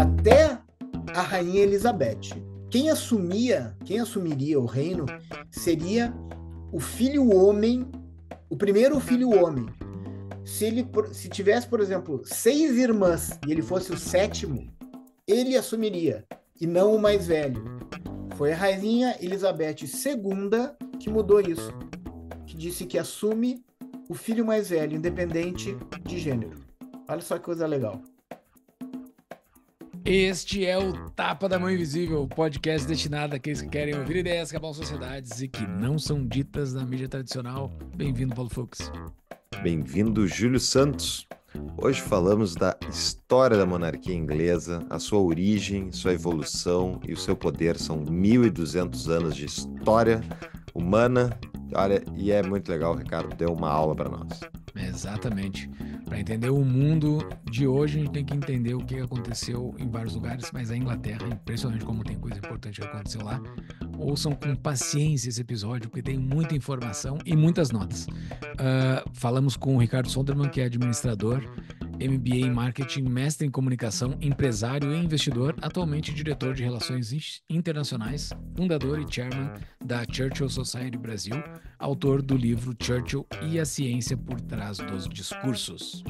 Até a rainha Elizabeth, quem assumia, quem assumiria o reino seria o filho homem, o primeiro filho homem. Se ele se tivesse, por exemplo, seis irmãs e ele fosse o sétimo, ele assumiria e não o mais velho. Foi a rainha Elizabeth II que mudou isso, que disse que assume o filho mais velho, independente de gênero. Olha só que coisa legal. Este é o Tapa da Mão Invisível, podcast destinado àqueles que querem ouvir ideias que abalam sociedades e que não são ditas na mídia tradicional. Bem-vindo, Paulo Fux. Bem-vindo, Júlio Santos. Hoje falamos da história da monarquia inglesa, a sua origem, sua evolução e o seu poder. São 1.200 anos de história humana. Olha, e é muito legal, Ricardo deu uma aula para nós. Exatamente. Para entender o mundo de hoje, a gente tem que entender o que aconteceu em vários lugares, mas a Inglaterra, é impressionante como tem coisa importante que aconteceu lá. Ouçam com paciência esse episódio, porque tem muita informação e muitas notas. Uh, falamos com o Ricardo Sonderman, que é administrador MBA em uhum. Marketing, mestre em Comunicação, empresário e investidor, atualmente diretor de Relações Internacionais, fundador e chairman da Churchill Society Brasil, autor do livro Churchill e a Ciência por Trás dos Discursos.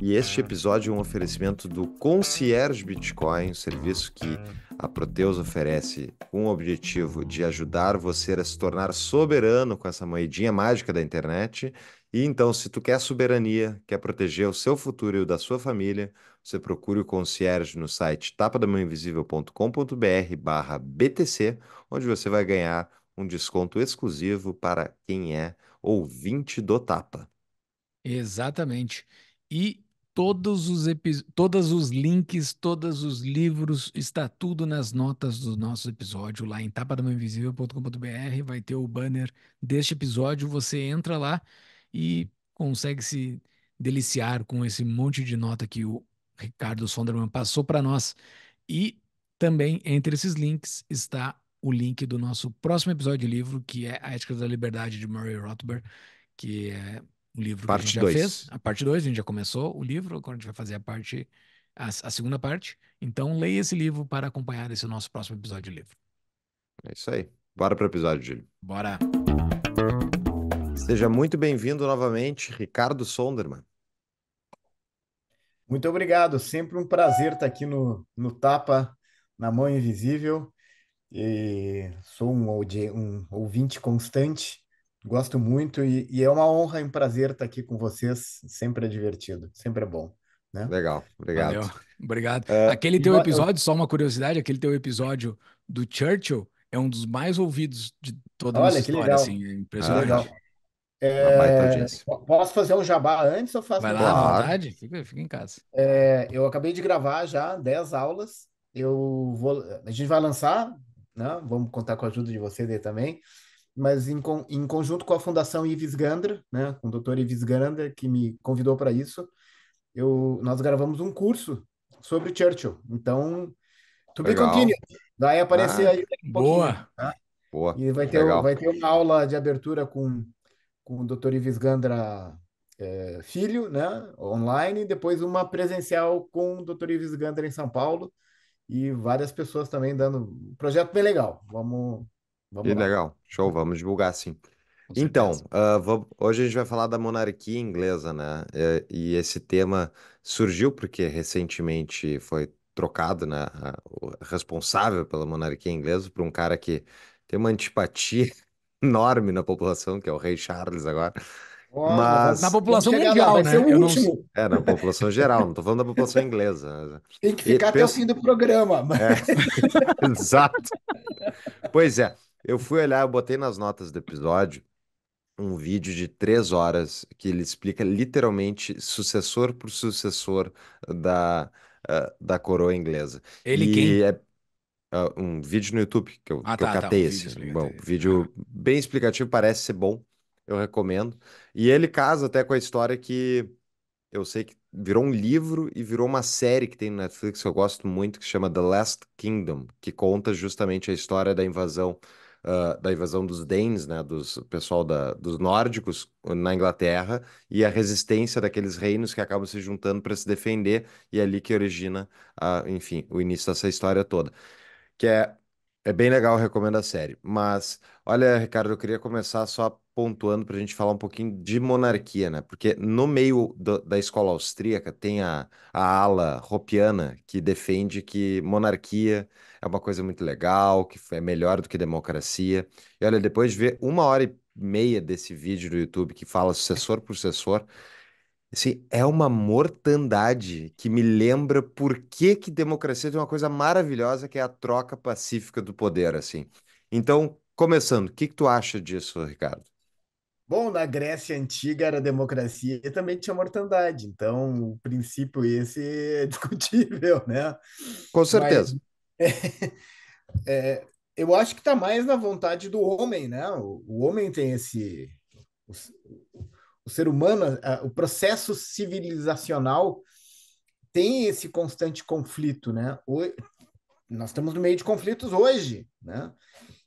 E este episódio é um oferecimento do Concierge Bitcoin, um serviço que a Proteus oferece com o objetivo de ajudar você a se tornar soberano com essa moedinha mágica da internet. E então, se tu quer soberania, quer proteger o seu futuro e o da sua família, você procure o concierge no site tapadamãoinvisível.com.br barra BTC, onde você vai ganhar um desconto exclusivo para quem é ouvinte do Tapa. Exatamente. E todos os todos os links, todos os livros, está tudo nas notas do nosso episódio lá em tapadamainvisível.com.br, vai ter o banner deste episódio, você entra lá e consegue se deliciar com esse monte de nota que o Ricardo Sonderman passou para nós. E também entre esses links está o link do nosso próximo episódio de livro, que é A Ética da Liberdade de Murray Rothbard, que é o livro parte que a gente dois. já fez. A parte 2, a gente já começou o livro, agora a gente vai fazer a parte a, a segunda parte. Então leia esse livro para acompanhar esse nosso próximo episódio de livro. É isso aí. Bora para o episódio, Júlio. Bora. Seja muito bem-vindo novamente, Ricardo Sonderman. Muito obrigado, sempre um prazer estar aqui no, no Tapa, na Mão Invisível. E sou um, um, ouvinte constante, gosto muito e, e, é uma honra e um prazer estar aqui com vocês. Sempre é divertido, sempre é bom. Né? Legal, obrigado. Valeu, obrigado. É, aquele teu episódio, eu... só uma curiosidade, aquele teu episódio do Churchill é um dos mais ouvidos de toda a história. Olha, que legal. Assim, é ah, impressionante. Ah, legal. É, posso fazer um jabá antes ou faço? Vai lá, à vontade, fica, fica em casa. É, eu acabei de gravar já 10 aulas. Eu vou, a gente vai lançar, né? Vamos contar com a ajuda de você também, mas em, em, conjunto com a Fundação Ives Gandra, né? Com o Dr. Ives Gandra que me convidou para isso. Eu, nós gravamos um curso sobre Churchill. Então, to be continued. Vai aparecer ah, aí um boa. Tá? Boa. E vai ter, legal. vai ter uma aula de abertura com com o Dr. Ives Gandra é, Filho, né, online, e depois uma presencial com o Dr. Ives Gandra em São Paulo e várias pessoas também dando um projeto bem legal. Vamos, vamos Bem lá. legal, show, vamos divulgar sim. Então, uh, ah, vou, hoje a gente vai falar da monarquia inglesa, né? E, é, e esse tema surgiu porque recentemente foi trocado, né? A, o responsável pela monarquia inglesa por um cara que tem uma antipatia enorme na população, que é o rei Charles agora. mas... Na população mundial, né? Ser Não... É, na população geral, não estou falando da população inglesa. Tem que ficar e até penso... o fim do programa. Mas... É. Exato. Pois é, eu fui olhar, eu botei nas notas do episódio um vídeo de três horas que ele explica literalmente sucessor por sucessor da, eh, da coroa inglesa. Ele e quem? É... Ah, um vídeo no YouTube que eu, ah, que tá, eu tá, catei tá, um esse. Vídeo né? bom, vídeo ah. bem explicativo, parece ser bom, eu recomendo. E ele casa até com a história que eu sei que virou um livro e virou uma série que tem no Netflix que eu gosto muito, que chama The Last Kingdom, que conta justamente a história da invasão. Uh, da invasão dos Danes, né, dos pessoal da, dos nórdicos ah, na Inglaterra, e a resistência daqueles reinos que acabam se juntando para se defender, e é ali que origina, a, enfim, o início dessa história toda que é, é bem legal, recomendo a série. Mas, olha, Ricardo, eu queria começar só pontuando para a gente falar um pouquinho de monarquia, né? Porque no meio do- da escola austríaca tem a, a ala hopiana que defende que monarquia é uma coisa muito legal, que é melhor do que democracia. E olha, depois de ver uma hora e meia desse vídeo do YouTube que fala sucessor por sucessor, Assim, é uma mortandade que me lembra por que que democracia tem uma coisa maravilhosa que é a troca pacífica do poder, assim. Então, começando, o que que tu acha disso, Ricardo? Bom, na Grécia antiga era democracia e também tinha mortandade, então o princípio esse é discutível, né? Com certeza. é, é, eu acho que está mais na vontade do homem, né? O, o homem tem esse o ser humano, a, o processo civilizacional tem esse constante conflito, né? O, nós estamos no meio de conflitos hoje, né?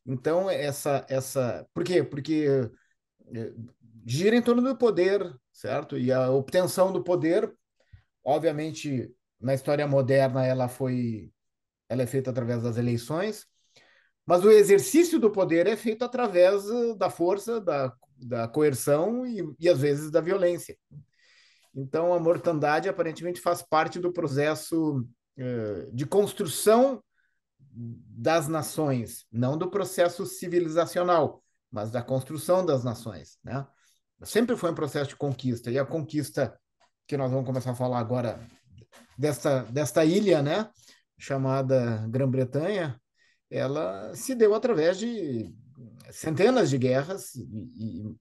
Então essa essa, por quê? Porque eh, gira em torno do poder, certo? E a obtenção do poder, obviamente, na história moderna ela foi ela é feita através das eleições, mas o exercício do poder é feito através eh, da força, da, da coerção e, e, às vezes, da violência. Então, a mortandade aparentemente faz parte do processo eh, de construção das nações, não do processo civilizacional, mas da construção das nações. Né? Sempre foi um processo de conquista, e a conquista que nós vamos começar a falar agora desta, desta ilha, né? chamada Grã-Bretanha, ela se deu através de centenas de guerras e, e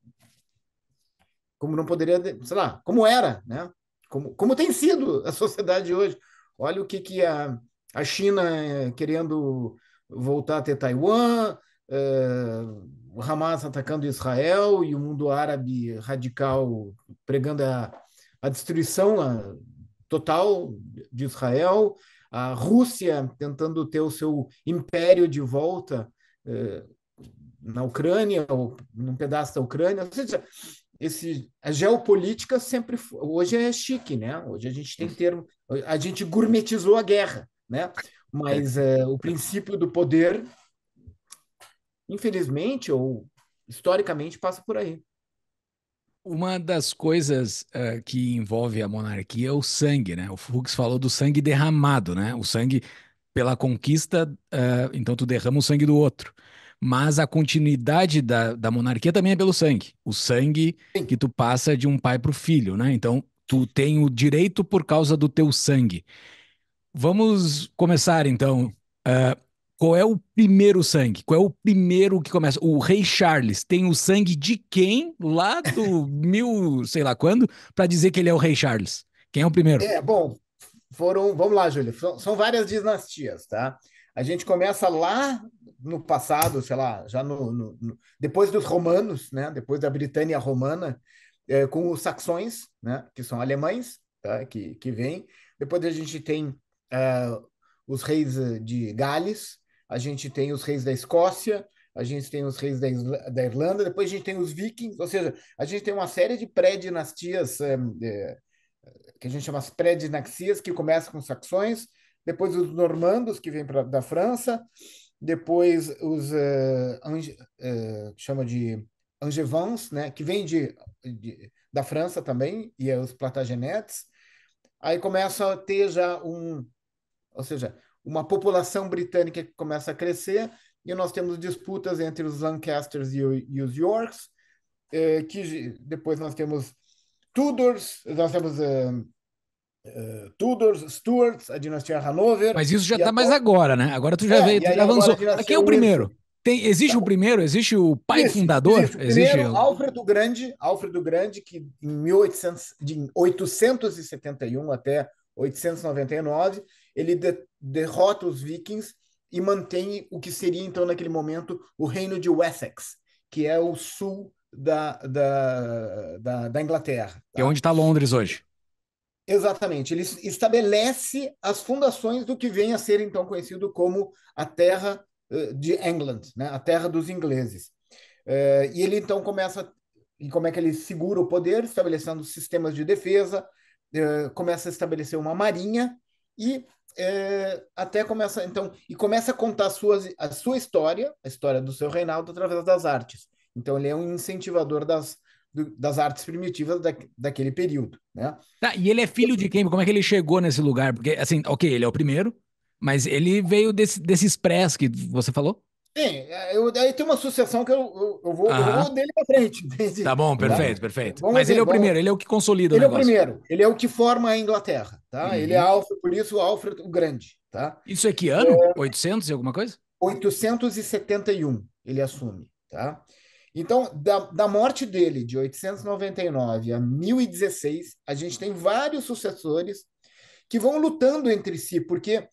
como não poderia, sei lá, como era, né? Como, como tem sido a sociedade hoje. Olha o que, que a, a China eh, querendo voltar a ter Taiwan, eh, o Hamas atacando Israel e o mundo árabe radical pregando a, a destruição a, total de Israel a Rússia tentando ter o seu império de volta eh, na Ucrânia, ou num pedaço da Ucrânia. Ou seja, esse, a geopolítica sempre. Hoje é chique, né? Hoje a gente tem uhum. termo. A gente gourmetizou a guerra, né? Mas é. eh, o princípio do poder, infelizmente, ou historicamente, passa por aí. Uma das coisas uh, que envolve a monarquia é o sangue, né? O Fuchs falou do sangue derramado, né? O sangue pela conquista, uh, então tu derrama o sangue do outro. Mas a continuidade da, da monarquia também é pelo sangue. O sangue Sim. que tu passa de um pai para o filho, né? Então tu tem o direito por causa do teu sangue. Vamos começar então. Uh, qual é o primeiro sangue? Qual é o primeiro que começa? O rei Charles tem o sangue de quem lá do mil, sei lá quando, para dizer que ele é o rei Charles? Quem é o primeiro? É, bom, foram, vamos lá, Júlio, são, são várias dinastias, tá? A gente começa lá no passado, sei lá, já no, no, no depois dos romanos, né? Depois da Britânia romana, é, com os saxões, né? Que são alemães, tá? Que que vem. Depois a gente tem uh, os reis de Gales, a gente tem os reis da Escócia, a gente tem os reis da, Irlanda, depois a gente tem os vikings, ou seja, a gente tem uma série de pré-dinastias, é, é, que a gente chama as pré-dinastias, que começam com os saxões, depois os normandos, que vêm da França, depois os uh, ange, uh, chama de angevins, né, que vem de, de, da França também, e é os platagenetes, aí começa a ter já um, ou seja, uma população britânica que começa a crescer, e nós temos disputas entre os Lancasters e, e os Yorks, eh, que depois nós temos Tudors, nós temos uh, uh, Tudors, Stuarts, a dinastia Hanover. Mas isso já está mais agora, né? Agora tu já é, veio, tu já avançou. Quem é o primeiro? Tem, existe tá. o primeiro? Existe o pai existe, fundador? Existe, o existe primeiro, Alfredo Grande, Alfredo Grande, que em 1800, de 871 até 899, ele de, derrota os vikings e mantém o que seria, então, naquele momento, o reino de Wessex, que é o sul da, da, da, da Inglaterra. Tá? É onde está Londres hoje. Exatamente. Ele estabelece as fundações do que vem a ser, então, conhecido como a Terra eh, de England, né? a Terra dos Ingleses. Uh, e ele, então, começa... E como é que ele segura o poder? Estabelecendo sistemas de defesa, uh, começa a estabelecer uma marinha e é, até começa então e começa a contar suas, a sua história, a história do seu Reinaldo através das artes. Então ele é um incentivador das, do, das artes primitivas da, daquele período, né? Tá, e ele é filho de quem? Como é que ele chegou nesse lugar? Porque assim, ok, ele é o primeiro, mas ele veio desse, desse express que você falou? Sim, é, eu, aí tem uma sucessão que eu, eu, eu, vou, eu vou, dele para frente. Tá bom, tá? perfeito, tá? perfeito. Vamos Mas ver, ele é o primeiro, ele é o que consolida ele o Ele é o primeiro, ele é o que forma a Inglaterra, tá? Uhum. Ele é Alfred, por isso Alfred o Grande, tá? Isso é que ano? É... 800 e alguma coisa? 871 ele assume, tá? Então, da, da morte dele, de 899 a 1016, a gente tem vários sucessores que vão lutando entre si, porque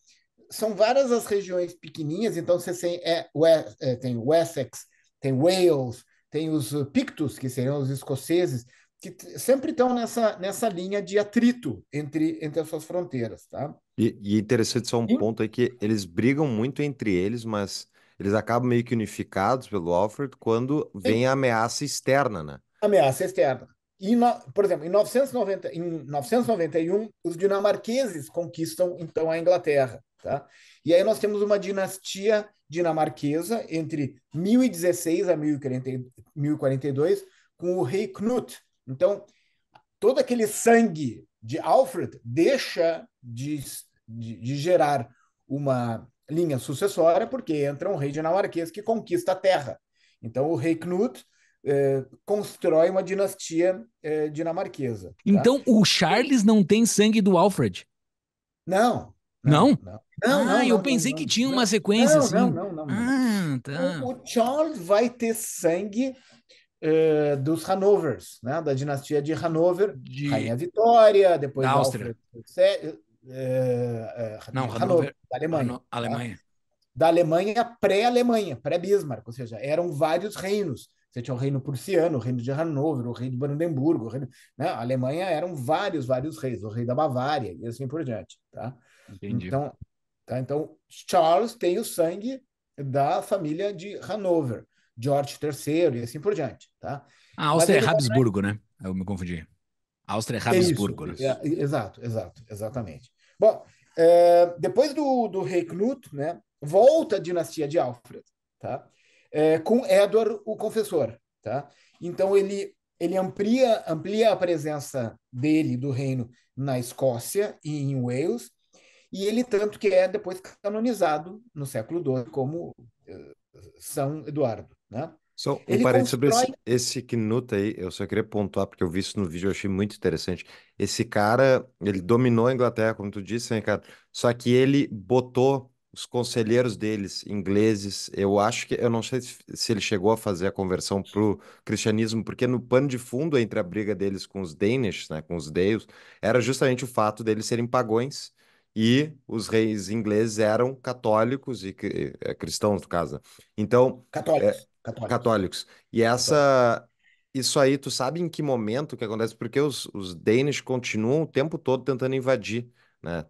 são várias as regiões pequenininhas, então você tem, é, West, é, tem Wessex, tem Wales, tem os uh, Pictos, que seriam os escoceses, que sempre estão nessa, nessa linha de atrito entre, entre as suas fronteiras, tá? E, e é interessante só um Sim. ponto aí que eles brigam muito entre eles, mas eles acabam meio que unificados pelo Alfred quando vem Sim. a ameaça externa, né? Ameaça externa. E no, por exemplo, em, 990, em 991, os dinamarqueses conquistam então a Inglaterra. Tá? E aí nós temos uma dinastia dinamarquesa entre 1016 a 1042, com o rei Knut. Então, todo aquele sangue de Alfred deixa de, de, de gerar uma linha sucessória, porque entra um rei dinamarquês que conquista a terra. Então, o rei Knut eh, constrói uma dinastia eh, dinamarquesa. Tá? Então, o Charles não tem sangue do Alfred? Não, não? Não. não, ah, não eu não, pensei que tinha uma sequência assim. Não, não, não. Ah, tá. O, o Charles vai ter sangue uh, dos Hanovers, né? Da dinastia de Hanover, de... Rainha Vitória, depois da Áustria. Alfred, uh, uh, não, Hanover, Hanover, da Alemanha. Hano... Tá? Alemanha. Da Alemanha pré-Alemanha, pré-Bismarck, ou seja, eram vários reinos. Você tinha o reino prussiano, o reino de Hanover, o reino de Brandenburgo, o reino, né? A Alemanha eram vários, vários reis, o rei da Bavária e assim por diante, tá? Entendi. Então, tá? então, Charles tem o sangue da família de Hanover, George III e assim por diante. Tá? Ah, Áustria é Habsburgo, né? Eu me confundi. Áustria é Habsburgo. Isso, né? é, exato, exato, exatamente. Bom, é, depois do, do rei Knut, né, volta a dinastia de Alfred, tá? É, com Edward o Confessor, tá? Então ele ele amplia amplia a presença dele do reino na Escócia e em Wales e ele tanto que é depois canonizado no século XII como eh, São Eduardo, né? Só um ele parênteses constrói... sobre esse, esse Knut aí, eu só queria pontuar, porque eu vi isso no vídeo, eu achei muito interessante. Esse cara, ele dominou a Inglaterra, como tu disse, hein, né, cara? Só que ele botou os conselheiros deles, ingleses, eu acho que, eu não sei se ele chegou a fazer a conversão para o cristianismo, porque no pano de fundo entre a briga deles com os Danish, né, com os Deus, era justamente o fato deles serem pagões, e os reis ingleses eram católicos e eh, cristãos, no caso. Né? Então, católicos, é, católicos. católicos. E essa católicos. isso aí, tu sabe em que momento que acontece? Porque os, os Danish continuam o tempo todo tentando invadir, né?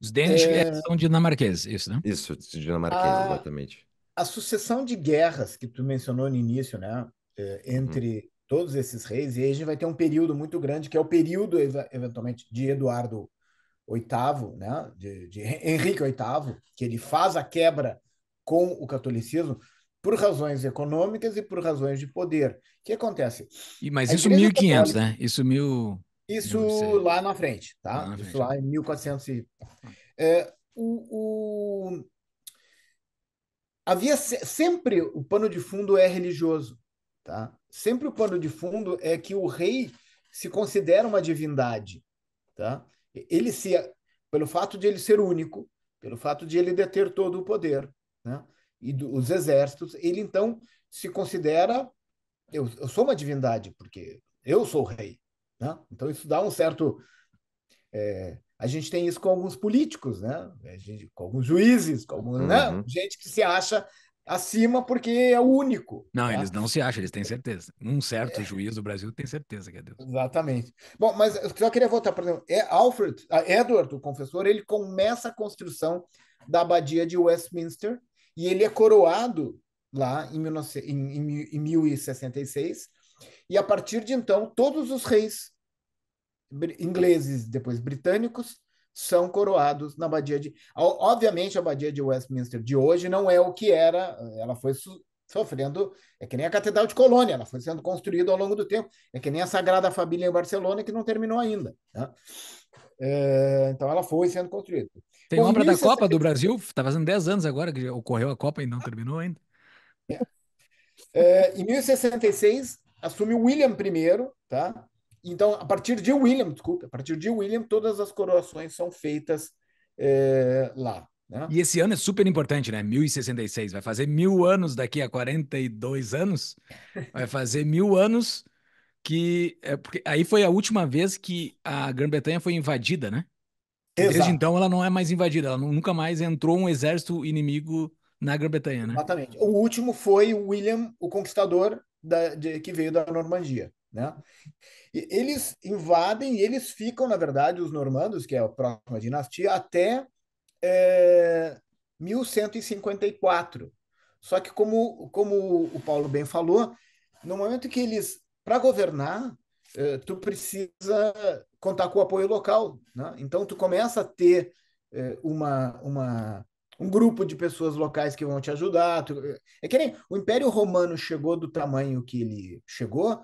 Os Danish é... são dinamarqueses, isso, né? Isso, dinamarqueses, a... exatamente. A sucessão de guerras que tu mencionou no início, né? É, uhum. Entre todos esses reis, e aí a gente vai ter um período muito grande, que é o período, eventualmente, de Eduardo VIII, né, de, de Henrique VIII, que ele faz a quebra com o catolicismo por razões econômicas e por razões de poder. O que acontece? E, mas a isso 1500, católica, né? Isso mil... Isso lá na frente, tá? Lá na frente. Isso lá em 1400 e... É, o, o... Havia se... sempre o pano de fundo é religioso, tá? Sempre o pano de fundo é que o rei se considera uma divindade, tá? ele se pelo fato de ele ser único, pelo fato de ele deter todo o poder, né? E dos exércitos, ele então se considera eu, eu sou uma divindade porque eu sou rei, né? Então isso dá um certo é, a gente tem isso com alguns políticos, né? Gente, com alguns juízes, com alguns, né, uhum. né? gente que se acha acima porque é o único. Não, tá? eles não se acham, eles têm é. certeza. Um certo é. juiz do Brasil tem certeza que é Deus. Exatamente. Bom, mas eu só queria voltar, por exemplo, é Alfred, ah, Edward, o confessor, ele começa a construção da abadia de Westminster e ele é coroado lá em, 19, em, em 1066 e a partir de então todos os reis ingleses, depois britânicos, são coroados na abadia de. Obviamente, a abadia de Westminster de hoje não é o que era, ela foi sofrendo, é que nem a Catedral de Colônia, ela foi sendo construída ao longo do tempo, é que nem a Sagrada Família em Barcelona, que não terminou ainda. Né? É, então, ela foi sendo construída. Tem Bom, obra da Copa do Brasil, está fazendo 10 anos agora que ocorreu a Copa e não terminou ainda. É. É, em 1066, assume William I, tá? Então, a partir de William, desculpa, a partir de William, todas as coroações são feitas é, lá. Né? E esse ano é super importante, né? 1066. Vai fazer mil anos daqui a 42 anos. Vai fazer mil anos que. É porque aí foi a última vez que a Grã-Bretanha foi invadida, né? Exato. Desde então ela não é mais invadida, ela nunca mais entrou um exército inimigo na Grã-Bretanha, né? Exatamente. O último foi William, o conquistador da, de, que veio da Normandia, né? Eles invadem, eles ficam, na verdade, os normandos, que é a próxima dinastia, até é, 1154. Só que, como, como o Paulo bem falou, no momento que eles, para governar, é, tu precisa contar com o apoio local. Né? Então, tu começa a ter é, uma, uma, um grupo de pessoas locais que vão te ajudar. Tu... É, é que nem o Império Romano chegou do tamanho que ele chegou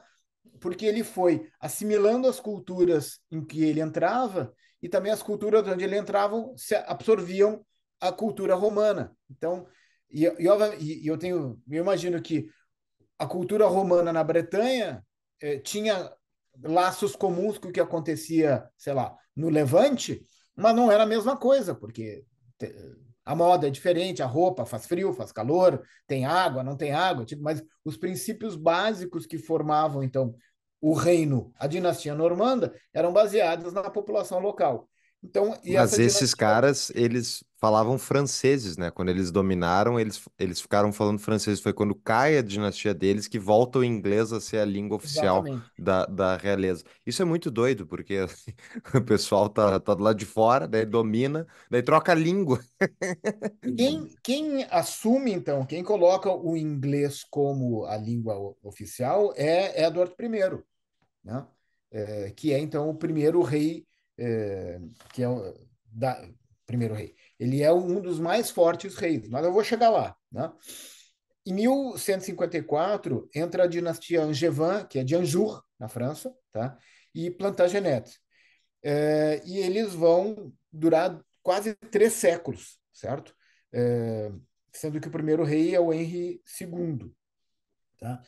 porque ele foi assimilando as culturas em que ele entrava e também as culturas onde ele entrava se absorviam a cultura romana. Então, e, e eu tenho, me imagino que a cultura romana na Bretanha eh, tinha laços comuns com o que acontecia, sei lá, no Levante, mas não era a mesma coisa, porque a moda é diferente, a roupa faz frio, faz calor, tem água, não tem água, tipo, mas os princípios básicos que formavam, então, o reino, a dinastia normanda, eram baseadas na população local. Então, Mas esses dinastia... caras, eles falavam franceses, né? Quando eles dominaram, eles, eles ficaram falando francês. Foi quando cai a dinastia deles que volta o inglês a ser a língua oficial da, da realeza. Isso é muito doido, porque assim, o pessoal tá, tá do lado de fora, daí domina, daí troca a língua. Quem, quem assume, então, quem coloca o inglês como a língua oficial é Edward I né? É, que é então o primeiro rei é, que é da, primeiro rei. Ele é um dos mais fortes reis, mas eu vou chegar lá, né? Em 1154 entra a dinastia Angevin, que é de Anjou na França, tá? E Plantagenet. É, e eles vão durar quase três séculos, certo? É, sendo que o primeiro rei é o Henry II, tá?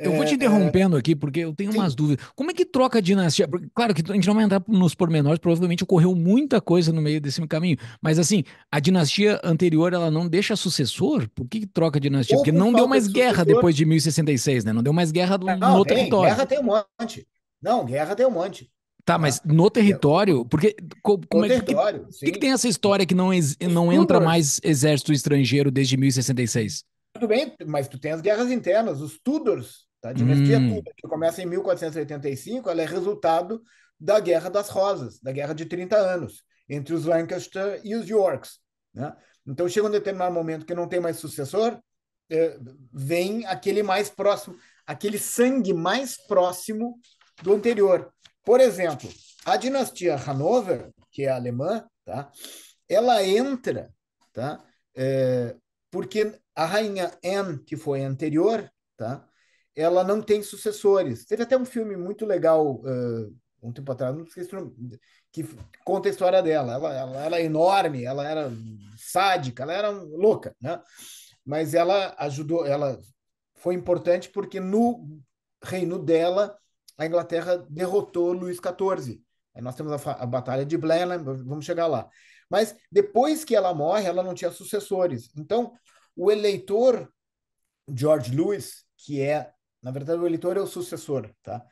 Eu vou te é, interrompendo é. aqui, porque eu tenho Sim. umas dúvidas. Como é que troca a dinastia? Porque, claro que a gente não vai entrar nos pormenores, provavelmente ocorreu muita coisa no meio desse caminho. Mas assim, a dinastia anterior ela não deixa sucessor? Por que, que troca a dinastia? porque não deu mais de guerra depois de 1066, né? Não deu mais guerra não, no tem, território. Guerra tem um monte. Não, guerra tem um monte. Tá, mas ah, no é território, porque como no é território, que, que, que, tem essa história que não, não entra mais exército estrangeiro desde 1066? Tudo bem, mas tu tem as guerras internas, os Tudors Tá? A dinastia hum. que começa em 1485, ela é resultado da Guerra das Rosas, da Guerra de 30 anos, entre os Lancaster e os Yorks. Né? Então, chega um determinado momento que não tem mais sucessor, é, vem aquele mais próximo, aquele sangue mais próximo do anterior. Por exemplo, a dinastia Hanover, que é alemã, tá? ela entra tá? É, porque a rainha Anne, que foi anterior, tá? ela não tem sucessores. Teve até um filme muito legal uh, um tempo atrás, não esqueci, que conta a história dela. Ela, ela era enorme, ela era sádica, ela era louca, né? Mas ela ajudou, ela foi importante porque no reino dela a Inglaterra derrotou Luís XIV. Aí nós temos a, a batalha de Blenheim, né? vamos chegar lá. Mas depois que ela morre, ela não tinha sucessores. Então, o eleitor George Lewis, que é na verdade o eleitor é o sucessor, tá?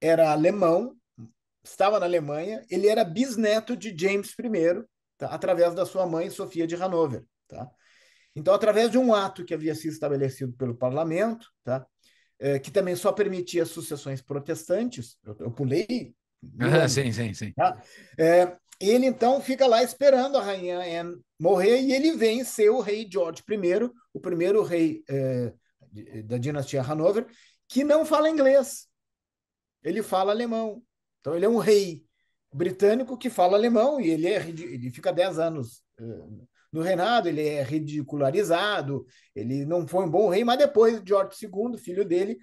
Era alemão, estava na Alemanha, ele era bisneto de James I, tá? através da sua mãe Sofia de Hanover, tá? Então, através de um ato que havia sido estabelecido pelo parlamento, tá? É, que também só permitia sucessões protestantes, eu, eu pulei. Ah, sim, sim, sim. Tá? É, ele então fica lá esperando a rainha Anne morrer e ele vem ser o rei George I, o primeiro rei é, da dinastia Hanover, que não fala inglês. Ele fala alemão. Então ele é um rei britânico que fala alemão e ele, é, ele fica 10 anos eh, no reinado, ele é ridicularizado, ele não foi um bom rei, mas depois George II, filho dele,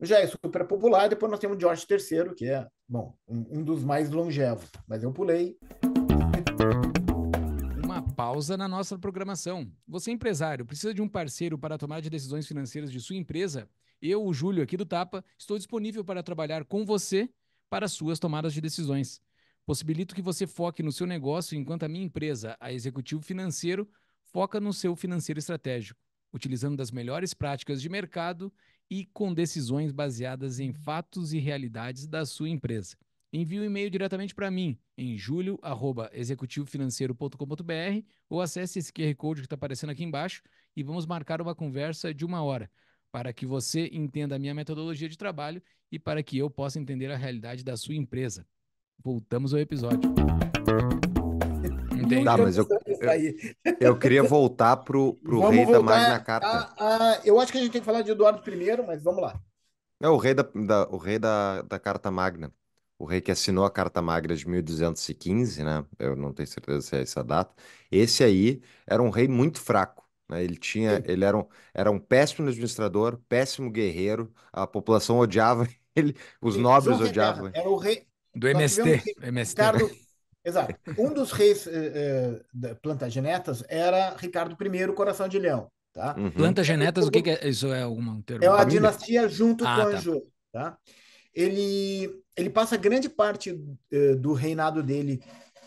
já é super popular. Depois nós temos George III, que é bom, um, um dos mais longevos, mas eu pulei pausa na nossa programação. Você, é empresário, precisa de um parceiro para tomar de decisões financeiras de sua empresa? Eu, o Júlio, aqui do Tapa, estou disponível para trabalhar com você para suas tomadas de decisões. Possibilito que você foque no seu negócio enquanto a minha empresa, a Executivo Financeiro, foca no seu financeiro estratégico, utilizando das melhores práticas de mercado e com decisões baseadas em fatos e realidades da sua empresa. Envie um e-mail diretamente para mim em julio@executivofinanceiro.com.br ou acesse esse QR Code que está aparecendo aqui embaixo e vamos marcar uma conversa de uma hora para que você entenda a minha metodologia de trabalho e para que eu possa entender a realidade da sua empresa. Voltamos ao episódio. Entendi. Tá, mas eu, eu, eu queria voltar para o rei voltar da Magna Carta. A, a, eu acho que a gente tem que falar de Eduardo I, mas vamos lá. É o rei da, da o rei da, da Carta Magna o rei que assinou a Carta Magra de 1215, né? Eu não tenho certeza se é essa data. Esse aí era um rei muito fraco. Né? Ele tinha, Sim. ele era um, era um péssimo administrador, péssimo guerreiro. A população odiava ele, os nobres odiavam. Era o rei do MST, MST. Ricardo... Exato. Um dos reis eh, eh, plantagenetas era Ricardo I, Coração de Leão. Tá? Uhum. Plantagenetas, o que, que, é? Isso é algum termo? É a dinastia junto ah, com tá. Anjou. Tá? Ele ele passa grande parte uh, do reinado dele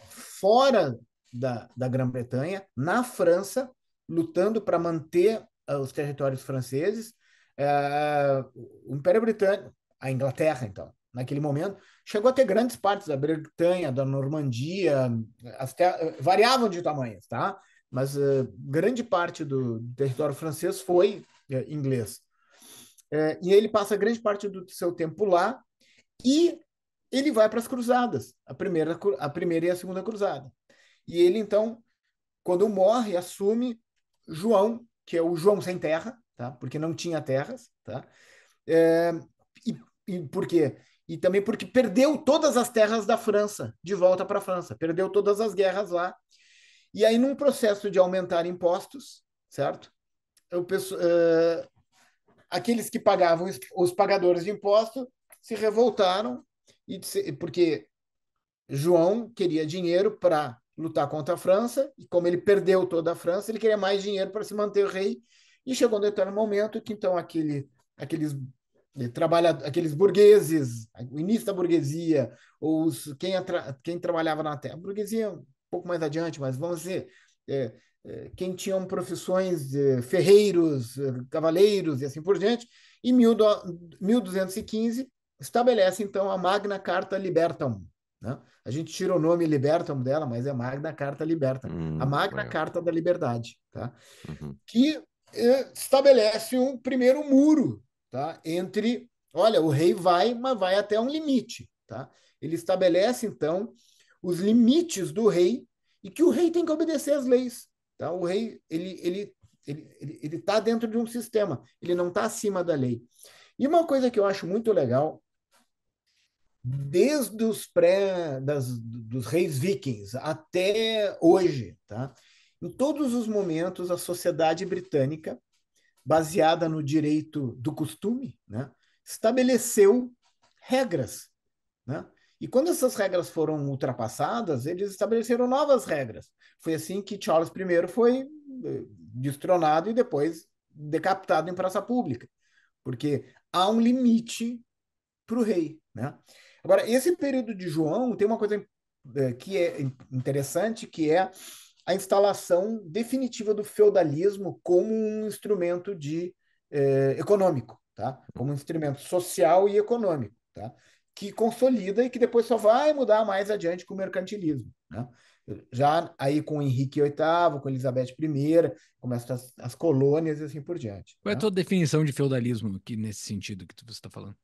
fora da, da Grã-Bretanha, na França, lutando para manter uh, os territórios franceses. Uh, o Império Britânico, a Inglaterra, então, naquele momento, chegou a ter grandes partes da Bretanha, da Normandia, até, variavam de tamanhos, tá? Mas grande parte do, do território francês foi inglês. e ele passa grande parte do seu tempo lá, e ele vai para as cruzadas, a primeira, a primeira e a segunda cruzada. E ele, então, quando morre, assume João, que é o João sem terra, tá? porque não tinha terras. Tá? É, e, e por quê? E também porque perdeu todas as terras da França, de volta para a França, perdeu todas as guerras lá. E aí, num processo de aumentar impostos, certo? Eu penso, uh, é, aqueles que pagavam, os pagadores de impostos, se revoltaram, e porque João queria dinheiro para lutar contra a França, e como ele perdeu toda a França, ele queria mais dinheiro para se manter rei, e chegou um determinado momento que então aquele, aqueles eh, trabalha aqueles burgueses, o início da burguesia, ou os, quem, atra, quem trabalhava na terra, burguesia um pouco mais adiante, mas vamos dizer, é, quem tinham profissões ferreiros, cavaleiros e assim por diante, em 1215 estabelece, então, a Magna Carta Libertam. Né? A gente tira o nome Libertam dela, mas é Magna Carta Libertam. Hum, a Magna legal. Carta da Liberdade. Tá? Uhum. Que eh, estabelece um primeiro muro tá? entre... Olha, o rei vai, mas vai até um limite. Tá? Ele estabelece, então, os limites do rei e que o rei tem que obedecer às leis. Tá? O rei ele ele ele ele está dentro de um sistema, ele não está acima da lei. E uma coisa que eu acho muito legal desde os pré das, dos reis vikings até hoje, tá? Em todos os momentos a sociedade britânica, baseada no direito do costume, né, estabeleceu regras, né? E quando essas regras foram ultrapassadas, eles estabeleceram novas regras. Foi assim que Charles I foi eh, destronado e depois decapitado em praça pública, porque há um limite para o rei, né? Agora, esse período de João tem uma coisa é, que é interessante, que é a instalação definitiva do feudalismo como um instrumento de eh, econômico, tá? Como um instrumento social e econômico, tá? Que consolida e que depois só vai mudar mais adiante com o mercantilismo, né? Já aí com Henrique VIII, com Elizabeth I, começam as, as colônias e assim por diante. Qual né? é a né? tua definição de feudalismo aqui nesse sentido que você está falando?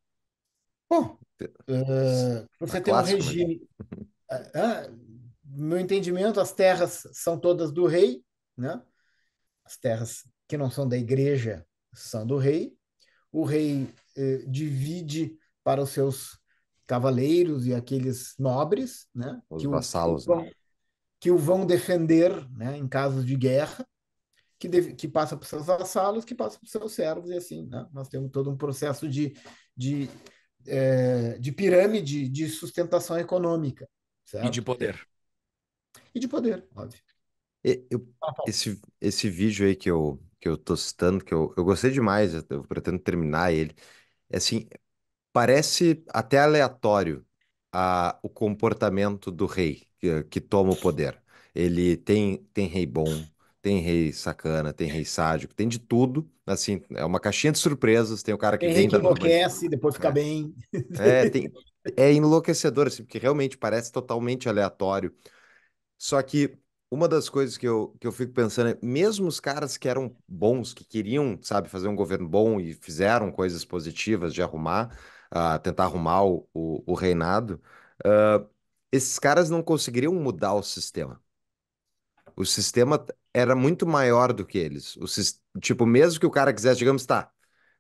Ah, é você tem um é. regime. Né? meu entendimento, as terras são todas do rei, né? As terras que não são da igreja são do rei. O rei eh, divide para os seus cavaleiros e aqueles nobres, né? Os que vassalos. O, né? que o vão defender, né? Em casos de guerra. Que, deve, que, passa para os seus vassalos, que passa para os seus servos, e assim, né? Nós temos todo um processo de, de é, de pirâmide de sustentação econômica. Certo? E de poder. E de poder, óbvio. Eu, esse, esse vídeo aí que eu, que eu tô citando, que eu, eu gostei demais, eu pretendo terminar ele. É assim, parece até aleatório a, o comportamento do rei que, que toma o poder. Ele tem, tem rei bom, tem rei sacana, tem rei sádico, tem de tudo. Assim, é uma caixinha de surpresas. Tem o cara que tem vem... Tem que enlouquece, depois fica é. bem. É, tem... é enlouquecedor, assim, porque realmente parece totalmente aleatório. Só que uma das coisas que eu, que eu fico pensando é, mesmo os caras que eram bons, que queriam, sabe, fazer um governo bom e fizeram coisas positivas de arrumar, uh, tentar arrumar o, o, o reinado, uh, esses caras não conseguiriam mudar o sistema. O sistema era muito maior do que eles. O, tipo, mesmo que o cara quisesse, digamos, tá,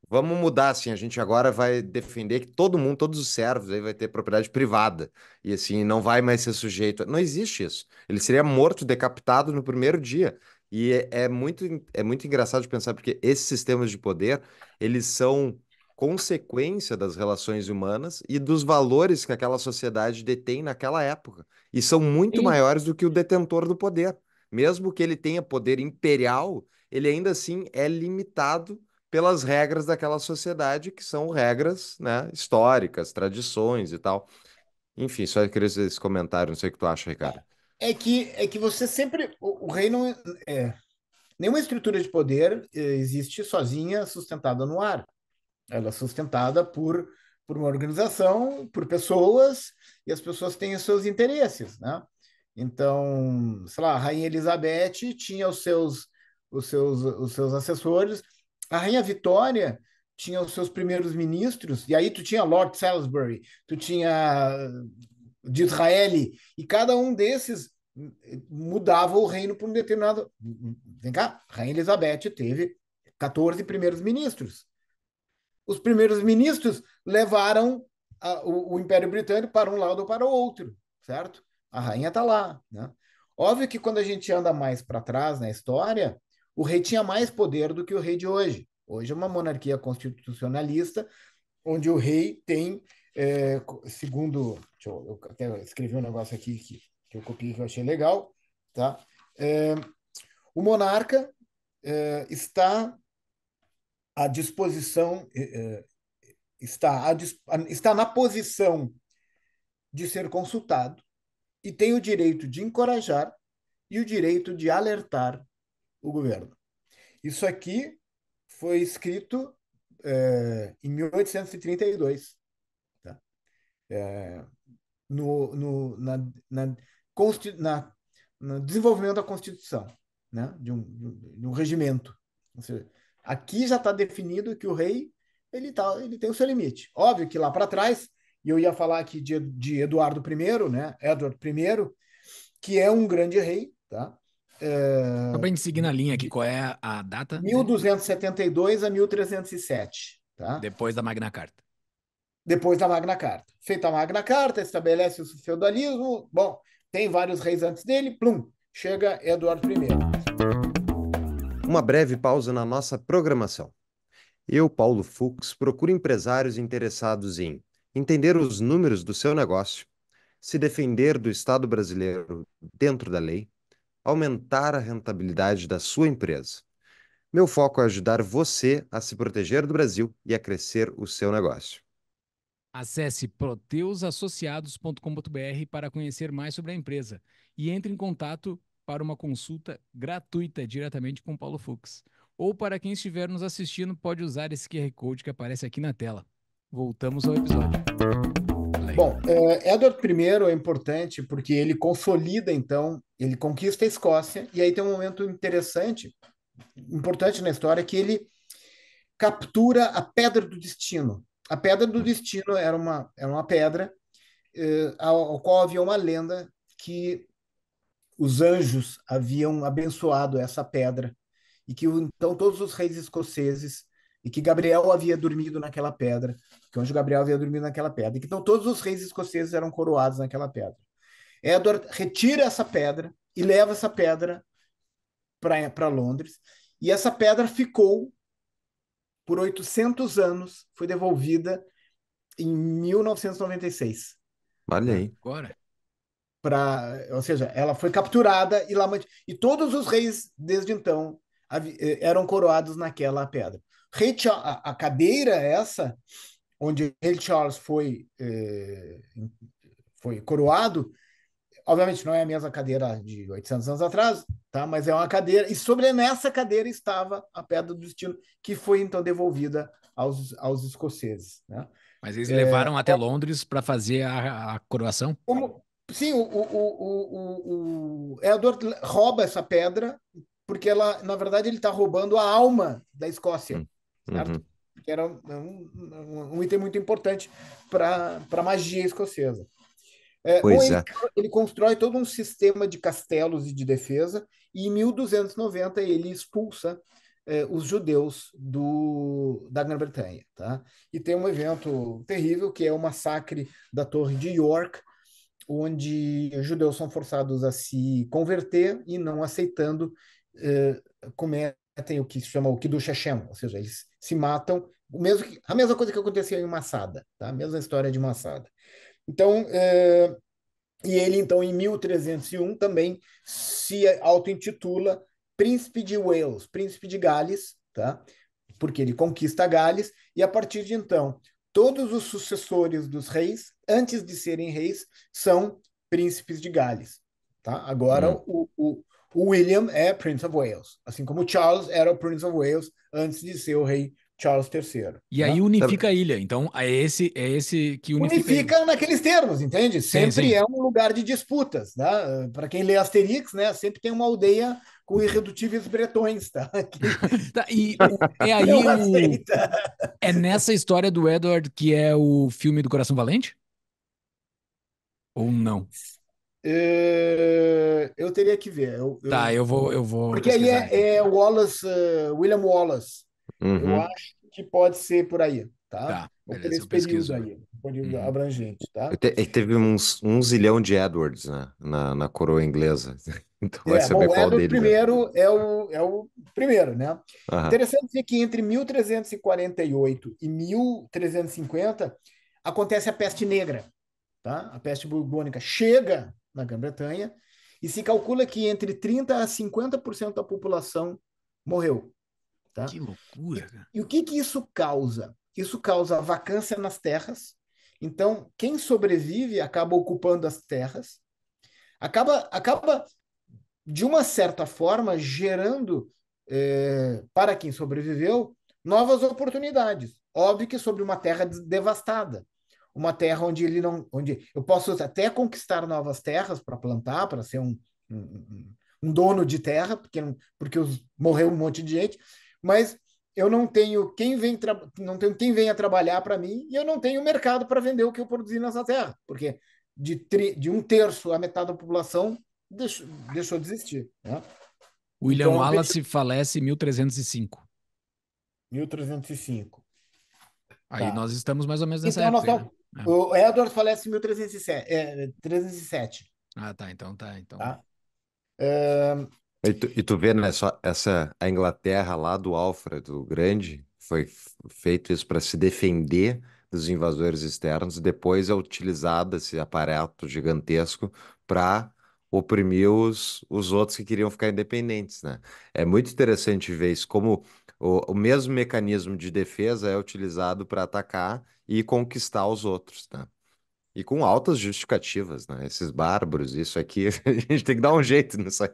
vamos mudar assim, a gente agora vai defender que todo mundo, todos os servos aí vai ter propriedade privada e assim não vai mais ser sujeito. Não existe isso. Ele seria morto, decapitado no primeiro dia. E é, é muito é muito engraçado de pensar porque esses sistemas de poder, eles são consequência das relações humanas e dos valores que aquela sociedade detém naquela época e são muito Sim. maiores do que o detentor do poder. Mesmo que ele tenha poder imperial, ele ainda assim é limitado pelas regras daquela sociedade, que são regras né, históricas, tradições e tal. Enfim, só queria fazer esse comentário, não sei o que tu acha, Ricardo. É que, é que você sempre. O, o não É, nenhuma estrutura de poder é, existe sozinha, sustentada no ar. Ela é sustentada por, por uma organização, por pessoas, e as pessoas têm os seus interesses. Né? Então, sei lá, a rainha Elizabeth tinha os seus os seus os seus assessores, a rainha Vitória tinha os seus primeiros ministros, e aí tu tinha Lord Salisbury, tu tinha eh, de Israel, e cada um desses eh, mudava o reino para um determinado. Hum, hum, vem cá, Rainha Elizabeth teve 14 primeiros ministros. Os primeiros ministros levaram a, o, o, Império Britânico para um lado ou para o outro, certo? a rainha está lá. Né? Óbvio que quando a gente anda mais para trás na história, o rei tinha mais poder do que o rei de hoje. Hoje é uma monarquia constitucionalista, onde o rei tem, é, segundo. Deixa eu, eu até escrevi um negócio aqui que, que eu copiei que eu achei legal. Tá? É, o monarca é, está à disposição, é, é, está, está na posição de ser consultado e tem o direito de encorajar e o direito de alertar o governo. Isso aqui foi escrito é, em 1832, tá? é, no, no na, na, na, no desenvolvimento da Constituição, né? de, um, de um regimento. Ou seja, aqui já está definido que o rei ele, tá, ele tem o seu limite. Óbvio que lá para trás e eu ia falar aqui de, de Eduardo I, né? Edward I, que é um grande rei, tá? É... Só para a gente seguir na linha aqui, qual é a data? 1272 né? a 1307. Tá? Depois da Magna Carta. Depois da Magna Carta. Feita a Magna Carta, estabelece o feudalismo. Bom, tem vários reis antes dele. Plum, chega Eduardo I. Uma breve pausa na nossa programação. Eu, Paulo Fux, procuro empresários interessados em entender os números do seu negócio, se defender do Estado brasileiro dentro da lei, aumentar a rentabilidade da sua empresa. Meu foco é ajudar você a se proteger do Brasil e a crescer o seu negócio. Acesse proteusassociados.com.br para conhecer mais sobre a empresa e entre em contato para uma consulta gratuita diretamente com Paulo Fux. Ou para quem estiver nos assistindo, pode usar esse QR Code que aparece aqui na tela. Voltamos ao episódio. Bom, é, Edward I é importante porque ele consolida, então, ele conquista a Escócia, e aí tem um momento interessante, importante na história, que ele captura a Pedra do Destino. A Pedra do Destino era uma, era uma pedra eh, ao, ao qual havia uma lenda que os anjos haviam abençoado essa pedra e que então todos os reis escoceses e que Gabriel havia dormido naquela pedra que onde Gabriel havia dormido naquela pedra. Então todos os reis escoceses eram coroados naquela pedra. Edward retira essa pedra e leva essa pedra para Londres. E essa pedra ficou por 800 anos, foi devolvida em 1996. Vale aí. Agora. Pra, ou seja, ela foi capturada e lá e todos os reis desde então eh, eram coroados naquela pedra. Rei a, a cadeira essa onde ele Charles foi é, foi coroado. Obviamente não é a mesma cadeira de 800 anos atrás, tá? Mas é uma cadeira e sobre nessa cadeira estava a pedra do destino que foi então devolvida aos, aos escoceses, né? Mas eles é, levaram até é... Londres para fazer a, a coroação? Como, sim, o, o, o, o Edward rouba essa pedra porque ela, na verdade, ele está roubando a alma da Escócia, hum. certo? Uhum que era um, um, um item muito importante para a magia escocesa. É, pois ele, é. ele constrói todo um sistema de castelos e de defesa, e em 1290 ele expulsa é, os judeus do, da Grã-Bretanha. Tá? E tem um evento terrível, que é o massacre da Torre de York, onde os judeus são forçados a se converter e não aceitando eh, cometem o que se chama o do Hashem, ou seja, eles se matam, o mesmo que, a mesma coisa que acontecia em Massada, tá? a mesma história de Massada. Então, é, e ele, então, em 1301, também se auto-intitula Príncipe de Wales, Príncipe de Gales, tá? porque ele conquista Gales, e a partir de então, todos os sucessores dos reis, antes de serem reis, são príncipes de Gales. Tá? Agora, uhum. o, o, o, William é Prince of Wales, assim como Charles era o Prince of Wales antes de ser o rei Charles III. E né? aí unifica a ilha, então é esse é esse que unifica. Unifica naqueles termos, entende? Sempre sim, sim. é um lugar de disputas, né? Ah, Para quem lê Asterix, né? Sempre tem uma aldeia com irredutíveis bretões, tá? tá e é aí o, é nessa história do Edward que é o filme do Coração Valente? Ou não? Uh, eu teria que ver. Eu, tá, eu, eu vou, eu vou. Porque aí é, é, Wallace, uh, William Wallace. Uhum. Eu acho que pode ser por aí, tá? tá vou beleza, esse período aí, período uhum. abrangente, tá? Te, teve uns, um zilhão de Edwards né, na, na coroa inglesa. Então vai é, saber bom, qual Edward dele. É. Primeiro é o, é o primeiro, né? Uhum. Interessante que entre 1348 e 1350 acontece a peste negra, tá? A peste bubônica chega na Grã-Bretanha, e se calcula que entre 30 a 50% da população morreu. Tá? Que loucura! E, e o que, que isso causa? Isso causa vacância nas terras. Então, quem sobrevive acaba ocupando as terras, acaba, acaba de uma certa forma, gerando eh, para quem sobreviveu novas oportunidades. Óbvio que sobre uma terra devastada uma terra onde ele não, onde eu posso até conquistar novas terras para plantar, para ser um, um, um, dono de terra, porque porque os, morreu um monte de gente, mas eu não tenho quem vem não tenho quem venha trabalhar para mim e eu não tenho mercado para vender o que eu produzi nessa terra, porque de, tri, de um terço a metade da população deixou, deixou de existir. Né? William então, Wallace eu... falece em 1305. 1305. Aí tá. nós estamos mais ou menos nessa então, época. Nós, é. O Edward falece em 1307. É, 307. Ah, tá. Então tá. Então... Tá? É, e, tu, e tu vê, né? Só essa, a Inglaterra lá do Alfredo Grande foi feito isso para se defender dos invasores externos depois é utilizado esse aparato gigantesco para oprimir os, os outros que queriam ficar independentes, né? É muito interessante ver isso, como o, o mesmo mecanismo de defesa é utilizado para atacar e conquistar os outros, tá? E com altas justificativas, né? Esses bárbaros, isso aqui, a gente tem que dar um jeito nisso aí.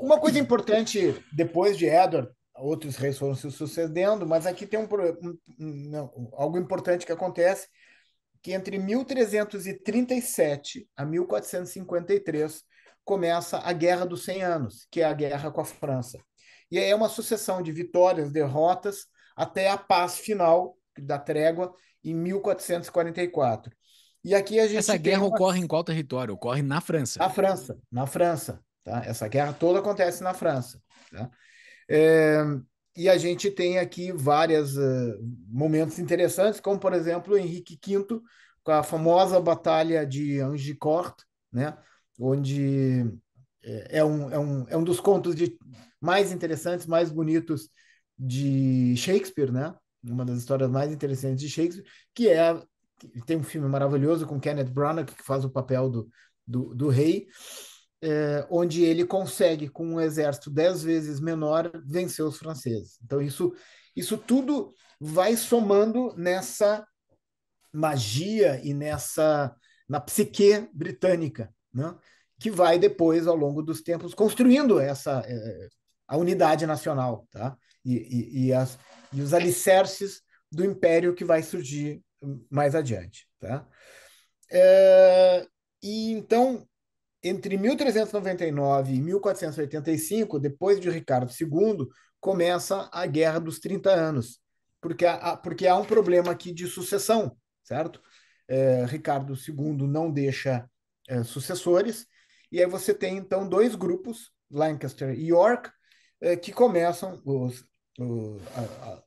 Uma coisa importante, depois de Edward, outros reis foram se sucedendo, mas aqui tem um, um, um, algo importante que acontece, que entre 1337 a 1453 começa a Guerra dos 100 Anos, que é a guerra com a França. E aí é uma sucessão de vitórias, derrotas, até a paz final da trégua em 1444. E aqui a gente Essa guerra uma... ocorre em qual território? Ocorre na França. Na França, na França. Tá? Essa guerra toda acontece na França. Tá? É... E a gente tem aqui vários uh, eh, momentos interessantes, como, por exemplo, Henrique V, com a famosa Batalha de Angicourt, né? onde eh, é um, é um, é um dos contos de mais interessantes, mais bonitos de Shakespeare, né? Uma das histórias mais interessantes de Shakespeare, que é tem um filme maravilhoso com Kenneth Branagh que faz o papel do, do, do rei, é, onde ele consegue com um exército dez vezes menor vencer os franceses. Então isso isso tudo vai somando nessa magia e nessa na psique britânica, né? que vai depois ao longo dos tempos construindo essa é, a unidade nacional, tá? E, e, e, as, e os alicerces do império que vai surgir mais adiante, tá? É, e então, entre 1399 e 1485, depois de Ricardo II, começa a Guerra dos 30 Anos, porque, há, porque há um problema aqui de sucessão, certo? É, Ricardo II não deixa é, sucessores, e aí você tem então dois grupos, Lancaster e York, é, que começam os,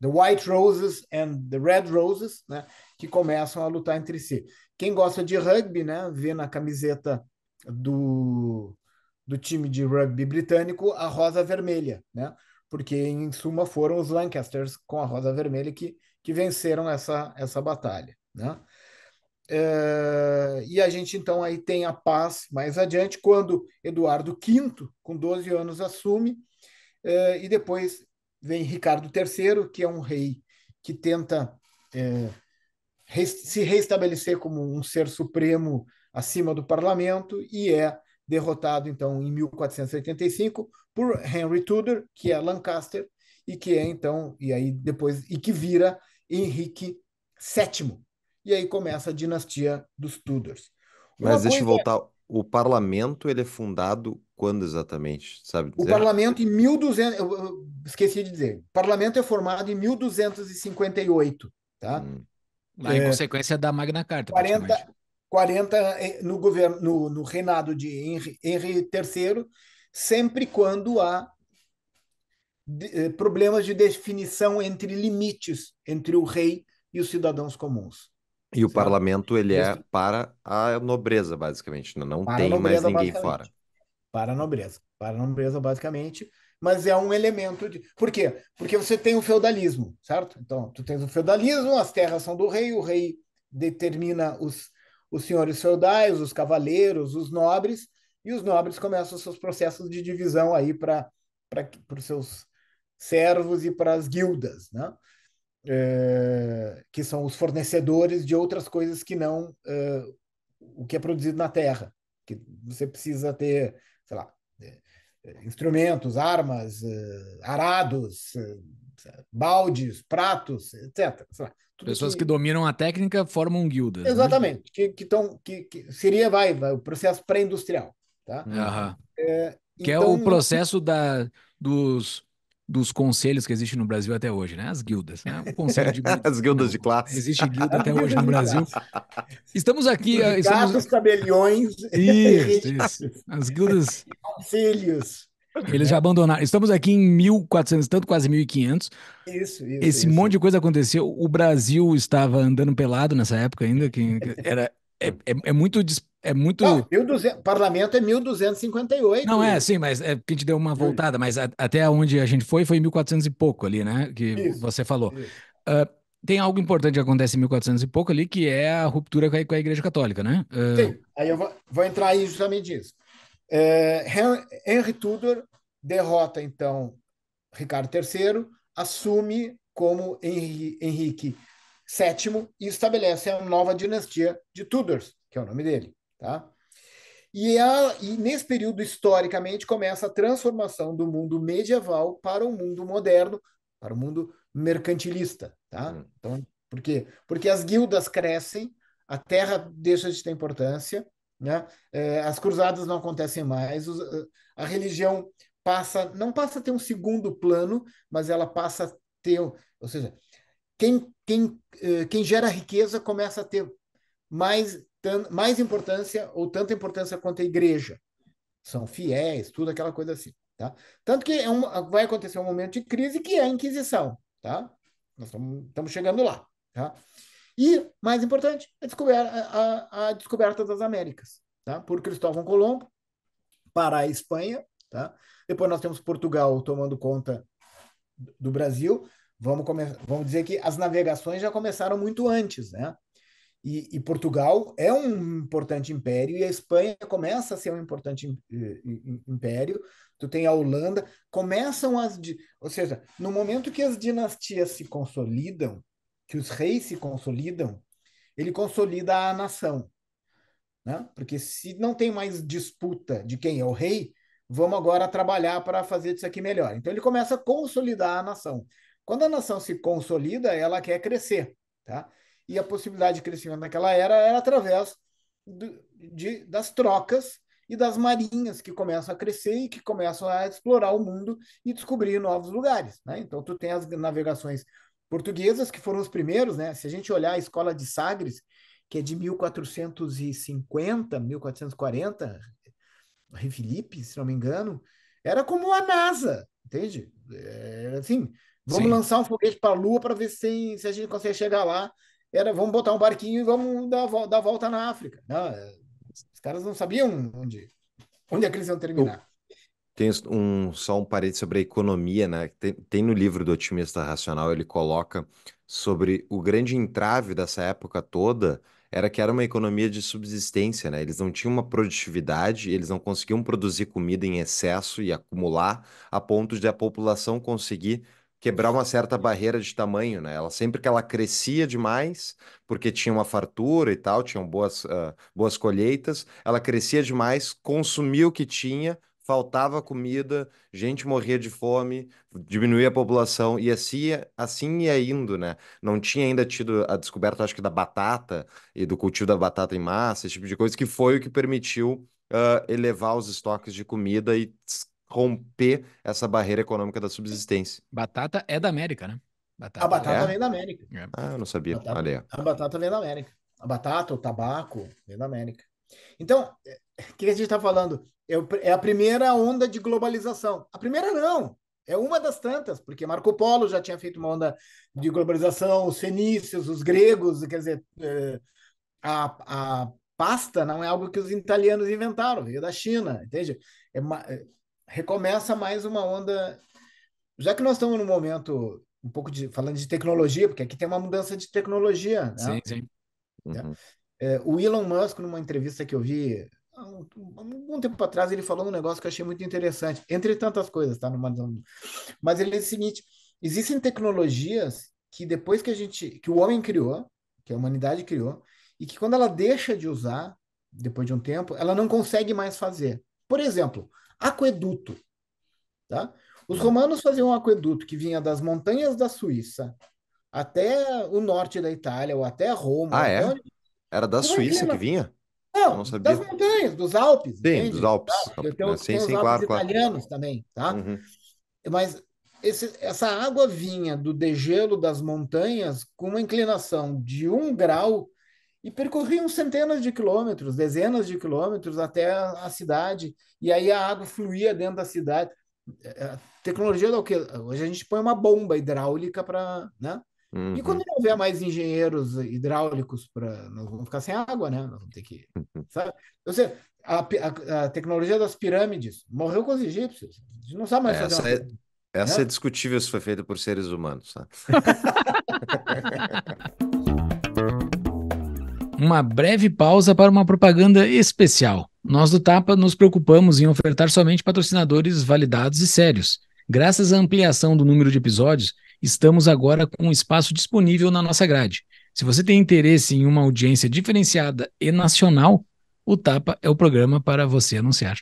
The White Roses and The Red Roses, né, que começam a lutar entre si. Quem gosta de rugby, né, vê na camiseta do, do time de rugby britânico a rosa vermelha, né, porque em suma foram os Lancasters com a rosa vermelha que, que venceram essa, essa batalha, né. É, e a gente então aí tem a paz mais adiante quando Eduardo V, com 12 anos, assume é, e depois vem Ricardo III, que é um rei que tenta é, se restabelecer como um ser supremo acima do parlamento e é derrotado então em 1485 por Henry Tudor, que é Lancaster e que é então e aí depois e que vira Henrique VII. E aí começa a dinastia dos Tudors. Mas deixa eu voltar, é... o parlamento ele é fundado quando exatamente, sabe? Dizer? O parlamento em 1200, eu esqueci de dizer. O parlamento é formado em 1258, tá? Hum. Lá em é. consequência da Magna Carta. 40, 40 eh, no governo no, no reinado de Henry, III, sempre quando há de, eh, problemas de definição entre limites entre o rei e os cidadãos comuns. E o certo? parlamento ele é para a nobreza basicamente, não, né? não para tem nobreza, mais ninguém fora para a nobreza. Para a nobreza, basicamente, mas é um elemento de. Por quê? Porque você tem o feudalismo, certo? Então, tu tens o feudalismo, as terras são do rei, o rei determina os, os senhores feudais, os cavaleiros, os nobres, e os nobres começam os seus processos de divisão aí para os seus servos e para as guildas, né? É, que são os fornecedores de outras coisas que não é, o que é produzido na terra. Que você precisa ter sei lá, é, é, instrumentos, armas, é, arados, baldes, pratos, etc. Pessoas que... que... dominam a técnica formam guildas. Né? Exatamente, né? que, que, tão, que, que seria vai, vai, o processo pré-industrial. Tá? Uhum. É, que então... é o então, processo da, dos dos conselhos que existem no Brasil até hoje, né? As guildas, né? O conselho de As guildas de classe. Existe guilda até hoje no Brasil. Estamos aqui. Eh, estamos... Gatos, cabelhões. Isso, isso. As guildas. Conselhos. Eles já abandonaram. Estamos aqui em 1400, tanto quase 1500. Isso, isso. Esse isso. monte de coisa aconteceu. O Brasil estava andando pelado nessa época ainda, que era é, é, é muito é muito. Não, 1200, parlamento é 1258. Não, é, sim, mas é porque a gente deu uma voltada, mas a, até onde a gente foi foi em 1400 e pouco ali, né? Que isso, você falou. Uh, tem algo importante que acontece em 1400 e pouco ali, que é a ruptura com a, com a Igreja Católica, né? Uh... Sim, aí eu vou, vou entrar aí justamente nisso. Uh, é, Henry, Henry Tudor derrota, então, Ricardo III, assume como Henrique VII e estabelece a nova dinastia de Tudors, que é o nome dele. Tá? E, a, e nesse período, historicamente, começa a transformação do mundo medieval para o mundo moderno, para o mundo mercantilista. Tá? Hum. Então, por quê? Porque as guildas crescem, a terra deixa de ter importância, né? É, as cruzadas não acontecem mais, a religião passa, não passa a ter um segundo plano, mas ela passa a ter, ou seja, quem, quem, eh, quem gera riqueza começa a ter mais mais importância ou tanta importância quanto a igreja. São fiéis, tudo aquela coisa assim. Tá? Tanto que é um, vai acontecer um momento de crise que é a Inquisição. Tá? Nós estamos chegando lá. Tá? E, mais importante, a descoberta, a, a descoberta das Américas tá? por Cristóvão Colombo para a Espanha. Tá? Depois nós temos Portugal tomando conta do Brasil. Vamos, vamos dizer que as navegações já começaram muito antes, né? E, e, Portugal é um importante império e a Espanha começa a ser um importante eh, império. Tu tem a Holanda, começam as, ou seja, no momento que as dinastias se consolidam, que os reis se consolidam, ele consolida a nação, né? Porque se não tem mais disputa de quem é o rei, vamos agora trabalhar para fazer isso aqui melhor. Então ele começa a consolidar a nação. Quando a nação se consolida, ela quer crescer, tá? e a possibilidade de crescimento naquela era era através do, de, das trocas e das marinhas que começam a crescer e que começam a explorar o mundo e descobrir novos lugares. Né? Então, tu tem as navegações portuguesas, que foram os primeiros. Né? Se a gente olhar a escola de Sagres, que é de 1450, 1440, Rei Felipe, se não me engano, era como a NASA, entende? É, assim, vamos Sim. lançar um foguete para a Lua para ver se, se a gente consegue chegar lá era vamos botar um barquinho e vamos dar, dar volta na África. Não, é, os caras não sabiam onde, onde é que eles iam terminar. Tem um, só um parede sobre a economia, né? Tem, tem no livro do Otimista Racional, ele coloca sobre o grande entrave dessa época toda era que era uma economia de subsistência, né? Eles não tinham uma produtividade, eles não conseguiam produzir comida em excesso e acumular a ponto de a população conseguir quebrar uma certa uhum. barreira de tamanho, né? Ela sempre que ela crescia demais, porque tinha uma fartura e tal, tinham boas, uh, boas colheitas, ela crescia demais, consumia o que tinha, faltava comida, gente morria de fome, diminuía a população e assim, assim ia indo, né? Não tinha ainda tido a descoberta, acho que, da batata e do cultivo da batata em massa, esse tipo de coisa, que foi o que permitiu uh, elevar os estoques de comida e romper essa barreira econômica da subsistência. Batata é da América, né? Batata. A batata é? vem da América. É. Ah, eu não sabia. Batata, Olha. A batata vem da América. A batata, o tabaco, vem da América. Então, é, o que a gente está falando? É, é a primeira onda de globalização. A primeira não. É uma das tantas, porque Marco Polo já tinha feito uma onda de globalização, os fenícios, os gregos, quer dizer, é, a, a pasta não é algo que os italianos inventaram, veio da China, entende? É recomeça mais uma onda. Já que nós estamos num momento um pouco de falando de tecnologia, porque aqui tem uma mudança de tecnologia. Né? Sim, sim. Né? Uhum. É, o Elon Musk, numa entrevista que eu vi há um, um, tempo atrás, ele falou um negócio que eu achei muito interessante, entre tantas coisas, tá? Numa... Mas ele disse o seguinte: existem tecnologias que depois que a gente, que o homem criou, que a humanidade criou, e que quando ela deixa de usar, depois de um tempo, ela não consegue mais fazer. Por exemplo, aqueduto. Tá? Os tá. romanos faziam um aqueduto que vinha das montanhas da Suíça até o norte da Itália, ou até Roma. Ah, é? Onde... Era da Imagina. É Suíça que vinha? Não, não das montanhas, dos Alpes. Bem, dos Alpes. Tá, tem, tem, é, sim, tem sim, Alpes claro, italianos claro. também, tá? Uhum. Mas esse, essa água vinha do degelo das montanhas com uma inclinação de um grau e percorriam centenas de quilômetros, dezenas de quilômetros até a cidade, e aí a água fluía dentro da cidade. A é, é, tecnologia da o quê? Hoje a gente põe uma bomba hidráulica para, né? Uhum. E quando uhum. não houver mais engenheiros hidráulicos para nós vamos ficar sem água, né? Nós vamos ter que, uhum. sabe? Ou seja, a, a, a tecnologia das pirâmides morreu com os egípcios. A gente não sabe mais Essa fazer. Uma... É, né? Essa né? é discutível se foi feita por seres humanos, tá? uma breve pausa para uma propaganda especial. Nós do Tapa nos preocupamos em ofertar somente patrocinadores validados e sérios. Graças à ampliação do número de episódios, estamos agora com espaço disponível na nossa grade. Se você tem interesse em uma audiência diferenciada e nacional, o Tapa é o programa para você anunciar.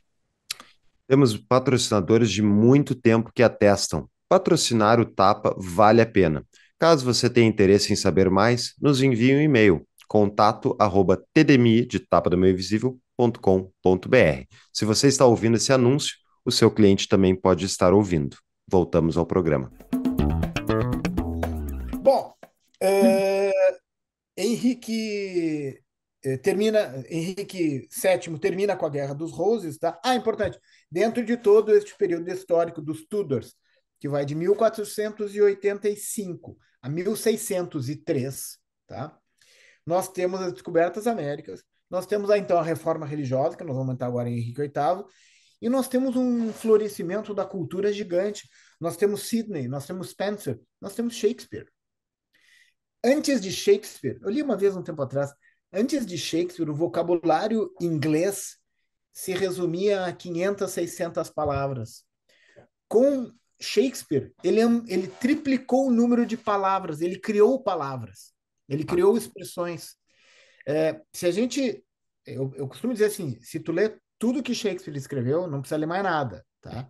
Temos patrocinadores de muito tempo que atestam. Patrocinar o Tapa vale a pena. Caso você tenha interesse em saber mais, nos envie um e-mail contato arroba tdmi, de tapa do ponto br Se você está ouvindo esse anúncio, o seu cliente também pode estar ouvindo. Voltamos ao programa. Bom, é... Henrique é, termina, Henrique VII termina com a Guerra dos Roses, tá? Ah, importante, dentro de todo este período histórico dos Tudors, que vai de 1485 a 1603, tá? Nós temos as descobertas américas, nós temos então a reforma religiosa, que nós vamos entrar agora em Henrique VIII, e nós temos um florescimento da cultura gigante. Nós temos Sidney, nós temos Spencer, nós temos Shakespeare. Antes de Shakespeare, eu li uma vez um tempo atrás, antes de Shakespeare, o vocabulário inglês se resumia a 500, 600 palavras. Com Shakespeare, ele, ele triplicou o número de palavras, ele criou palavras. Ele ah. criou expressões. É, se a gente. Eu, eu costumo dizer assim: se tu lê tudo que Shakespeare escreveu, não precisa ler mais nada, tá?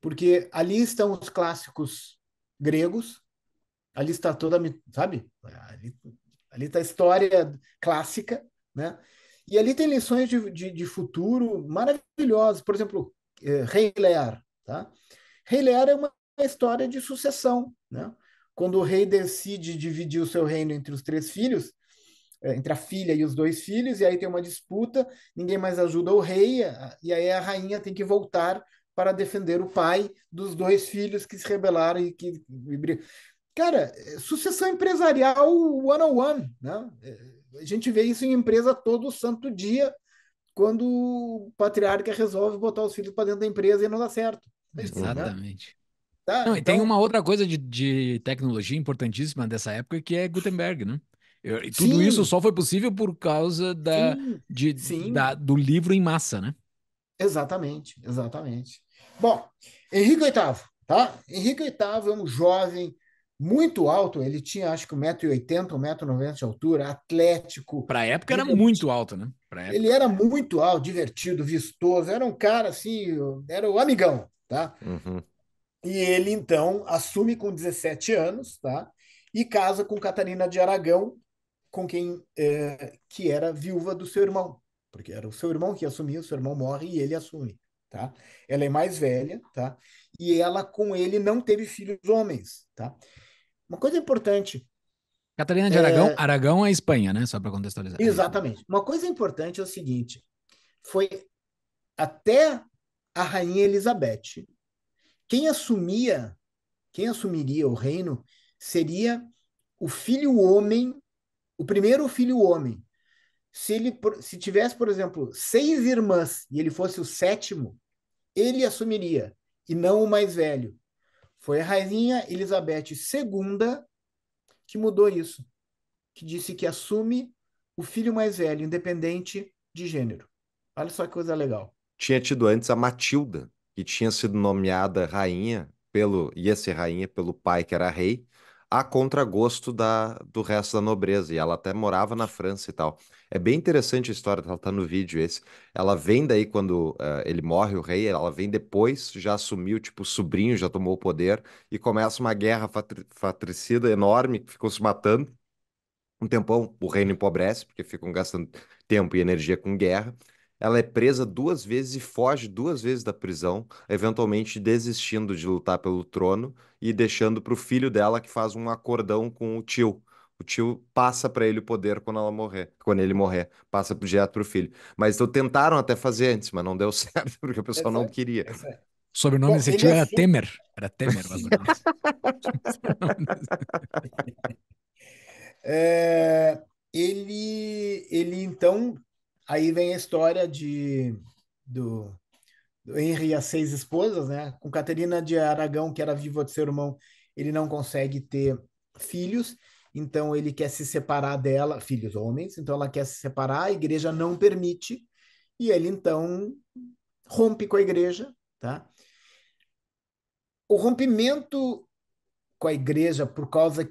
Porque ali estão os clássicos gregos, ali está toda, sabe? Ali, ali está a história clássica, né? E ali tem lições de, de, de futuro maravilhosas. Por exemplo, é, Rei Lear, tá? Rei Lear é uma história de sucessão, né? Quando o rei decide dividir o seu reino entre os três filhos, é, entre a filha e os dois filhos, e aí tem uma disputa, ninguém mais ajuda o rei, e aí a rainha tem que voltar para defender o pai dos dois filhos que se rebelaram e que. Cara, é, sucessão empresarial one-on-one, né? É, a gente vê isso em empresa todo santo dia, quando o patriarca resolve botar os filhos para dentro da empresa e não dá certo. Exatamente. Tá? Não, então... E tem então uma outra coisa de, de tecnologia importantíssima dessa época que é Gutenberg, né? Eu, tudo sim. isso só foi possível por causa da, sim, de, sim. da, do livro em massa, né? Exatamente, exatamente. Bom, Henrique VIII, tá? Henrique VIII é um jovem muito alto, ele tinha acho que 1,80m, 1,90m de altura, atlético. Para a época era muito alto, né? Ele era muito alto, divertido, vistoso, era um cara assim, era o amigão, tá? Uhum. E ele, então, assume com 17 anos, tá? E casa com Catarina de Aragão, com quem é, que era viúva do seu irmão, porque era o seu irmão que assumiu, seu irmão morre e ele assume, tá? Ela é mais velha, tá? E ela com ele não teve filhos homens, tá? Uma coisa importante. Catarina de é... Aragão, Aragão é Espanha, né? Só para contextualizar. Exatamente. Uma coisa importante é o seguinte: foi até a rainha Elizabeth, quem assumia, quem assumiria o reino seria o filho homem, o primeiro filho homem. Se ele se tivesse, por exemplo, seis irmãs e ele fosse o sétimo, ele assumiria e não o mais velho. Foi a rainha Elizabeth II que mudou isso, que disse que assume o filho mais velho, independente de gênero. Olha só que coisa legal. Tinha tido antes a Matilda, que tinha sido nomeada rainha pelo ia ser rainha pelo pai que era rei, a contragosto da, do resto da nobreza. E ela até morava na França e tal. É bem interessante a história, ela tá no vídeo esse. Ela vem daí quando uh, ele morre, o rei, ela vem depois, já assumiu, tipo, o sobrinho já tomou o poder, e começa uma guerra fatri fatricida enorme, que ficou se matando. Um tempão, o reino empobrece, porque ficam gastando tempo e energia com guerra ela é presa duas vezes e foge duas vezes da prisão, eventualmente desistindo de lutar pelo trono e deixando para o filho dela que faz um acordão com o tio. O tio passa para ele o poder quando ela morrer, quando ele morrer, passa direto o filho. Mas então, tentaram até fazer antes, mas não deu certo porque o pessoal é não queria. É o sobrenome desse tio era Temer. Era Temer, mais ou menos. é, ele, ele então Aí vem a história de do, do Henry e as seis esposas, né? Com Catarina de Aragão, que era viva de seu irmão, ele não consegue ter filhos, então ele quer se separar dela, filhos homens, então ela quer se separar, a igreja não permite, e ele então rompe com a igreja, tá? O rompimento com a igreja por causa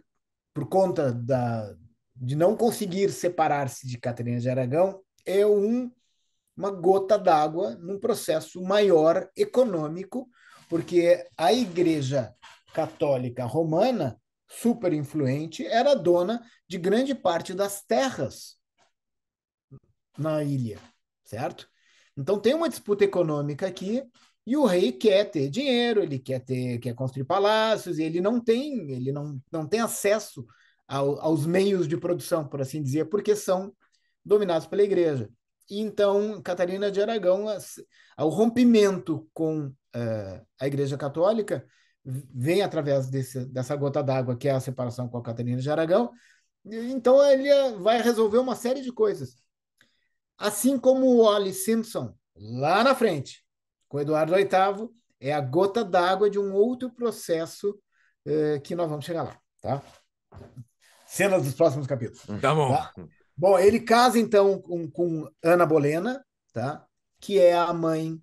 por conta da de não conseguir separar-se de Catarina de Aragão é um, uma gota d'água num processo maior econômico, porque a Igreja Católica Romana, super influente, era dona de grande parte das terras na ilha, certo? Então tem uma disputa econômica aqui e o rei quer ter dinheiro, ele quer ter, quer construir palácios, e ele não tem, ele não, não tem acesso ao, aos meios de produção, por assim dizer, porque são dominados pela igreja. E então, Catarina de Aragão, assim, o rompimento com uh, a igreja católica vem através desse, dessa gota d'água que é a separação com a Catarina de Aragão. Então, ele eh, vai resolver uma série de coisas. Assim como o Wally Simpson, lá na frente, com Eduardo VIII, é a gota d'água de um outro processo eh, que nós vamos chegar lá, tá? Cenas dos próximos capítulos. Tá bom. Tá? Bom, ele casa então com, com Ana Bolena, tá? Que é a mãe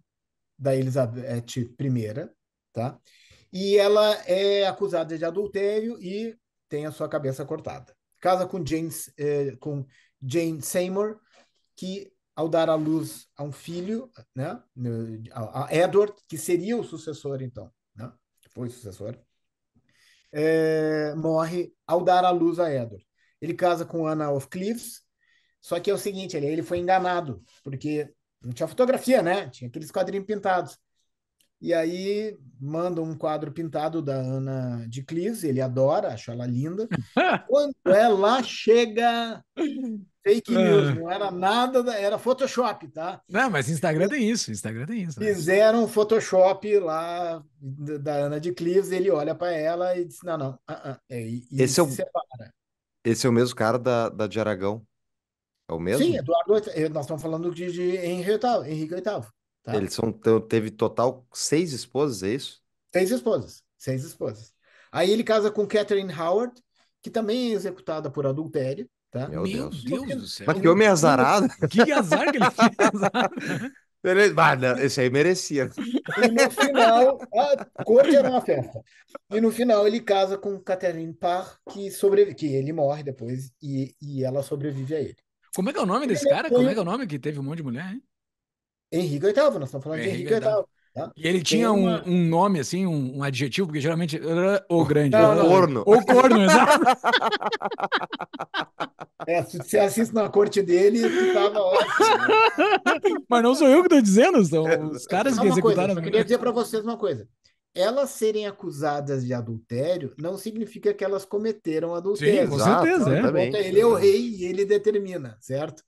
da Elizabeth I, tá? E ela é acusada de adultério e tem a sua cabeça cortada. Casa com James, eh, com Jane Seymour, que ao dar à luz a um filho, né, a Edward, que seria o sucessor então, né, foi sucessor, eh, morre ao dar à luz a Edward. Ele casa com Anna of Cleves, só que é o seguinte, ele, ele foi enganado, porque não tinha fotografia, né? Tinha aqueles quadrinhos pintados. E aí manda um quadro pintado da Ana de Clis, ele adora, acha ela linda. Quando ela chega, fake ah. news, não era nada, era Photoshop, tá? Não, mas Instagram tem isso, Instagram tem isso. Né? Fizeram Fizeram Photoshop lá da Ana de Clis, ele olha para ela e diz: não, não, uh ah, -uh. Ah, e, é, e esse é o... Separa. Esse é o mesmo cara da, da de Aragão. É o mesmo? Sim, Eduardo VIII. Nós estamos falando de, de Henrique VIII. Henrique VIII tá? Eles são, teve total seis esposas, é isso? Seis esposas. Seis esposas. Aí ele casa com Catherine Howard, que também é executada por adultério. Tá? Meu, Meu Deus, Deus do céu. Mas que homem azarado. Que azar que ele fez. ele Ah, não, esse aí merecia. E no final, a corte era uma festa. E no final ele casa com Catherine Parr, que, sobrevive, que ele morre depois e, e ela sobrevive a ele. Como é que é o nome desse cara? Como é que é o nome que teve um monte de mulher, hein? Henrique VIII, nós estamos falando de Henrique VIII. Tá? E ele tinha uma... um, um, nome, assim, um, um, adjetivo, porque geralmente. O grande. Não, o corno. O corno, exato. É, se você assiste na corte dele, tava ótimo. Né? Mas não sou eu que estou dizendo, são é, os caras que executaram. Coisa, eu queria dizer para vocês uma coisa elas serem acusadas de adultério não significa que elas cometeram adultério. Sim, com Exato, certeza. É. Ele é o rei e ele determina, certo?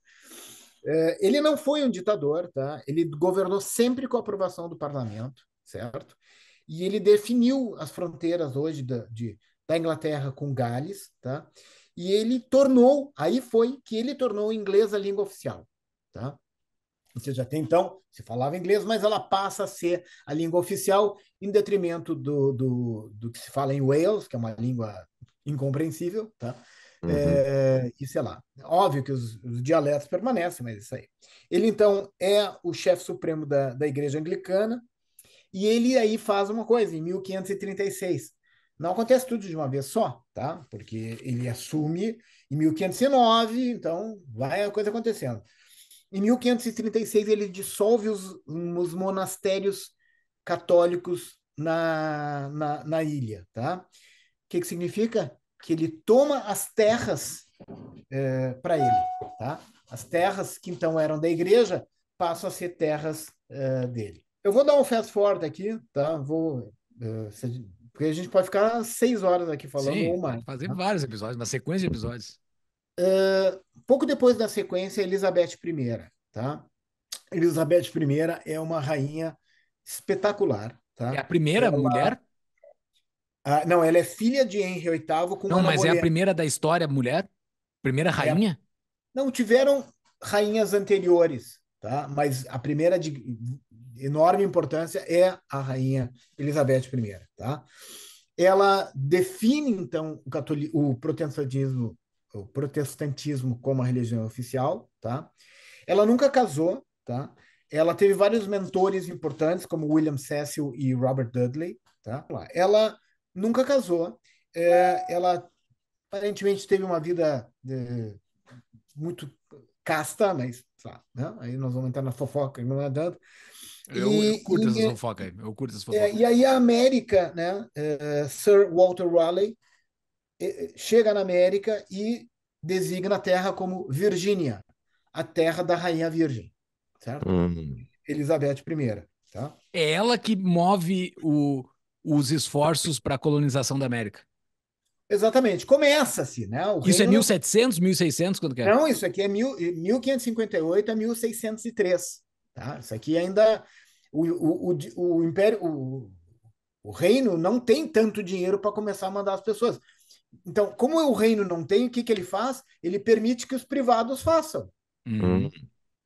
É, ele não foi um ditador, tá? Ele governou sempre com a aprovação do parlamento, certo? E ele definiu as fronteiras hoje da, de, da Inglaterra com Gales, tá? E ele tornou, aí foi que ele tornou o inglês a língua oficial, tá? seja, até então se falava inglês, mas ela passa a ser a língua oficial em detrimento do, do, do que se fala em Wales, que é uma língua incompreensível, tá? Uhum. É, e sei lá, óbvio que os, os, dialetos permanecem, mas é isso aí. Ele então é o chefe supremo da, da Igreja Anglicana e ele aí faz uma coisa em 1536. Não acontece tudo de uma vez só, tá? Porque ele assume em 1509, então vai a coisa acontecendo. Em 1536, ele dissolve os, os monastérios católicos na, na, na ilha. Tá? O que, que significa? Que ele toma as terras é, para ele. Tá? As terras que então eram da igreja passam a ser terras é, dele. Eu vou dar um fast forward aqui, tá? Vou, é, porque a gente pode ficar seis horas aqui falando Sim, ou mais. Fazer tá? vários episódios, uma sequência de episódios. Ah, pouco depois da sequência, Elizabeth I. Tá? Elizabeth I é uma rainha espetacular. Tá? É a primeira mulher? Ah, não, ela é filha de Henry VIII com Não, mas mulher. é a primeira da história mulher? Primeira é rainha? É... Não, tiveram rainhas anteriores, tá? mas a primeira de enorme importância é a rainha Elizabeth I. Tá? Ela define, então, o, catoli... o protestantismo o protestantismo como a religião oficial, tá? Ela nunca casou, tá? Ela teve vários mentores importantes, como William Cecil e Robert Dudley, tá? Ela nunca casou, é, ela aparentemente teve uma vida é, muito casta, mas né? aí nós vamos entrar na fofoca, não adianta. É eu, eu, curto essa fofoca fofocas aí, eu curto essas é, fofocas. É, e aí a América, né? Sir Walter Raleigh, chega na América e designa a terra como Virgínia, a terra da Rainha Virgem, certo? Uhum. Elizabeth I, tá? É ela que move o, os esforços para a colonização da América. Exatamente, começa-se, né? O isso é reino... é 1700, 1600, quando quer? Não, isso aqui é mil, 1558 a 1603, tá? Isso aqui ainda o, o, o, o império, o, o reino não tem tanto dinheiro para começar a mandar as pessoas. Então, como o reino não tem, o que, que ele faz? Ele permite que os privados façam. Uhum. uhum.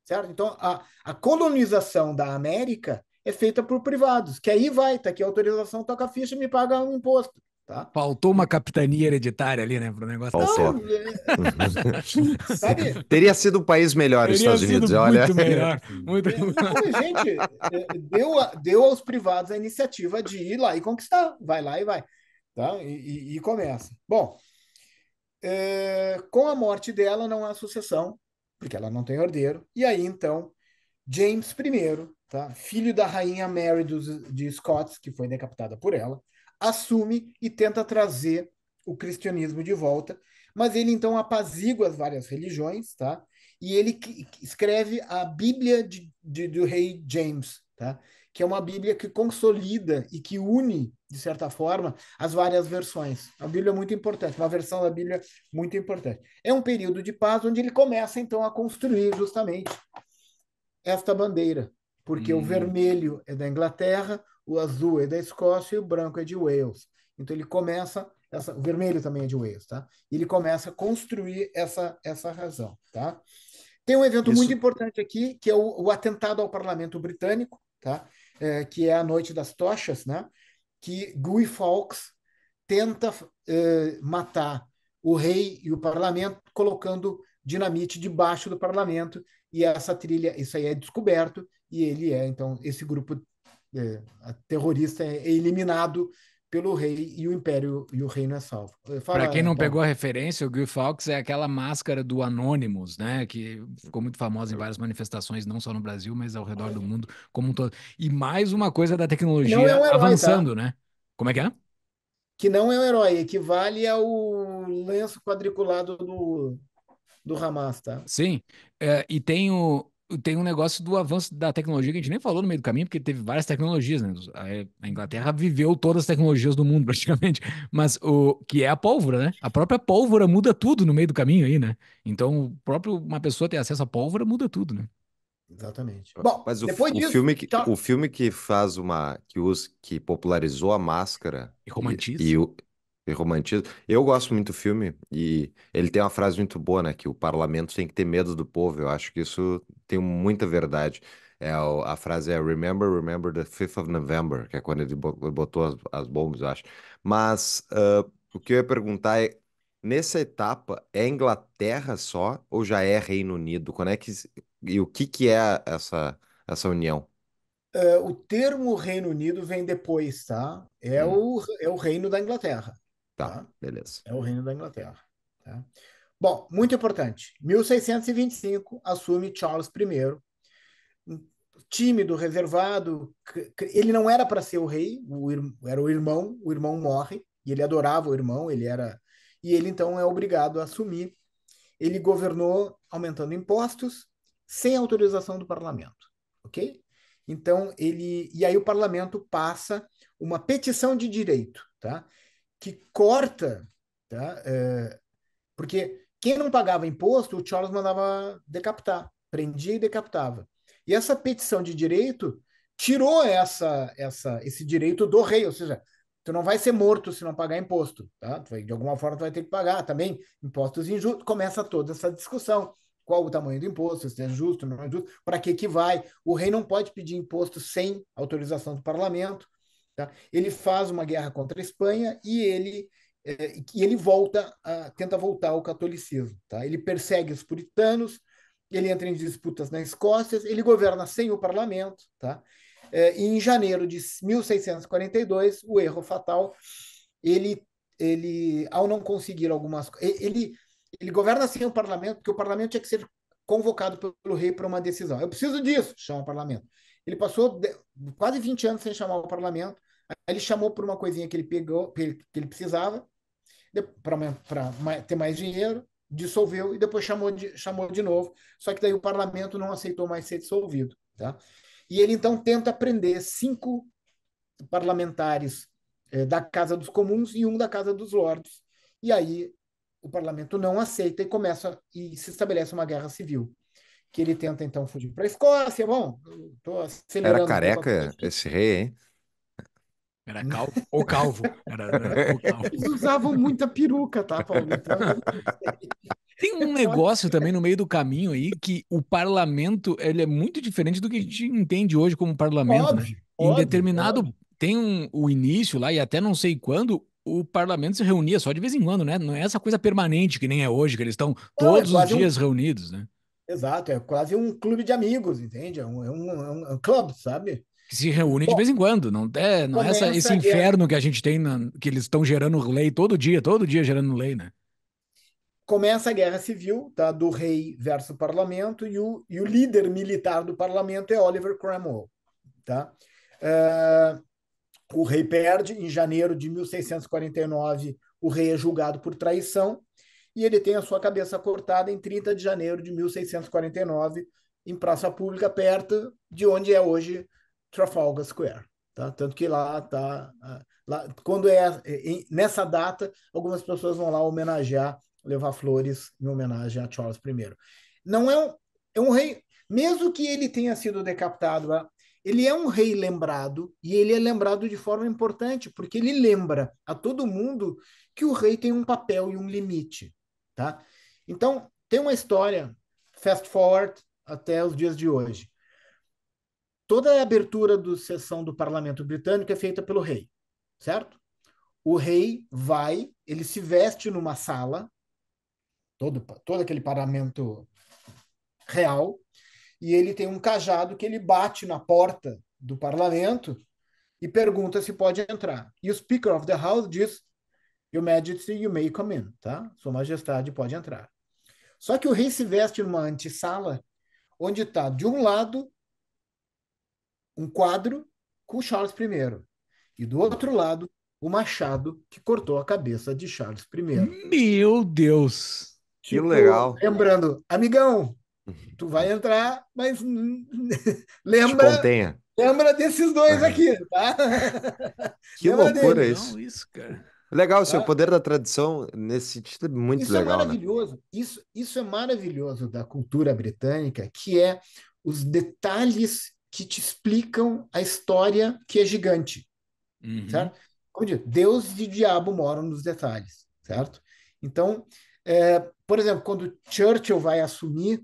Certo? Então, a, a, colonização da América é feita por privados, que aí vai, tá aqui a autorização, toca a ficha e me paga um imposto. Tá? Faltou uma capitania hereditária ali, né, para o negócio. Faltou. Sabe? Teria sido um país melhor os Estados Unidos, muito olha. Melhor, muito melhor. Gente, é, deu, deu aos privados a iniciativa de ir lá e conquistar. Vai lá e vai tá? E, e, e começa. Bom, é, com a morte dela não há sucessão, porque ela não tem herdeiro. E aí então James I, tá? filho da rainha Mary dos, de Scots, que foi decapitada por ela, assume e tenta trazer o cristianismo de volta, mas ele então apazigua as várias religiões, tá? E ele escreve a Bíblia de, de, do rei James, tá? que é uma Bíblia que consolida e que une, de certa forma, as várias versões. A Bíblia é muito importante, uma versão da Bíblia muito importante. É um período de paz onde ele começa, então, a construir justamente esta bandeira, porque hum. o vermelho é da Inglaterra, o azul é da Escócia e o branco é de Wales. Então, ele começa essa, o vermelho também é de Wales, tá? Ele começa a construir essa, essa razão, tá? Tem um evento Isso. muito importante aqui, que é o, o, atentado ao parlamento britânico, tá? é, que é a Noite das Tochas, né? que Guy Fawkes tenta é, matar o rei e o parlamento colocando dinamite debaixo do parlamento e essa trilha, isso aí é descoberto e ele é, então, esse grupo é, terrorista é eliminado pelo rei e o império e o reino é salvo. Para ah, quem não então. pegou a referência, o Guy Fawkes é aquela máscara do Anonymous, né, que ficou muito famosa em várias manifestações, não só no Brasil, mas ao redor do mundo como um todo. E mais uma coisa da tecnologia é um herói, tá? avançando, tá? né? Como é que é? Que não é um herói, equivale ao lenço quadriculado do do Hamas, tá? Sim, é, e tem o, tem um negócio do avanço da tecnologia que a gente nem falou no meio do caminho, porque teve várias tecnologias, né? A Inglaterra viveu todas as tecnologias do mundo, praticamente. Mas o que é a pólvora, né? A própria pólvora muda tudo no meio do caminho aí, né? Então, próprio uma pessoa ter acesso à pólvora muda tudo, né? Exatamente. Bom, mas o, o disso, filme que tá o filme que faz uma que usa, que popularizou a máscara e romantiza e, e o e romantismo. Eu gosto muito do filme e ele tem uma frase muito boa, né? Que o parlamento tem que ter medo do povo. Eu acho que isso tem muita verdade. É, a frase é Remember, remember the 5th of November, que é quando ele botou as, as bombas, eu acho. Mas ah, o que eu ia perguntar é, nessa etapa, é Inglaterra só ou já é Reino Unido? Quando é que... E o que que é essa, essa união? É, o termo Reino Unido vem depois, tá? É hum. o, é o Reino da Inglaterra. Tá, tá, beleza. É o reino da Inglaterra. Tá? Bom, muito importante. 1625 assume Charles I, tímido, reservado. Ele não era para ser o rei, o, era o irmão. O irmão morre e ele adorava o irmão. Ele era e ele então é obrigado a assumir. Ele governou aumentando impostos sem autorização do parlamento, ok? Então ele e aí o parlamento passa uma petição de direito, tá? que corta, tá? É, porque quem não pagava imposto, o Charles mandava decapitar, prendia e decapitava. E essa petição de direito tirou essa, essa, esse direito do rei, ou seja, tu não vai ser morto se não pagar imposto, tá? de alguma forma tu vai ter que pagar também impostos injustos. Começa toda essa discussão. Qual o tamanho do imposto, se é justo, não é justo, para que que vai? O rei não pode pedir imposto sem autorização do parlamento. Tá? Ele faz uma guerra contra a Espanha e ele é, e ele volta a, tenta voltar ao catolicismo. Tá? Ele persegue os puritanos, ele entra em disputas na Escócia, ele governa sem o parlamento. Tá? É, e em janeiro de 1642, o erro fatal, ele, ele ao não conseguir algumas ele ele governa sem o parlamento, porque o parlamento tinha que ser convocado pelo rei para uma decisão. Eu preciso disso, chama o parlamento. Ele passou quase 20 anos sem chamar o parlamento. Aí ele chamou por uma coisinha que ele pegou, que ele, precisava, para ter mais dinheiro, dissolveu e depois chamou de, chamou de novo. Só que daí o parlamento não aceitou mais ser dissolvido. Tá? E ele então tenta prender cinco parlamentares eh, da Casa dos Comuns e um da Casa dos Lordes. E aí o parlamento não aceita e começa e se estabelece uma guerra civil que ele tenta então fugir para a Escócia. Bom, estou acelerando. Era careca esse rei, hein? Era calvo ou calvo. Era, era calvo. Eles usavam muita peruca, tá, Paulo? Então, tem um negócio também no meio do caminho aí que o parlamento ele é muito diferente do que a gente entende hoje como parlamento. Né? Óbvio, né? óbvio, determinado óbvio. tem um, o início lá e até não sei quando o parlamento se reunia só de vez em quando, né? Não é essa coisa permanente que nem é hoje que eles estão é todos é os dias um... reunidos, né? Exato, é quase um clube de amigos, entende? É um, é um, é um é clube, sabe? Que se reúne Bom, de vez em quando, não é, não é essa, esse inferno que a gente tem, na, que eles estão gerando lei todo dia, todo dia gerando lei, né? Começa a guerra civil, tá? Do rei versus o parlamento, e o, e o líder militar do parlamento é Oliver Cromwell, tá? Uh, o rei perde, em janeiro de 1649, o rei é julgado por traição, e ele tem a sua cabeça cortada em 30 de janeiro de 1649, em praça pública, perto de onde é hoje Trafalgar Square. Tá? Tanto que lá tá ah, lá, quando é, é em, nessa data, algumas pessoas vão lá homenagear, levar flores em homenagem a Charles I. Não é um, é um rei, mesmo que ele tenha sido decapitado, ah, ele é um rei lembrado e ele é lembrado de forma importante, porque ele lembra a todo mundo que o rei tem um papel e um limite. Tá? Então, tem uma história, fast forward até os dias de hoje. Toda a abertura da sessão do parlamento britânico é feita pelo rei, certo? O rei vai, ele se veste numa sala, todo, todo aquele parlamento real, e ele tem um cajado que ele bate na porta do parlamento e pergunta se pode entrar. E o Speaker of the House diz: Your Majesty, you may come in, tá? Sua Majestade pode entrar. Só que o rei se veste numa antessala, onde está, de um lado, um quadro com Charles I, e do outro lado, o machado que cortou a cabeça de Charles I. Meu Deus! que tipo, legal! Lembrando, amigão, uhum. tu vai entrar, mas lembra. Lembra desses dois uhum. aqui, tá? Que lembra loucura deles. isso. Não, isso, cara. Legal, seu tá? poder da tradição nesse sentido é muito isso é legal. Isso é né? maravilhoso. Né? Isso, isso é maravilhoso da cultura britânica, que é os detalhes que te explicam a história que é gigante. Uhum. Certo? Como diz, Deus e diabo moram nos detalhes, certo? Então, é, por exemplo, quando Churchill vai assumir,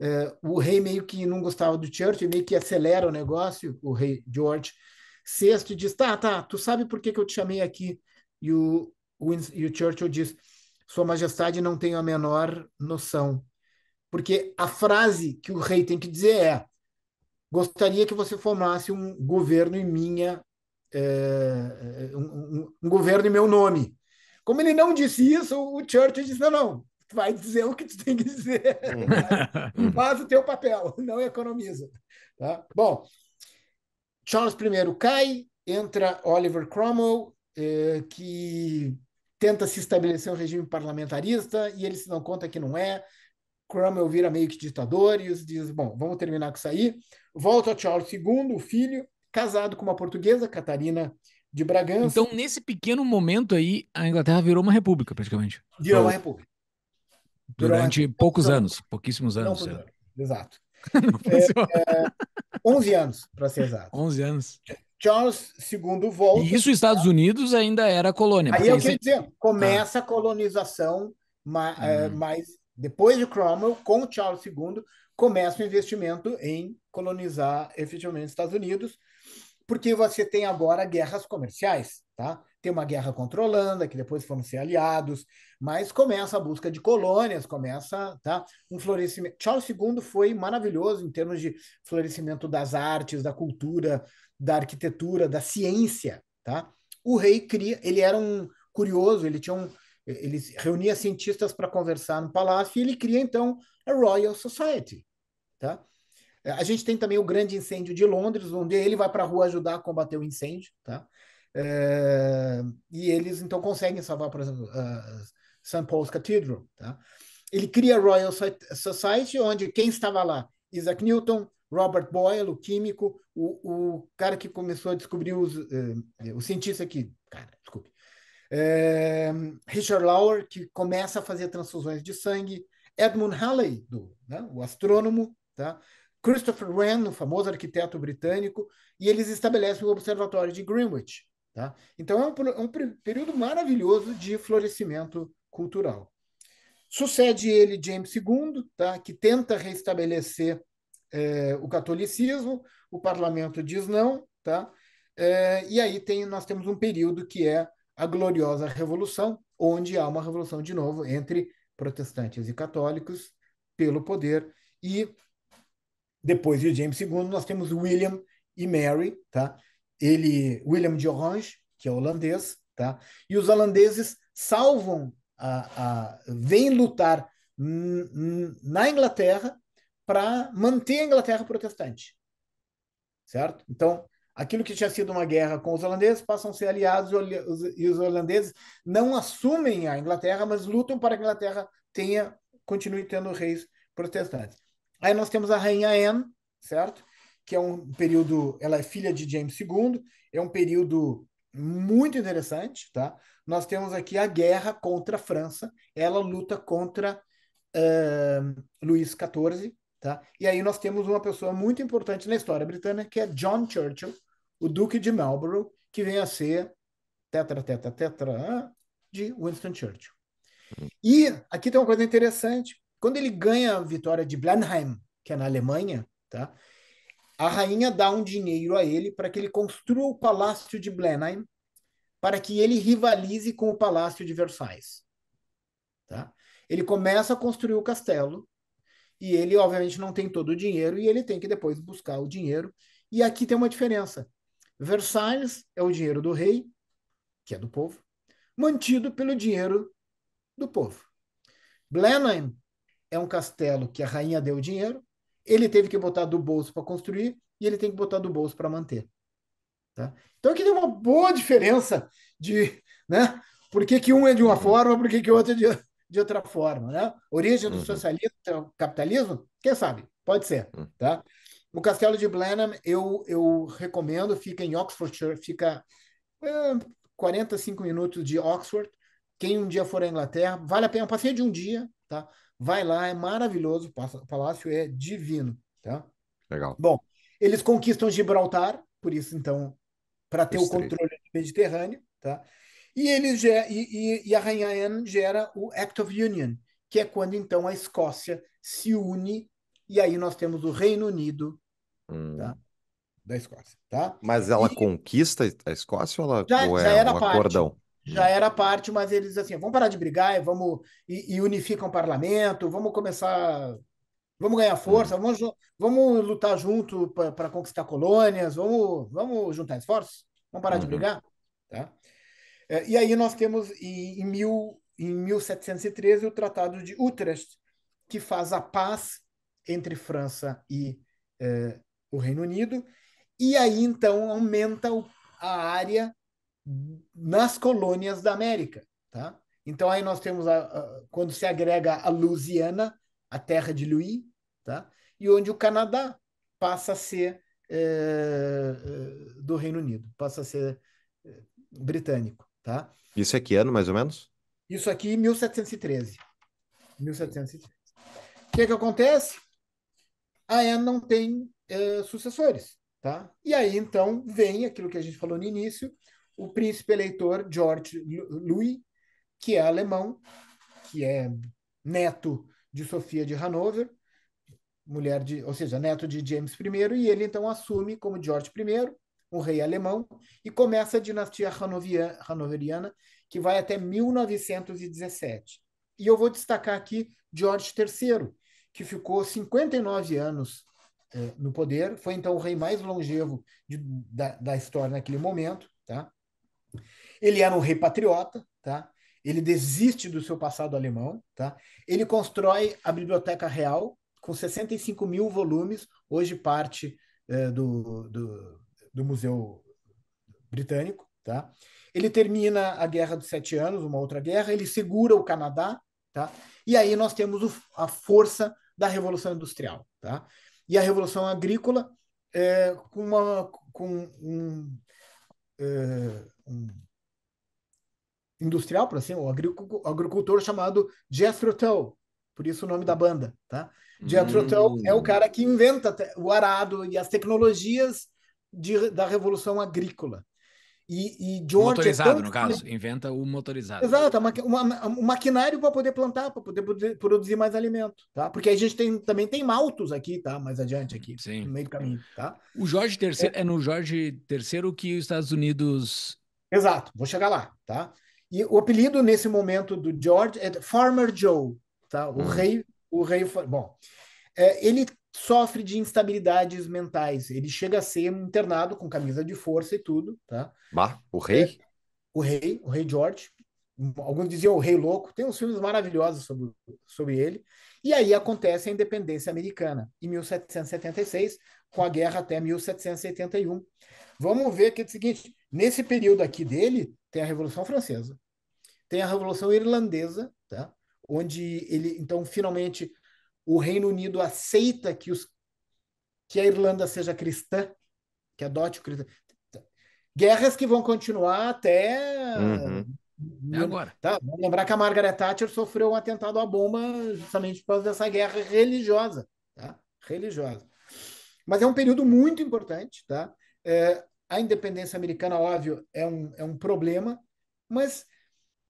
é, o rei meio que não gostava do Churchill, meio que acelera o negócio, o rei George VI diz, tá, tá, tu sabe por que, que eu te chamei aqui? E o, e o Churchill diz: Sua Majestade não tem a menor noção. Porque a frase que o rei tem que dizer é: Gostaria que você formasse um governo em minha. É, um, um, um, governo em meu nome. Como ele não disse isso, o Churchill disse: Não, não, vai dizer o que tu tem que dizer. Hum. Faz o teu papel, não economiza. Tá? Bom, Charles I cai, entra Oliver Cromwell, eh, que tenta se estabelecer um regime parlamentarista e ele se dão conta que não é. Cromwell vira meio que ditador e os diz: bom, vamos terminar com isso aí. Volta Charles II, o filho, casado com uma portuguesa, Catarina de Bragança. Então, nesse pequeno momento aí, a Inglaterra virou uma república, praticamente. Virou uma república. Durante poucos não, anos, pouquíssimos anos. É. Não, exato. Não é, é, 11 anos, para ser exato. 11 anos. É. Charles II volta. E isso os Estados Unidos ainda era colônia. Aí eu quero dizer, começa ah. a colonização, mas, é, hum. mas depois de Cromwell, com Charles II, começa o investimento em colonizar efetivamente os Estados Unidos, porque você tem agora guerras comerciais, tá? Tem uma guerra contra Holanda, que depois foram ser aliados, mas começa a busca de colônias, começa, tá? Um florescimento. Charles II foi maravilhoso em termos de florescimento das artes, da cultura, da arquitetura, da ciência, tá? O rei cria, ele era um curioso, ele tinha um, ele reunia cientistas para conversar no palácio e ele cria então a Royal Society, tá? A gente tem também o grande incêndio de Londres, onde ele vai para a rua ajudar a combater o incêndio, tá? É, e eles então conseguem salvar, por exemplo, uh, St. Paul's Cathedral. Tá? Ele cria a Royal Society, onde quem estava lá? Isaac Newton, Robert Boyle, o químico, o, o cara que começou a descobrir os. Eh, o cientista que. Cara, desculpe. Eh, Richard Lauer, que começa a fazer transfusões de sangue. Edmund Halley, do, né, o astrônomo, tá? Christopher Wren, o famoso arquiteto britânico, e eles estabelecem o Observatório de Greenwich. Tá? Então é um, é um período maravilhoso de florescimento cultural. Sucede ele James II, tá? que tenta restabelecer é, o catolicismo, o parlamento diz não, tá? É, e aí tem, nós temos um período que é a gloriosa revolução, onde há uma revolução de novo entre protestantes e católicos pelo poder e depois de James II nós temos William e Mary, tá? Ele William de Orange, que é holandês, tá? E os holandeses salvam a, a vêm lutar na Inglaterra para manter a Inglaterra protestante. Certo? Então, aquilo que tinha sido uma guerra com os holandeses passam a ser aliados e os holandeses não assumem a Inglaterra, mas lutam para que a Inglaterra tenha continue tendo reis protestantes. Aí nós temos a rainha Anne, certo? Que é um período, ela é filha de James II, é um período muito interessante, tá? Nós temos aqui a guerra contra a França, ela luta contra uh, Luís XIV, Tá? E aí nós temos uma pessoa muito importante na história britânica, que é John Churchill, o Duque de Marlborough, que vem a ser tetra, tetra, tetra de Winston Churchill. Hum. E aqui tem uma coisa interessante. Quando ele ganha a vitória de Blenheim, que é na Alemanha, tá? a rainha dá um dinheiro a ele para que ele construa o Palácio de Blenheim, para que ele rivalize com o Palácio de Versailles. Tá? Ele começa a construir o castelo, e ele, obviamente, não tem todo o dinheiro e ele tem que depois buscar o dinheiro. E aqui tem uma diferença. Versailles é o dinheiro do rei, que é do povo, mantido pelo dinheiro do povo. Blenheim é um castelo que a rainha deu dinheiro, ele teve que botar do bolso para construir e ele tem que botar do bolso para manter. Tá? Então aqui tem uma boa diferença de, né? Por que, que um é de uma forma, por que, que o outro é de outra de outra forma, né? Origem do uhum. socialismo, capitalismo, quem sabe? Pode ser, hum. tá? O Castelo de Blenheim eu, eu recomendo, fica em Oxfordshire, fica é, eh, 45 minutos de Oxford. Quem um dia for à Inglaterra, vale a pena, um passeio de um dia, tá? Vai lá, é maravilhoso, o palácio é divino, tá? Legal. Bom, eles conquistam Gibraltar, por isso então para ter o controle do Mediterrâneo, tá? E, ele, e, e, e a Rainha Anne gera o Act of Union, que é quando então a Escócia se une e aí nós temos o Reino Unido hum. tá? da Escócia. Tá? Mas ela e... conquista a Escócia ou ela já, ou é já era um parte, acordão? Já era parte, mas eles assim, vamos parar de brigar vamos, e, e unificam o parlamento, vamos começar vamos ganhar força, hum. vamos, vamos lutar junto para conquistar colônias, vamos, vamos juntar esforços, vamos parar uhum. de brigar. Tá? É, e aí nós temos em, mil, em 1713 o Tratado de Utrecht, que faz a paz entre França e é, o Reino Unido, e aí então aumenta a área nas colônias da América. Tá? Então aí nós temos, a, a, quando se agrega a Louisiana, a terra de Louis, tá? e onde o Canadá passa a ser é, do Reino Unido, passa a ser britânico. Tá? Isso é que ano, mais ou menos? Isso aqui, 1713. 1713. O que, que acontece? A Anne não tem é, sucessores. Tá? E aí, então, vem aquilo que a gente falou no início, o príncipe eleitor George Louis, que é alemão, que é neto de Sofia de Hanover, mulher de, ou seja, neto de James I, e ele então assume como George I, um rei alemão, e começa a dinastia hanoveriana, que vai até 1917. E eu vou destacar aqui George III, que ficou 59 anos eh, no poder, foi então o rei mais longevo de, da, da história naquele momento. Tá? Ele era um rei patriota, tá? ele desiste do seu passado alemão, tá? ele constrói a Biblioteca Real com 65 mil volumes, hoje parte eh, do, do do Museu Britânico. Tá? Ele termina a Guerra dos Sete Anos, uma outra guerra, ele segura o Canadá, tá? e aí nós temos o, a força da Revolução Industrial. Tá? E a Revolução Agrícola, é, com, uma, com um, é, um industrial, por assim, um agricultor chamado Jethro Tull, por isso o nome da banda, tá? Jethro hum. Tull é o hum. cara que inventa o arado e as tecnologias de, da Revolução Agrícola. E, e George é motorizado, é tão... no caso, inventa o motorizado. Exato, um maquinário para poder plantar, para poder produzir mais alimento, tá? Porque a gente tem, também tem maltos aqui, tá? Mais adiante aqui, Sim. no meio do caminho, tá? O Jorge III, é, é no Jorge III que os Estados Unidos... Exato, vou chegar lá, tá? E o apelido nesse momento do George é Farmer Joe, tá? O hum. rei, o rei, bom, é, ele sofre de instabilidades mentais. Ele chega a ser internado com camisa de força e tudo, tá? Bah, o rei? É, o rei, o rei George. Alguns diziam o rei louco. Tem uns filmes maravilhosos sobre, sobre ele. E aí acontece a independência americana, em 1776, com a guerra até 1781. Vamos ver que é o seguinte, nesse período aqui dele, tem a Revolução Francesa, tem a Revolução Irlandesa, tá? onde ele, então, finalmente, o Reino Unido aceita que, os, que a Irlanda seja cristã, que adote o cristã. Guerras que vão continuar até. Uhum. Né, é agora. Tá? lembrar que a Margaret Thatcher sofreu um atentado à bomba justamente por causa dessa guerra religiosa. Tá? Religiosa. Mas é um período muito importante. Tá? É, a independência americana, óbvio, é um, é um problema, mas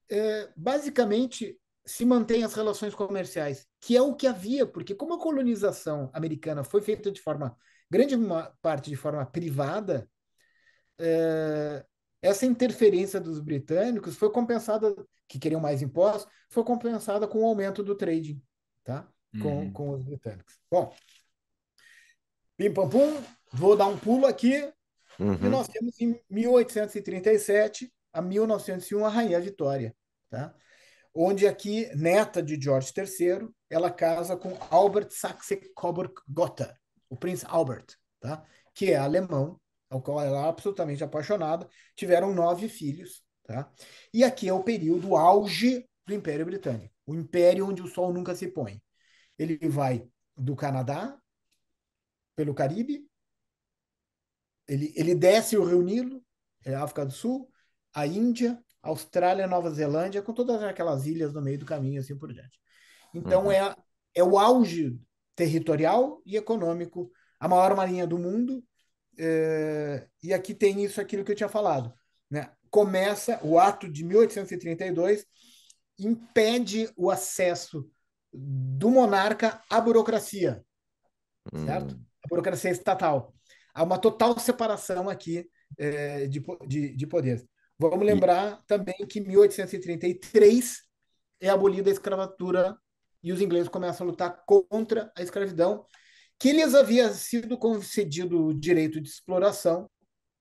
é, basicamente se mantém as relações comerciais, que é o que havia, porque como a colonização americana foi feita de forma, grande parte de forma privada, eh, essa interferência dos britânicos foi compensada, que queriam mais impostos, foi compensada com o aumento do trading, tá? Com, uhum. com os britânicos. Bom, pim pam pum, vou dar um pulo aqui. Uhum. E nós temos em 1837 a 1901 a Rainha Vitória, tá? onde aqui, neta de George III, ela casa com Albert Saxe-Coburg-Gotha, o Prince Albert, tá? que é alemão, ao qual ela é absolutamente apaixonada. Tiveram nove filhos. Tá? E aqui é o período auge do Império Britânico, o império onde o sol nunca se põe. Ele vai do Canadá, pelo Caribe, ele, ele desce o Rio Nilo, é África do Sul, a Índia, Austrália, Nova Zelândia, com todas aquelas ilhas no meio do caminho, assim por diante. Então, uhum. é, é o auge territorial e econômico, a maior marinha do mundo, é, e aqui tem isso, aquilo que eu tinha falado. Né? Começa o ato de 1832, impede o acesso do monarca à burocracia, uhum. certo? A burocracia estatal. Há uma total separação aqui é, de, de, de poderes. Vamos lembrar também que 1833 é abolida a escravatura e os ingleses começam a lutar contra a escravidão, que lhes havia sido concedido o direito de exploração,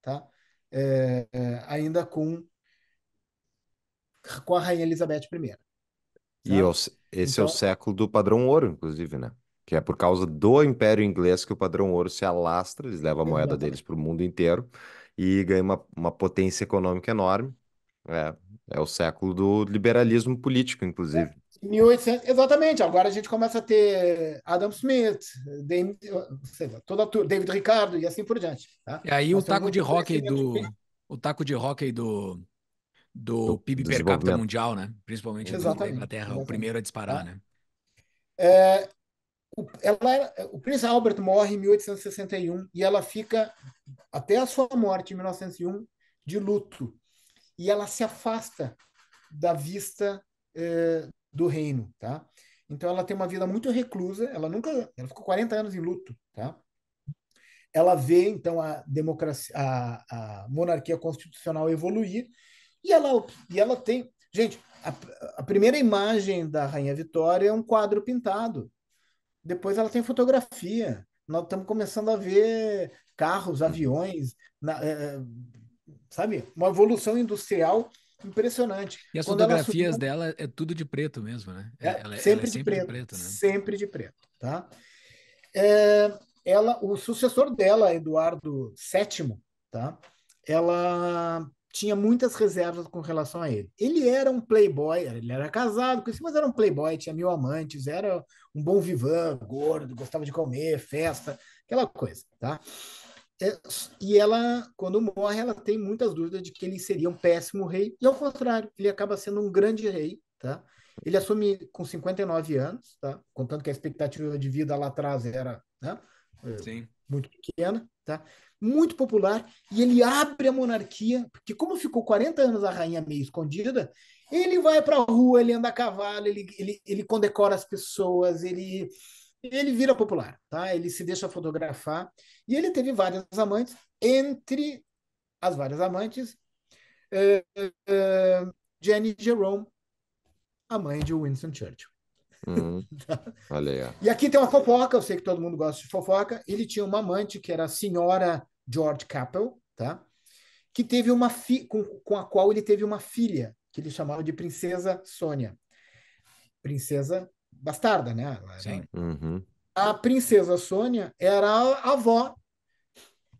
tá? É, é, ainda com, com a rainha Elizabeth I. Tá? E eu, esse então, é o é então século do padrão ouro, inclusive, né? Que é por causa do Império Inglês que o padrão ouro se alastra, eles levam a moeda exatamente. deles para o mundo inteiro e ganha uma, uma potência econômica enorme. É, é o século do liberalismo político, inclusive. 1800, é, exatamente. Agora a gente começa a ter Adam Smith, David, toda David Ricardo e assim por diante. Tá? E aí o taco de hockey do o taco de hockey do do, do PIB per capita mundial, né? Principalmente na Inglaterra, o primeiro a disparar, tá. né? É, o, ela, o Prince Albert morre em 1861 e ela fica, até a sua morte, em 1901, de luto. E ela se afasta da vista eh, do reino, tá? Então ela tem uma vida muito reclusa, ela nunca, ela ficou 40 anos em luto, tá? Ela vê então a democracia, a, a monarquia constitucional evoluir e ela e ela tem, gente, a, a primeira imagem da rainha Vitória é um quadro pintado, depois ela tem fotografia. Nós estamos começando a ver carros, aviões, na, é, é sabe? Uma evolução industrial impressionante. E as Quando fotografias subiu... dela é tudo de preto mesmo, né? É, ela, é, sempre, ela é de, preto, de preto, né? Sempre de preto, tá? É, ela, o sucessor dela, Eduardo VII, tá? Ela tinha muitas reservas com relação a ele. Ele era um playboy, ele era casado, mas era um playboy, tinha mil amantes, era um bom vivan, gordo, gostava de comer, festa, aquela coisa, tá? É, e ela, quando morre, ela tem muitas dúvidas de que ele seria um péssimo rei, e ao contrário, ele acaba sendo um grande rei, tá? Ele assume com 59 anos, tá? Contando que a expectativa de vida lá atrás era, né? Sim. Muito pequena, Tá? Muito popular, e ele abre a monarquia, porque como ficou 40 anos a rainha meio escondida, ele vai para a rua, ele anda a cavalo, ele, ele, ele condecora as pessoas, ele, ele vira popular, tá? ele se deixa fotografar, e ele teve várias amantes, entre as várias amantes, uh, uh, Jenny Jerome, a mãe de Winston Churchill. Uhum. olha aí. E aqui tem uma fofoca, eu sei que todo mundo gosta de fofoca. Ele tinha uma amante que era a senhora George Capel, tá? Que teve uma fi com, com a qual ele teve uma filha, que ele chamava de princesa Sônia. Princesa bastarda, né? Sim. Uhum. A princesa Sônia era a avó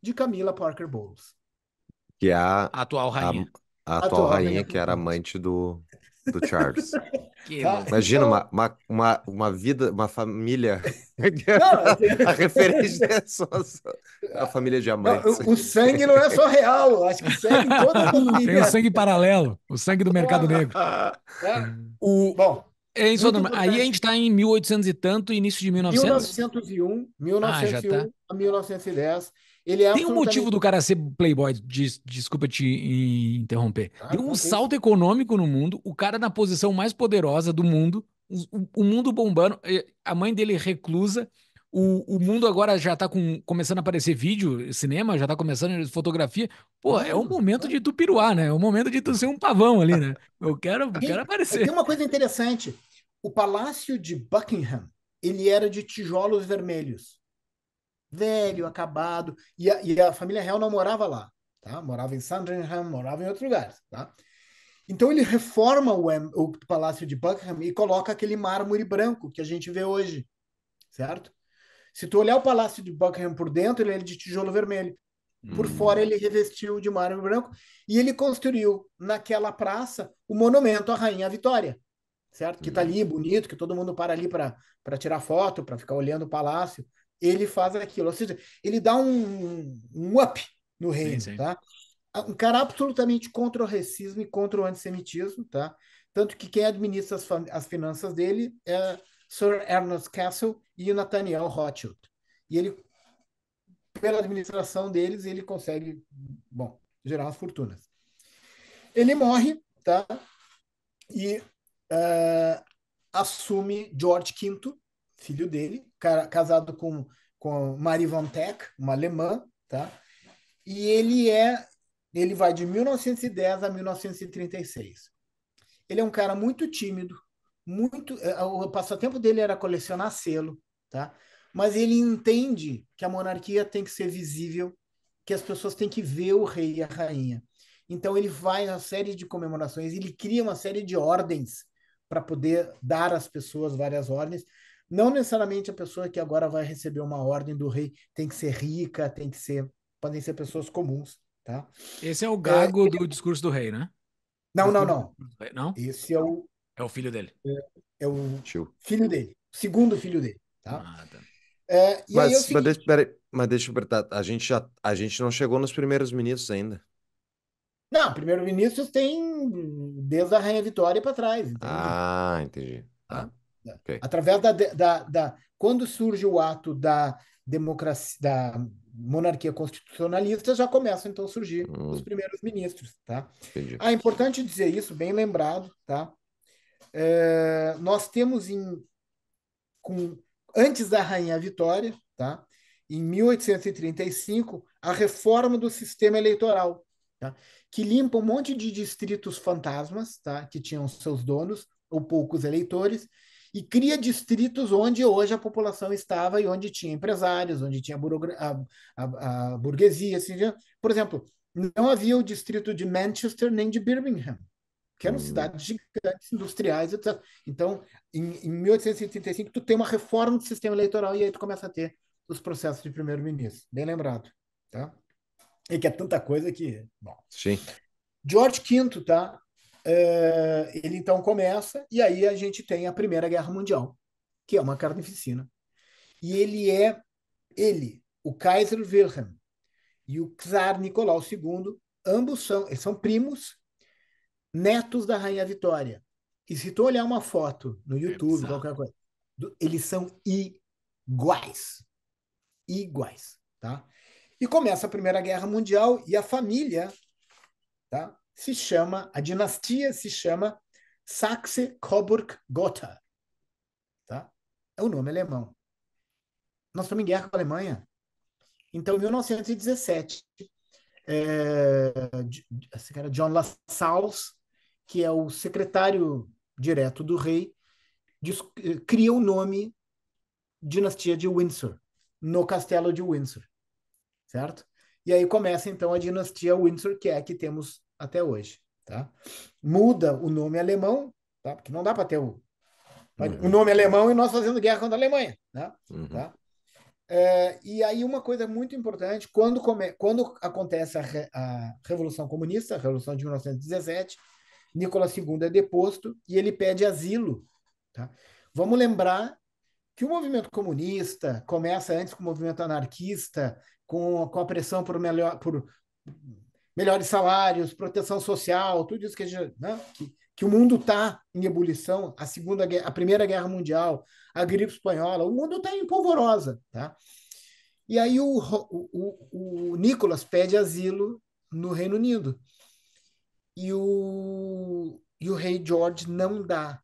de Camila Parker Bowles. Que é a, a atual rainha. A, a atual, atual rainha, rainha, que era amante do do Charles. Que tá. Imagina então... uma, uma, uma, vida, uma família. Não, a referência é só, a família de amantes. Não, o sangue não é só real, acho que o sangue toda família. Tem o sangue paralelo, o sangue do mercado negro. É. O... Bom, é isso, aí a gente está em 1800 e tanto, início de 1900? 1901, 1901 ah, tá. a 1910. Ele é Tem um motivo do cara ser playboy, des, desculpa te interromper. Ah, um salto econômico no mundo, o cara na posição mais poderosa do mundo, o, o mundo bombando, a mãe dele reclusa, o, o mundo agora já tá com, começando a aparecer vídeo, cinema, já tá começando fotografia. Pô, é o momento de tu piruar, né? É o momento de tu ser um pavão ali, né? Eu quero, quero aparecer. Tem uma coisa interessante. O Palácio de Buckingham, ele era de tijolos vermelhos velho, acabado. E a, e a família real não morava lá, tá? Morava em Sandringham, morava em outros lugares, tá? Então ele reforma o, o, Palácio de Buckingham e coloca aquele mármore branco que a gente vê hoje, certo? Se tu olhar o Palácio de Buckingham por dentro, ele é de tijolo vermelho. Por hum. fora ele revestiu de mármore branco e ele construiu naquela praça o monumento à Rainha Vitória, certo? Que está hum. ali bonito, que todo mundo para ali para tirar foto, para ficar olhando o palácio ele faz aquilo. Ou seja, ele dá um, um up no reino, sim, sim. tá? Um cara absolutamente contra o racismo e contra o antissemitismo, tá? Tanto que quem administra as, as finanças dele é Sir Ernest Castle e o Nathaniel Rothschild. E ele, pela administração deles, ele consegue, bom, gerar as fortunas. Ele morre, tá? E uh, assume George V, filho dele, casado com, com Marie von Teck, uma alemã, tá? E ele é ele vai de 1910 a 1936. Ele é um cara muito tímido, muito eh, o passatempo dele era colecionar selo, tá? Mas ele entende que a monarquia tem que ser visível, que as pessoas têm que ver o rei e a rainha. Então ele vai a série de comemorações, ele cria uma série de ordens para poder dar às pessoas várias ordens. Não necessariamente a pessoa que agora vai receber uma ordem do rei tem que ser rica, tem que ser. Podem ser pessoas comuns, tá? Esse é o é, gago é, do discurso do rei, né? Não, não, não. Não? Esse é o. É o filho dele. É, é o Tio. filho dele. Segundo filho dele, tá? Ah, tá. É, é mas, seguinte... mas, deixa, peraí, mas deixa eu apertar. A gente, já, a gente não chegou nos primeiros ministros ainda. Não, primeiro ministro tem desde a Rainha Vitória para trás. Entendeu? Ah, entendi. Tá. tá? Né? Okay. Através da, da, da, Quando surge o ato da democracia, da monarquia constitucionalista, já começam então a surgir hum. os primeiros ministros. Tá? Entendi. Ah, é importante dizer isso, bem lembrado. Tá? É, nós temos em. Com, antes da Rainha Vitória, tá? em 1835, a reforma do sistema eleitoral, tá? que limpa um monte de distritos fantasmas, tá? que tinham seus donos ou poucos eleitores, e cria distritos onde hoje a população estava e onde tinha empresários, onde tinha a, a, a burguesia. Assim, por exemplo, não havia o distrito de Manchester nem de Birmingham, que eram hum. cidades gigantes, industriais, etc. Então, em, em 1885, tu tem uma reforma do sistema eleitoral e aí tu começa a ter os processos de primeiro-ministro. Bem lembrado, tá? É que é tanta coisa que... Bom. Sim. George V, tá? É, ele então começa, e aí a gente tem a Primeira Guerra Mundial, que é uma carnificina. E ele é, ele, o Kaiser Wilhelm e o Czar Nicolau II, ambos são, eles são primos, netos da Rainha Vitória. E se tu olhar uma foto no é YouTube, é qualquer coisa, eles são iguais. Iguais, tá? E começa a Primeira Guerra Mundial e a família, tá? se chama, a dinastia se chama Saxe-Coburg-Gotha. Tá? É o nome alemão. Nós estamos em guerra com a Alemanha. Então, em 1917, é, esse cara, John LaSalles, que é o secretário direto do rei, diz, eh, cria o nome Dinastia de Windsor, no castelo de Windsor, certo? E aí começa, então, a dinastia Windsor, que é a que temos até hoje. Tá? Muda o nome alemão, tá? porque não dá para ter o, uhum. o nome alemão e nós fazendo guerra contra a Alemanha. Né? Uhum. Tá? É, e aí uma coisa muito importante, quando, come, quando acontece a, re, a Revolução Comunista, a Revolução de 1917, Nicolás II é deposto e ele pede asilo. Tá? Vamos lembrar que o movimento comunista começa antes com o movimento anarquista, com, com a pressão por melhor, por melhores salários, proteção social, tudo isso que, gente, né? que, que o mundo está em ebulição, a segunda, a primeira guerra mundial, a gripe espanhola, o mundo está em polvorosa, tá? E aí o, o, o, Nicolas pede asilo no Reino Unido. E o, e o rei George não dá.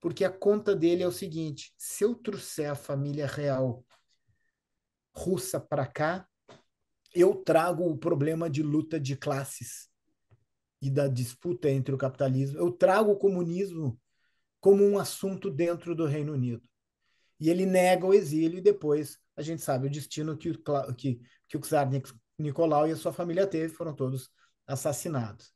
Porque a conta dele é o seguinte: se eu trouxer a família real russa para cá, eu trago o problema de luta de classes e da disputa entre o capitalismo. Eu trago o comunismo como um assunto dentro do Reino Unido. E ele nega o exílio e depois a gente sabe o destino que o, que, que o czar Nicolau e a sua família teve, foram todos assassinados.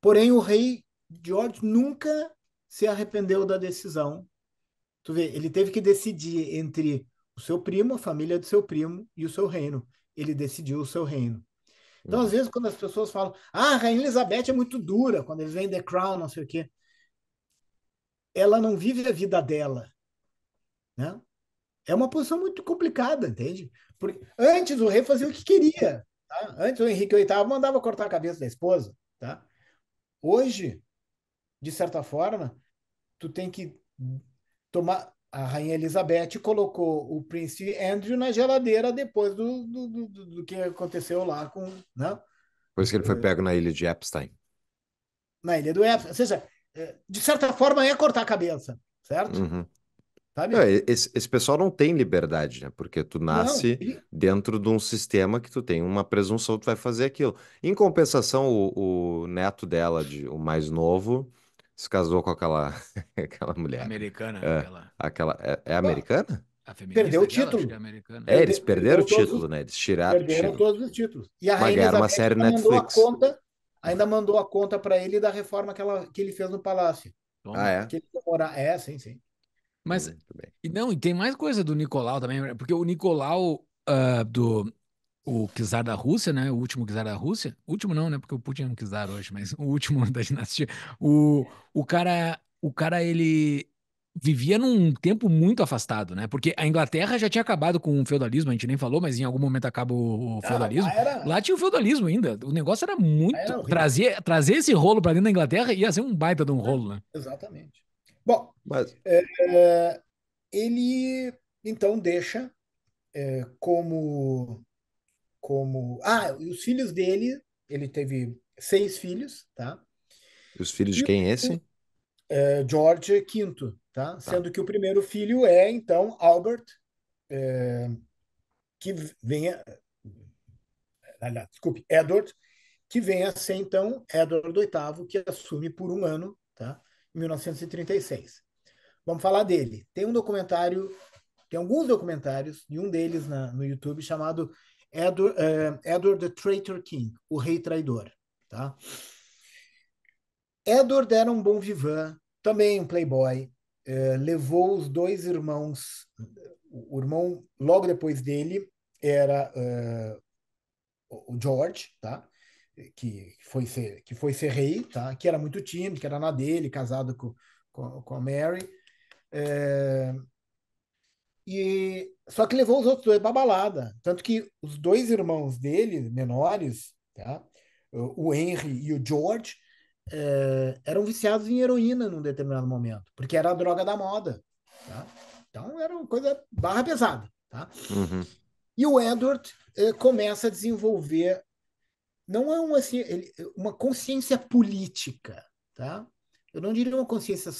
Porém, o rei George nunca se arrependeu da decisão. Tu vê, ele teve que decidir entre o seu primo, a família do seu primo e o seu reino ele decidiu o seu reino. Então, uhum. às vezes, quando as pessoas falam, ah, a Rainha Elizabeth é muito dura, quando eles vêm The Crown, não sei o quê, ela não vive a vida dela. Né? É uma posição muito complicada, entende? Porque antes o rei fazia o que queria. Tá? Antes o Henrique VIII mandava cortar a cabeça da esposa. Tá? Hoje, de certa forma, tu tem que tomar a rainha Elizabeth colocou o príncipe Andrew na geladeira depois do, do, do, do que aconteceu lá com. Né? Por isso que ele foi é. pego na ilha de Epstein. Na ilha do Epstein. Ou seja, é, de certa forma é cortar a cabeça, certo? Uhum. Sabe? Não, é, esse, esse, pessoal não tem liberdade, né? Porque tu nasce não, dentro de um sistema que tu tem uma presunção que tu vai fazer aquilo. Em compensação, o, o neto dela, de, o mais novo, se casou com aquela, aquela mulher. Americana, é, aquela. aquela é, é americana? Perdeu o é título. É, é, eles perderam o título, os, né? Eles tiraram perderam título. todos os títulos. E a Rainha uma série ainda Netflix. mandou a conta, ainda mandou a conta para ele da reforma que, ela, que ele fez no palácio. Toma. Ah, é? Que ele morar. É, sim, sim. Mas, e não, e tem mais coisa do Nicolau também, porque o Nicolau uh, do, o czar da Rússia, né? O último czar da Rússia. O último não, né? Porque o Putin é um czar hoje, mas o último da dinastia. O, o cara, o cara ele vivia num tempo muito afastado, né? Porque a Inglaterra já tinha acabado com o feudalismo, a gente nem falou, mas em algum momento acaba o, ah, feudalismo. Ah, lá, era... lá, tinha o feudalismo ainda. O negócio era muito era trazer, trazer esse rolo para dentro da Inglaterra ia ser um baita de um rolo, né? Exatamente. Bom, mas... É, ele então deixa é, como como. Ah, e os filhos dele, ele teve seis filhos, tá? os filhos e de quem é esse? É George V, tá? tá? Sendo que o primeiro filho é, então, Albert, é, que venha. Aliás, desculpe, Edward, que venha a ser, então, Edward VIII, que assume por um ano, tá? Em 1936. Vamos falar dele. Tem um documentário, tem alguns documentários, e um deles na, no YouTube chamado Edward, uh, Edward the Traitor King, o rei traidor. Tá? Edward era um bom vivan, também um playboy, uh, levou os dois irmãos, o irmão logo depois dele era uh, o George, tá? que foi ser que foi ser rei, tá? Que era muito tímido, que era na dele, casado com, com, com a Mary. E só que levou os outros dois para balada. Tanto que os dois irmãos dele, menores, tá? o Henry e o George, é, eram viciados em heroína num determinado momento, porque era a droga da moda. Tá? Então era uma coisa barra pesada. Tá? Uhum. E o Edward é, começa a desenvolver não é uma, assim, ele, uma consciência política, tá? eu não diria uma consciência,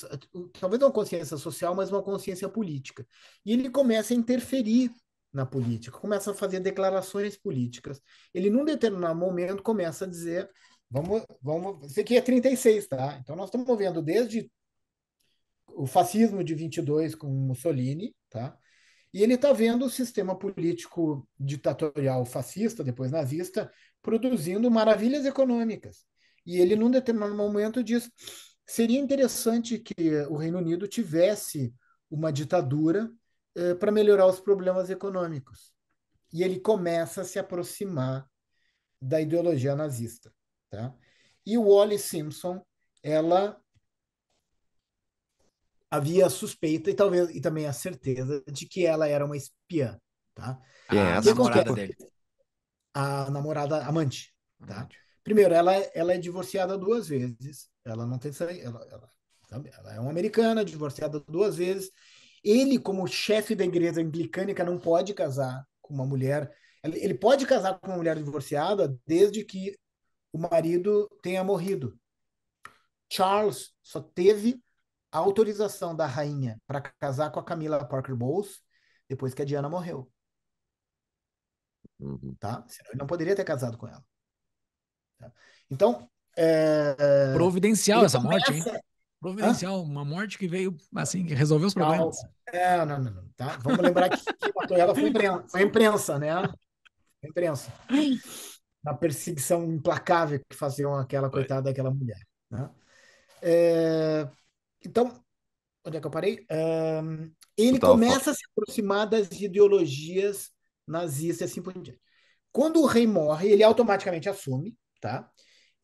talvez uma consciência social, mas uma consciência política. E ele começa a interferir na política, começa a fazer declarações políticas. Ele, num determinado momento, começa a dizer: vamos, vamos. Isso aqui é 36, tá? Então, nós estamos vendo desde o fascismo de 22 com Mussolini, tá? E ele está vendo o sistema político ditatorial fascista, depois nazista, produzindo maravilhas econômicas. E ele, num determinado momento, diz: seria interessante que o Reino Unido tivesse uma ditadura eh, para melhorar os problemas econômicos. E ele começa a se aproximar da ideologia nazista. Tá? E o Wally Simpson, ela havia a suspeita e talvez e também a certeza de que ela era uma espiã, tá? É, a e namorada dele. A namorada amante, tá? Primeiro, ela ela é divorciada duas vezes. Ela não tem sangue. Ela, ela, ela é uma americana, divorciada duas vezes. Ele, como chefe da igreja anglicânica, não pode casar com uma mulher. Ele pode casar com uma mulher divorciada desde que o marido tenha morrido. Charles só teve a autorização da rainha para casar com a Camila Parker Bowles depois que a Diana morreu. Uhum. Tá? Senão ele não poderia ter casado com ela. Tá? Então, é... Providencial ele essa começa... morte, hein? Providencial, Hã? uma morte que veio assim, que resolveu os problemas. Não, é, não, não, não. Tá? Vamos lembrar que quem matou ela foi imprensa, foi imprensa né? Foi imprensa. Na perseguição implacável que faziam aquela coitada daquela mulher. Né? É... Então, onde é que eu parei? É... Ele começa a se aproximar das ideologias nazistas e assim por diante. Quando o rei morre, ele automaticamente assume, tá?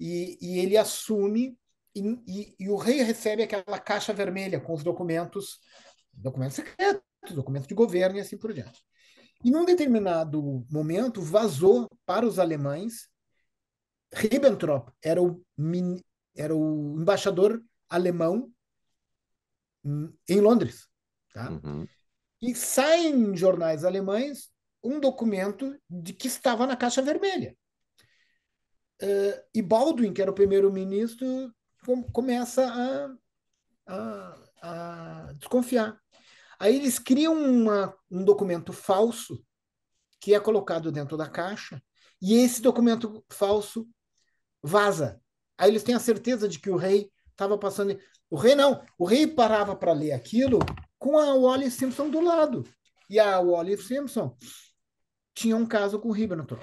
e, e ele assume e, e, e, o rei recebe aquela caixa vermelha com os documentos, documentos secretos, documentos de governo e assim por diante. E num determinado momento vazou para os alemães Ribbentrop, era o, era o embaixador alemão em Londres. Tá? Uhum. E saem jornais alemães um documento de que estava na caixa vermelha. Uh, e Baldwin, que era o primeiro-ministro, com, começa a, a, a, desconfiar. Aí eles criam uma, um documento falso que é colocado dentro da caixa e esse documento falso vaza. Aí eles têm a certeza de que o rei estava passando. O rei não, o rei parava para ler aquilo com a Wally Simpson do lado. E a Wally Simpson tinha um caso com o Ribbentrop.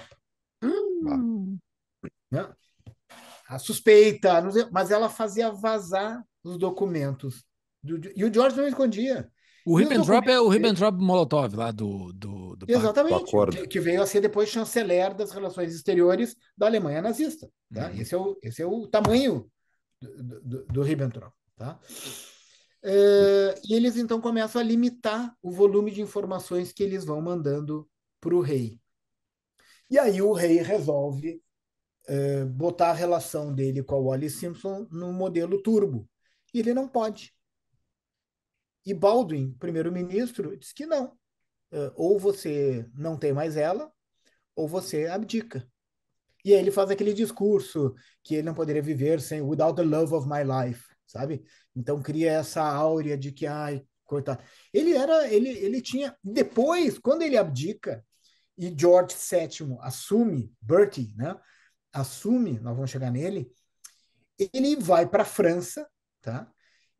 Hum né? a suspeita, mas ela fazia vazar os documentos. E o George não escondia. O Ribbentrop é o Ribbentrop Molotov lá do, do, do Exatamente, do que, veio a ser depois chanceler das relações exteriores da Alemanha nazista. Tá? Uhum. Esse, é o, esse é o tamanho do, do, do Ribbentrop. Tá? É, e eles então começam a limitar o volume de informações que eles vão mandando para o rei. E aí o rei resolve eh, botar a relação dele com a Wally Simpson no modelo turbo. E ele não pode. E Baldwin, primeiro-ministro, diz que não. Eh, ou você não tem mais ela, ou você abdica. E aí ele faz aquele discurso que ele não poderia viver sem without the love of my life, sabe? Então cria essa áurea de que ai, coitado. Ele era, ele ele tinha depois, quando ele abdica e George VII assume Bertie, né? assume, nós vamos chegar nele, ele vai para a França, tá?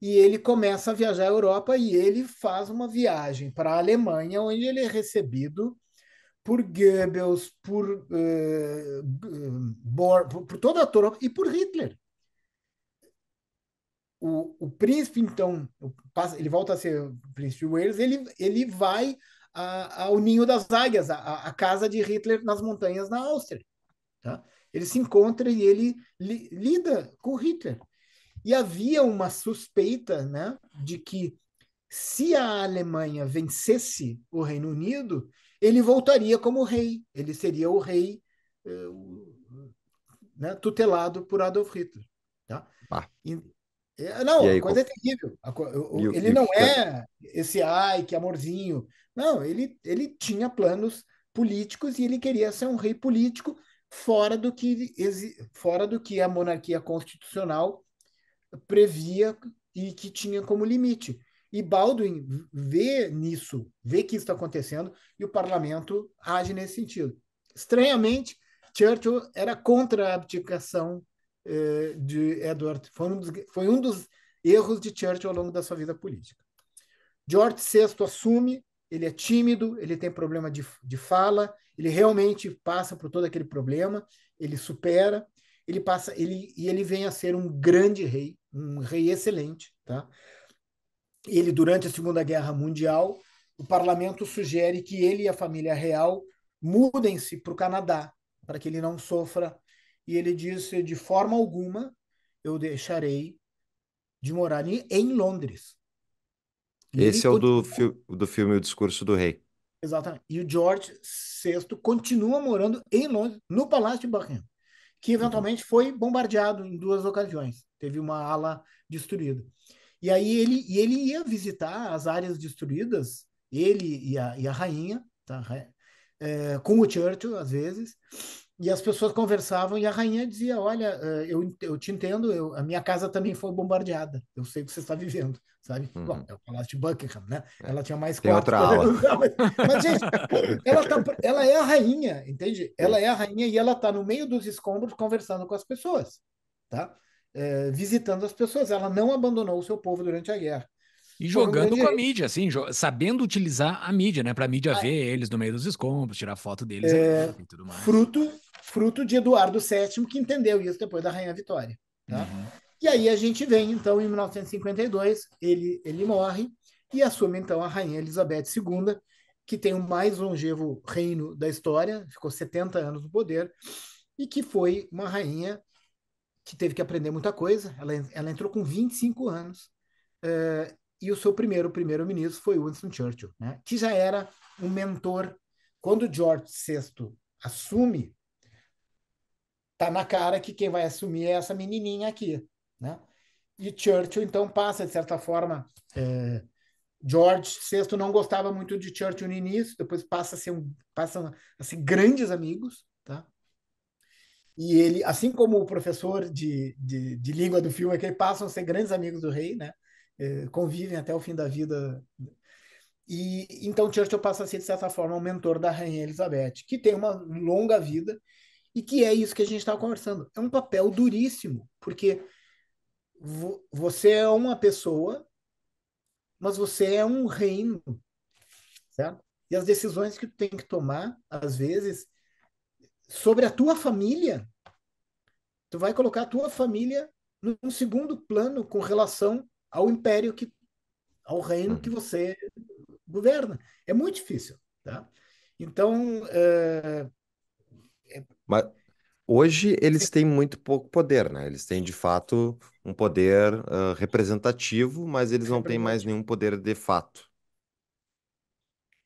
E ele começa a viajar à Europa e ele faz uma viagem para a Alemanha, onde ele é recebido por Goebbels, por, uh, por, por, toda a tropa e por Hitler. O, o príncipe, então, ele volta a ser o príncipe de Wales, ele, ele vai a, ao ninho das águias, a, a, casa de Hitler nas montanhas na Áustria. Tá? Ele se encontra e ele li, lida com Hitler. E havia uma suspeita né, de que se a Alemanha vencesse o Reino Unido, ele voltaria como rei, ele seria o rei eh, né, tutelado por Adolf Hitler. Tá? Ah. E, é, não, aí, a coisa como... é terrível. O, ele o, não é esse ai, que amorzinho. Não, ele, ele tinha planos políticos e ele queria ser um rei político fora do que, fora do que a monarquia constitucional previa e que tinha como limite. E Baldwin vê nisso, vê que isso está acontecendo e o parlamento age nesse sentido. Estranhamente, Churchill era contra a abdicação eh, de Edward. Foi um, dos, foi um dos erros de Churchill ao longo da sua vida política. George VI assume, ele é tímido, ele tem problema de, de fala, ele realmente passa por todo aquele problema, ele supera, ele passa, ele e ele vem a ser um grande rei, um rei excelente, tá? Ele durante a Segunda Guerra Mundial, o parlamento sugere que ele e a família real mudem-se para o Canadá, para que ele não sofra. E ele diz: de forma alguma eu deixarei de morar em Londres. E Esse é o do, fi do filme O Discurso do Rei. Exatamente. E o George VI continua morando em Londres, no Palácio de Buckingham, que eventualmente foi bombardeado em duas ocasiões. Teve uma ala destruída. E aí ele, e ele ia visitar as áreas destruídas, ele e a, e a rainha, tá? É, com o Churchill, às vezes, e as pessoas conversavam e a rainha dizia: Olha, eh, eu, eu te entendo, eu, a minha casa também foi bombardeada, eu sei o que você está vivendo, sabe? Uhum. Bom, é o Palácio de Buckingham, né? É. Ela tinha mais quatro. Outra aula. Mas, mas, gente, ela, tá, ela é a rainha, entende? Ela é a rainha e ela está no meio dos escombros conversando com as pessoas, tá? É, visitando as pessoas. Ela não abandonou o seu povo durante a guerra. E jogando com a mídia, assim, sabendo utilizar a mídia, né? Para a mídia ah, é. ver eles no meio dos escombros, tirar foto deles é, e tudo mais. Fruto, fruto de Eduardo VII, que entendeu isso depois da Rainha Vitória. Tá? Uhum. E aí a gente vem, então, em 1952, ele, ele morre e assume, então, a Rainha Elizabeth II, que tem o mais longevo reino da história, ficou 70 anos no poder, e que foi uma rainha que teve que aprender muita coisa. Ela, ela entrou com 25 anos. Eh, e o seu primeiro primeiro-ministro foi Winston Churchill, né? que já era um mentor. Quando George VI assume, tá na cara que quem vai assumir é essa menininha aqui. Né? E Churchill, então, passa, de certa forma. É, George VI não gostava muito de Churchill no início, depois passa a ser um, passam a ser grandes amigos. Tá? E ele, assim como o professor de, de, de língua do filme, é que passam a ser grandes amigos do rei, né? Eh, convivem até o fim da vida. E então Churchill passa a ser de certa forma o um mentor da rainha Elizabeth, que tem uma longa vida e que é isso que a gente estava conversando. É um papel duríssimo, porque vo você é uma pessoa, mas você é um reino, certo? E as decisões que tu tem que tomar, às vezes, sobre a tua família, tu vai colocar a tua família num segundo plano com relação ao império que ao reino que uhum. você governa. É muito difícil, tá? Então, eh, é... mas hoje eles têm muito pouco poder, né? Eles têm de fato um poder uh, representativo, mas eles não têm mais nenhum poder de fato.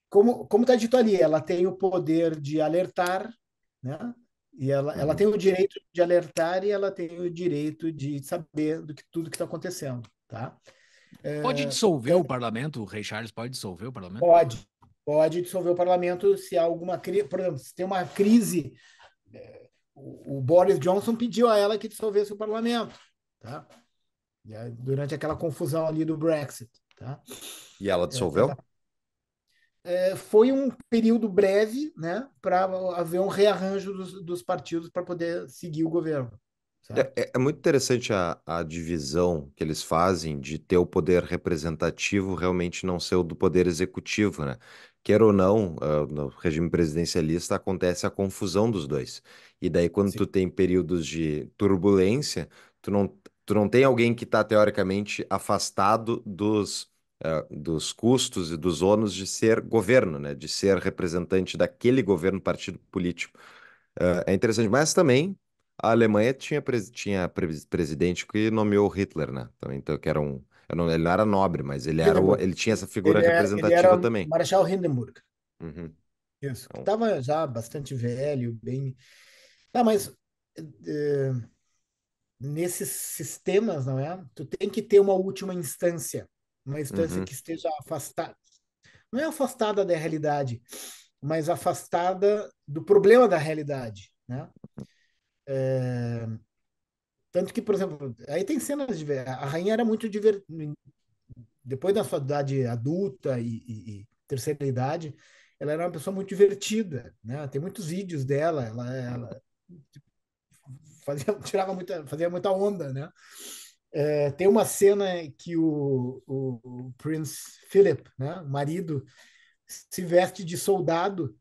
Como como está dito ali, ela tem o poder de alertar, né? E ela, ela uhum. tem o direito de alertar e ela tem o direito de saber do que tudo que está acontecendo. Tá? É, pode dissolver é... o parlamento? O rei Charles pode dissolver o parlamento? Pode. Pode dissolver o parlamento se há alguma crise. Por exemplo, se tem uma crise. É, o, o Boris Johnson pediu a ela que dissolvesse o parlamento. Tá? Durante aquela confusão ali do Brexit. Tá? E ela dissolveu? É, é foi um período breve né, para haver um rearranjo dos, dos partidos para poder seguir o governo. É, é, é muito interessante a, a divisão que eles fazem de ter o poder representativo realmente não ser o do poder executivo, né? Quer ou não, uh, no regime presidencialista acontece a confusão dos dois. E daí, quando tu tem períodos de turbulência, tu não, tu não tem alguém que está teoricamente afastado dos, uh, dos custos e dos ônus de ser governo, né? De ser representante daquele governo, partido político. Uh, é interessante, mas também a Alemanha tinha, pres, tinha presidente que nomeou Hitler, né? Então, então, que era um. Não, ele não era nobre, mas ele, era, ele tinha essa figura ele é, era, representativa ele era também. Marechal Hindenburg. Uhum. Isso. Então... Tava já bastante velho, bem. Não, tá, mas eh, nesses sistemas, não é? Tu tem que ter uma última instância, uma instância uhum. que esteja afastada. Não é afastada da realidade, mas afastada do problema da realidade, né? É... Tanto que, por exemplo, aí tem cenas de. A rainha era muito divertida. Depois da sua idade adulta e, e, e, terceira idade, ela era uma pessoa muito divertida, né? Tem muitos vídeos dela, ela, ela fazia, tirava muita, fazia muita onda, né? É, tem uma cena que o, o, o Prince Philip, né, o marido, se veste de soldado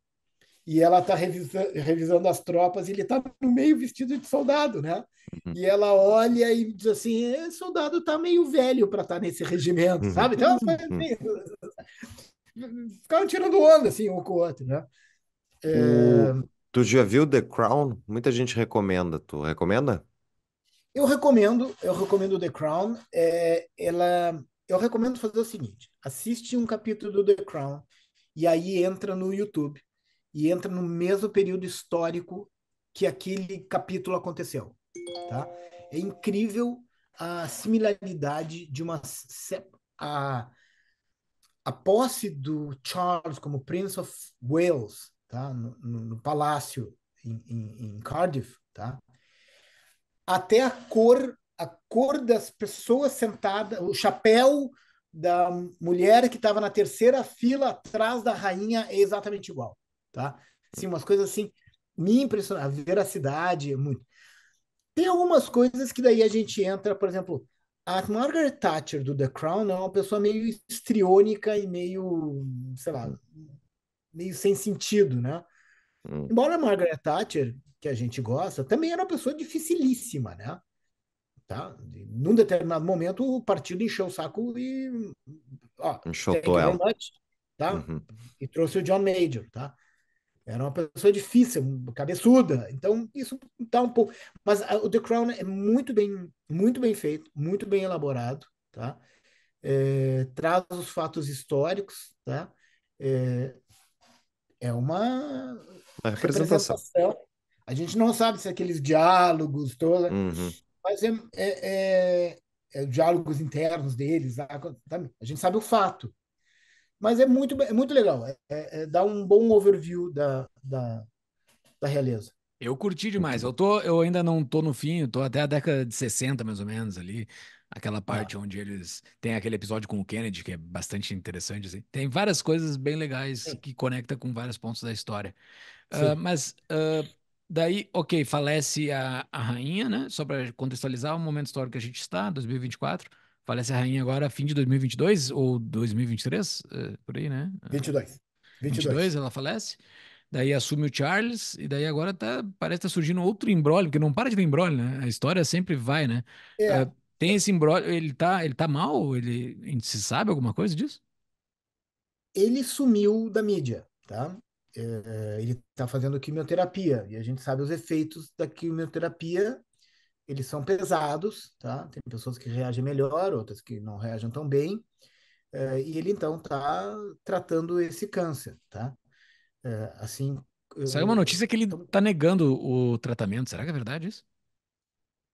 e ela está revisa revisando as tropas e ele está no meio vestido de soldado, né? Uhum. E ela olha e diz assim: esse é, soldado está meio velho para estar tá nesse regimento, uhum. sabe? Então, uhum. assim, ficaram tirando onda assim um com o outro, né? É... O... Tu já viu The Crown? Muita gente recomenda. Tu recomenda? Eu recomendo, eu recomendo The Crown. É, ela, eu recomendo fazer o seguinte: assiste um capítulo do The Crown e aí entra no YouTube e entra no mesmo período histórico que aquele capítulo aconteceu. Tá? É incrível a similaridade de uma. A, a posse do Charles como Prince of Wales tá? no, no, no palácio em, em, em Cardiff. Tá? Até a cor a cor das pessoas sentadas, o chapéu da mulher que estava na terceira fila atrás da rainha é exatamente igual tá? sim umas coisas assim, me impressionaram, a veracidade, é muito. Tem algumas coisas que daí a gente entra, por exemplo, a Margaret Thatcher do The Crown né, é uma pessoa meio estriônica e meio, sei lá, meio sem sentido, né? Hum. Embora a Margaret Thatcher, que a gente gosta, também era uma pessoa dificilíssima, né? Tá? num determinado momento, o partido encheu o saco e. Ó, Enxotou ela. Much, tá? Uhum. E trouxe o John Major, tá? Era uma pessoa difícil, cabeçuda. Então, isso está um pouco. Mas a, o The Crown é muito bem, muito bem feito, muito bem elaborado, tá? É, traz os fatos históricos, tá? É, é uma, uma representação. representação. A gente não sabe se aqueles diálogos, toda, uhum. mas é, é, é, é diálogos internos deles, a gente sabe o fato, mas é muito, é muito legal. É, é, é, dá um bom overview da, da, da realeza. Eu curti demais. Eu, tô, eu ainda não tô no fim, eu tô até a década de 60, mais ou menos, ali. Aquela tá. parte ah. onde eles. Tem aquele episódio com o Kennedy, que é bastante interessante. Assim. Tem várias coisas bem legais Sim. que conecta com vários pontos da história. Uh, mas uh, daí, ok, falece a, a rainha, né? Só para contextualizar o momento histórico que a gente está, 2024. Falece a rainha agora, fim de 2022 ou 2023, é, por aí, né? 22. É. 22. ela falece. Daí assume o Charles, e daí agora tá, parece que tá surgindo outro embrolho porque não para de ter embrólio, né? A história sempre vai, né? É. Uh, tem esse embrolho ele tá, ele tá mal? Ele, a gente se sabe alguma coisa disso? Ele sumiu da mídia, tá? É, é ele tá fazendo quimioterapia, e a gente sabe os efeitos da quimioterapia eles são pesados, tá? Tem pessoas que reagem melhor, outras que não reagem tão bem, uh, e ele então está tratando esse câncer, tá? Uh, assim. Saiu uma notícia que ele está então negando o tratamento. Será que é verdade isso?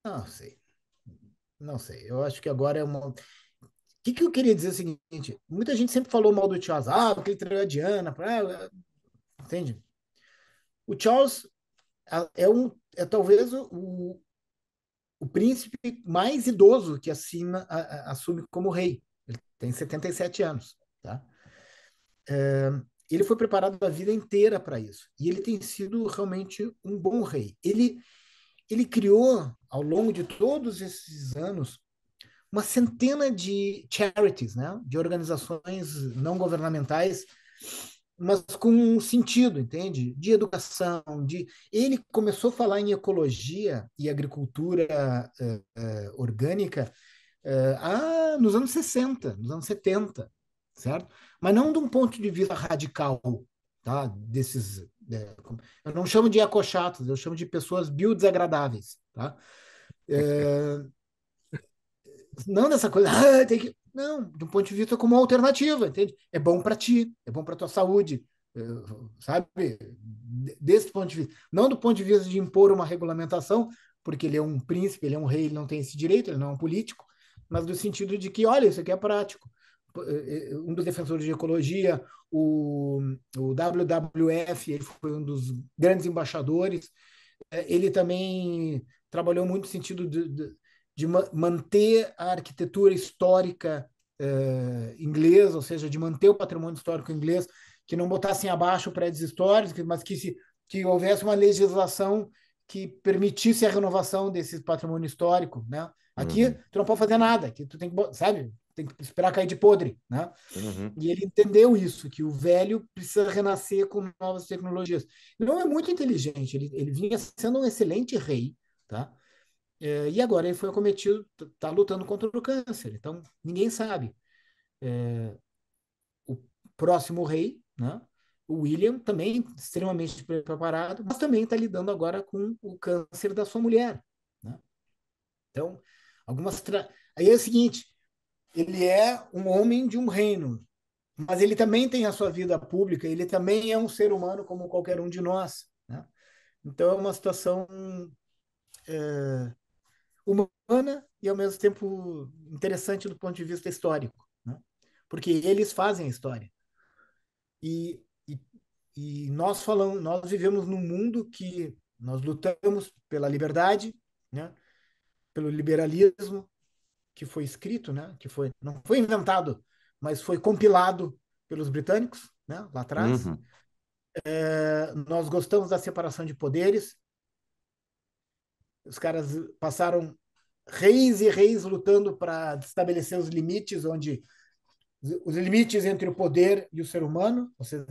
Não sei. Não sei. Eu acho que agora é uma. O que, que eu queria dizer é o seguinte: muita gente sempre falou mal do Charles. Ah, porque ele traiu a Diana. Ah, entende? O Charles é um é talvez o, o príncipe mais idoso que assina, a, a, assume como rei. Ele tem 77 anos. Tá? É, ele foi preparado a vida inteira para isso. E ele tem sido realmente um bom rei. Ele, ele criou, ao longo de todos esses anos, uma centena de charities, né? de organizações não governamentais mas com um sentido, entende? De educação, de ele começou a falar em ecologia e agricultura uh, uh, orgânica uh, ah, nos anos 60, nos anos 70, certo? Mas não de um ponto de vista radical, tá? Desses é, eu não chamo de ecochatos, eu chamo de pessoas biodesagradáveis, tá? É, não dessa coisa, ah, tem que não, de um ponto de vista como alternativa, entende? É bom para ti, é bom para tua saúde, eh, sabe? Desse ponto de vista. Não do ponto de vista de impor uma regulamentação, porque ele é um príncipe, ele é um rei, ele não tem esse direito, ele não é um político, mas do sentido de que, olha, isso aqui é prático. Eh, eh, um dos defensores de ecologia, o, o WWF, ele foi um dos grandes embaixadores, ele também trabalhou muito no sentido de, de, de ma manter a arquitetura histórica uh, inglesa, ou seja, de manter o patrimônio histórico inglês, que não botassem abaixo prédios históricos, mas que, se, que houvesse uma legislação que permitisse a renovação desse patrimônio histórico, né? Aqui uhum. tu não pode fazer nada, aqui tu tem que, sabe, tem que esperar cair de podre, né? Uhum. E ele entendeu isso, que o velho precisa renascer com novas tecnologias. Não é muito inteligente, ele, ele vinha sendo um excelente rei, tá? É, e agora ele foi acometido, está lutando contra o câncer. Então, ninguém sabe. É, o próximo rei, né? o William, também extremamente preparado, mas também está lidando agora com o câncer da sua mulher. Né? Então, algumas. Tra... Aí é o seguinte: ele é um homem de um reino, mas ele também tem a sua vida pública, ele também é um ser humano como qualquer um de nós. Né? Então, é uma situação. É humana e ao mesmo tempo interessante do ponto de vista histórico, né? porque eles fazem história. E, e, e nós falamos, nós vivemos num mundo que nós lutamos pela liberdade, né? pelo liberalismo que foi escrito, né? que foi não foi inventado, mas foi compilado pelos britânicos, né? lá atrás. Uhum. É, nós gostamos da separação de poderes os caras passaram reis e reis lutando para estabelecer os limites, onde os limites entre o poder e o ser humano, ou seja,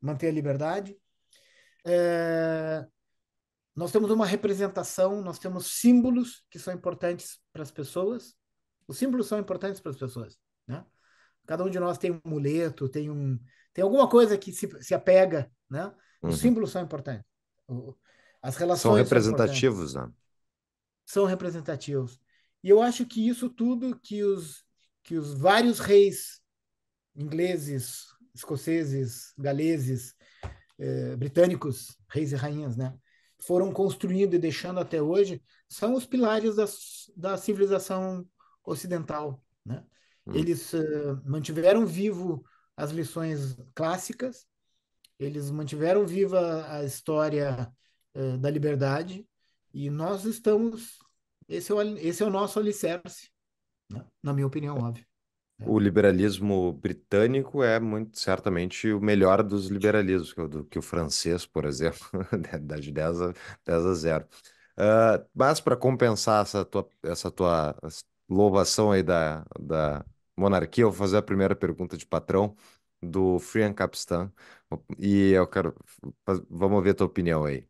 manter a liberdade. É, nós temos uma representação, nós temos símbolos que são importantes para as pessoas. Os símbolos são importantes para as pessoas, né? Cada um de nós tem um muleto, tem um, tem alguma coisa que se, se apega, né? Os uhum. símbolos são importantes. As relações são representativos, são né? são representativos. E eu acho que isso tudo que os, que os vários reis ingleses, escoceses, galeses, eh, britânicos, reis e rainhas, né, foram construindo e deixando até hoje, são os pilares da, da civilização ocidental. Né? Hum. Eles eh, mantiveram vivo as lições clássicas, eles mantiveram viva a história eh, da liberdade, e nós estamos. Esse é o, esse é o nosso alicerce, né? na minha opinião, é. óbvio. É. O liberalismo britânico é muito certamente o melhor dos liberalismos, que do, que o francês, por exemplo, da de 10 a, 10 a 0. Uh, ah, mas para compensar essa tua, essa tua louvação aí da, da monarquia, eu vou fazer a primeira pergunta de patrão do Frian Capstan. E eu quero. Vamos ver a tua opinião aí.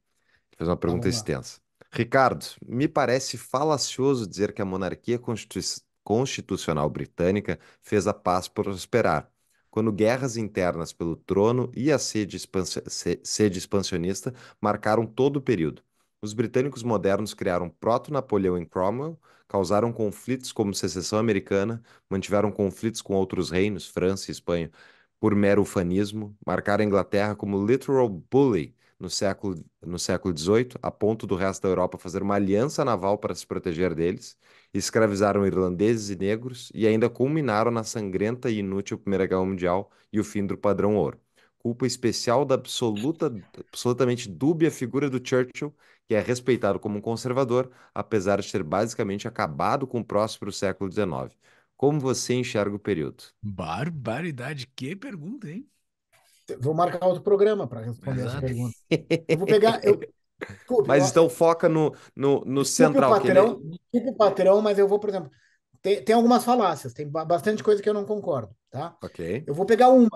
Fez uma pergunta extensa. Ricardo, me parece falacioso dizer que a monarquia constitucional britânica fez a paz prosperar. Quando guerras internas pelo trono e a sede, expansi sede expansionista marcaram todo o período. Os britânicos modernos criaram proto-Napoleão em Cromwell, causaram conflitos como secessão americana, mantiveram conflitos com outros reinos, França e Espanha, por mero ufanismo, marcaram a Inglaterra como literal bully no século no século XVIII, a ponto do resto da Europa fazer uma aliança naval para se proteger deles, escravizaram irlandeses e negros e ainda culminaram na sangrenta e inútil Primeira Guerra Mundial e o fim do padrão ouro. Culpa especial da absoluta, absolutamente dúbia figura do Churchill, que é respeitado como um conservador, apesar de ter basicamente acabado com o próspero século XIX. Como você enxerga o período? Barbaridade, que pergunta, hein? Vou marcar outro programa para responder Exato. essa pergunta. Eu vou pegar. Eu... Desculpe, mas eu... então foca no, no, no central. Desculpe o patrão, o patrão, mas eu vou, por exemplo, tem, tem algumas falácias, tem bastante coisa que eu não concordo, tá? Ok. Eu vou pegar uma,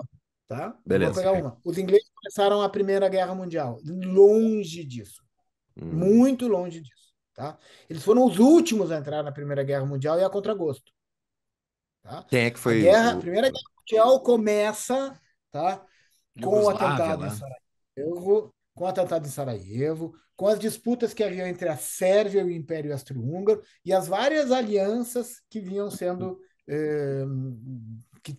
tá? Beleza. vou pegar uma. Os ingleses começaram a Primeira Guerra Mundial. Longe disso. Hum. Muito longe disso, tá? Eles foram os últimos a entrar na Primeira Guerra Mundial e a contragosto. Tá? Quem é que foi? A, guerra, o... a Primeira Guerra Mundial começa, tá? com o atentado né? em Sarajevo, com o atentado em Sarajevo, com as disputas que havia entre a Sérvia e o Império Austro-Húngaro e as várias alianças que vinham sendo eh, que,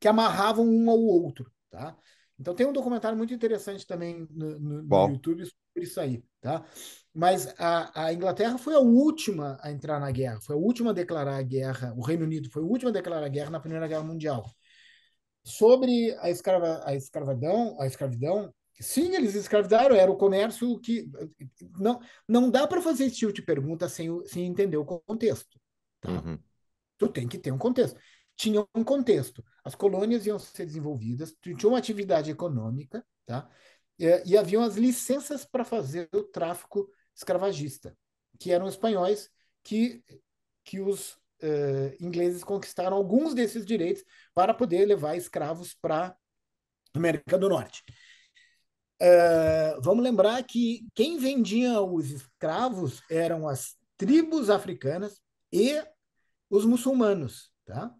que amarravam um ao outro, tá? Então tem um documentário muito interessante também no, no, no YouTube sobre isso aí, tá? Mas a, a, Inglaterra foi a última a entrar na guerra, foi a última a declarar a guerra, o Reino Unido foi a última a declarar a guerra na Primeira Guerra Mundial sobre a, escrava, a escravidão, a escravidão, sim, eles escravizaram, era o comércio que não não dá para fazer esse tipo de pergunta sem, sem entender o contexto. Tá? Uhum. Tu tem que ter um contexto. Tinha um contexto. As colônias iam ser desenvolvidas, tinha uma atividade econômica, tá? E, e haviam as licenças para fazer o tráfico escravagista, que eram espanhóis que que os uh, ingleses conquistaram alguns desses direitos para poder levar escravos para América do Norte. Uh, vamos lembrar que quem vendia os escravos eram as tribos africanas e os muçulmanos, tá?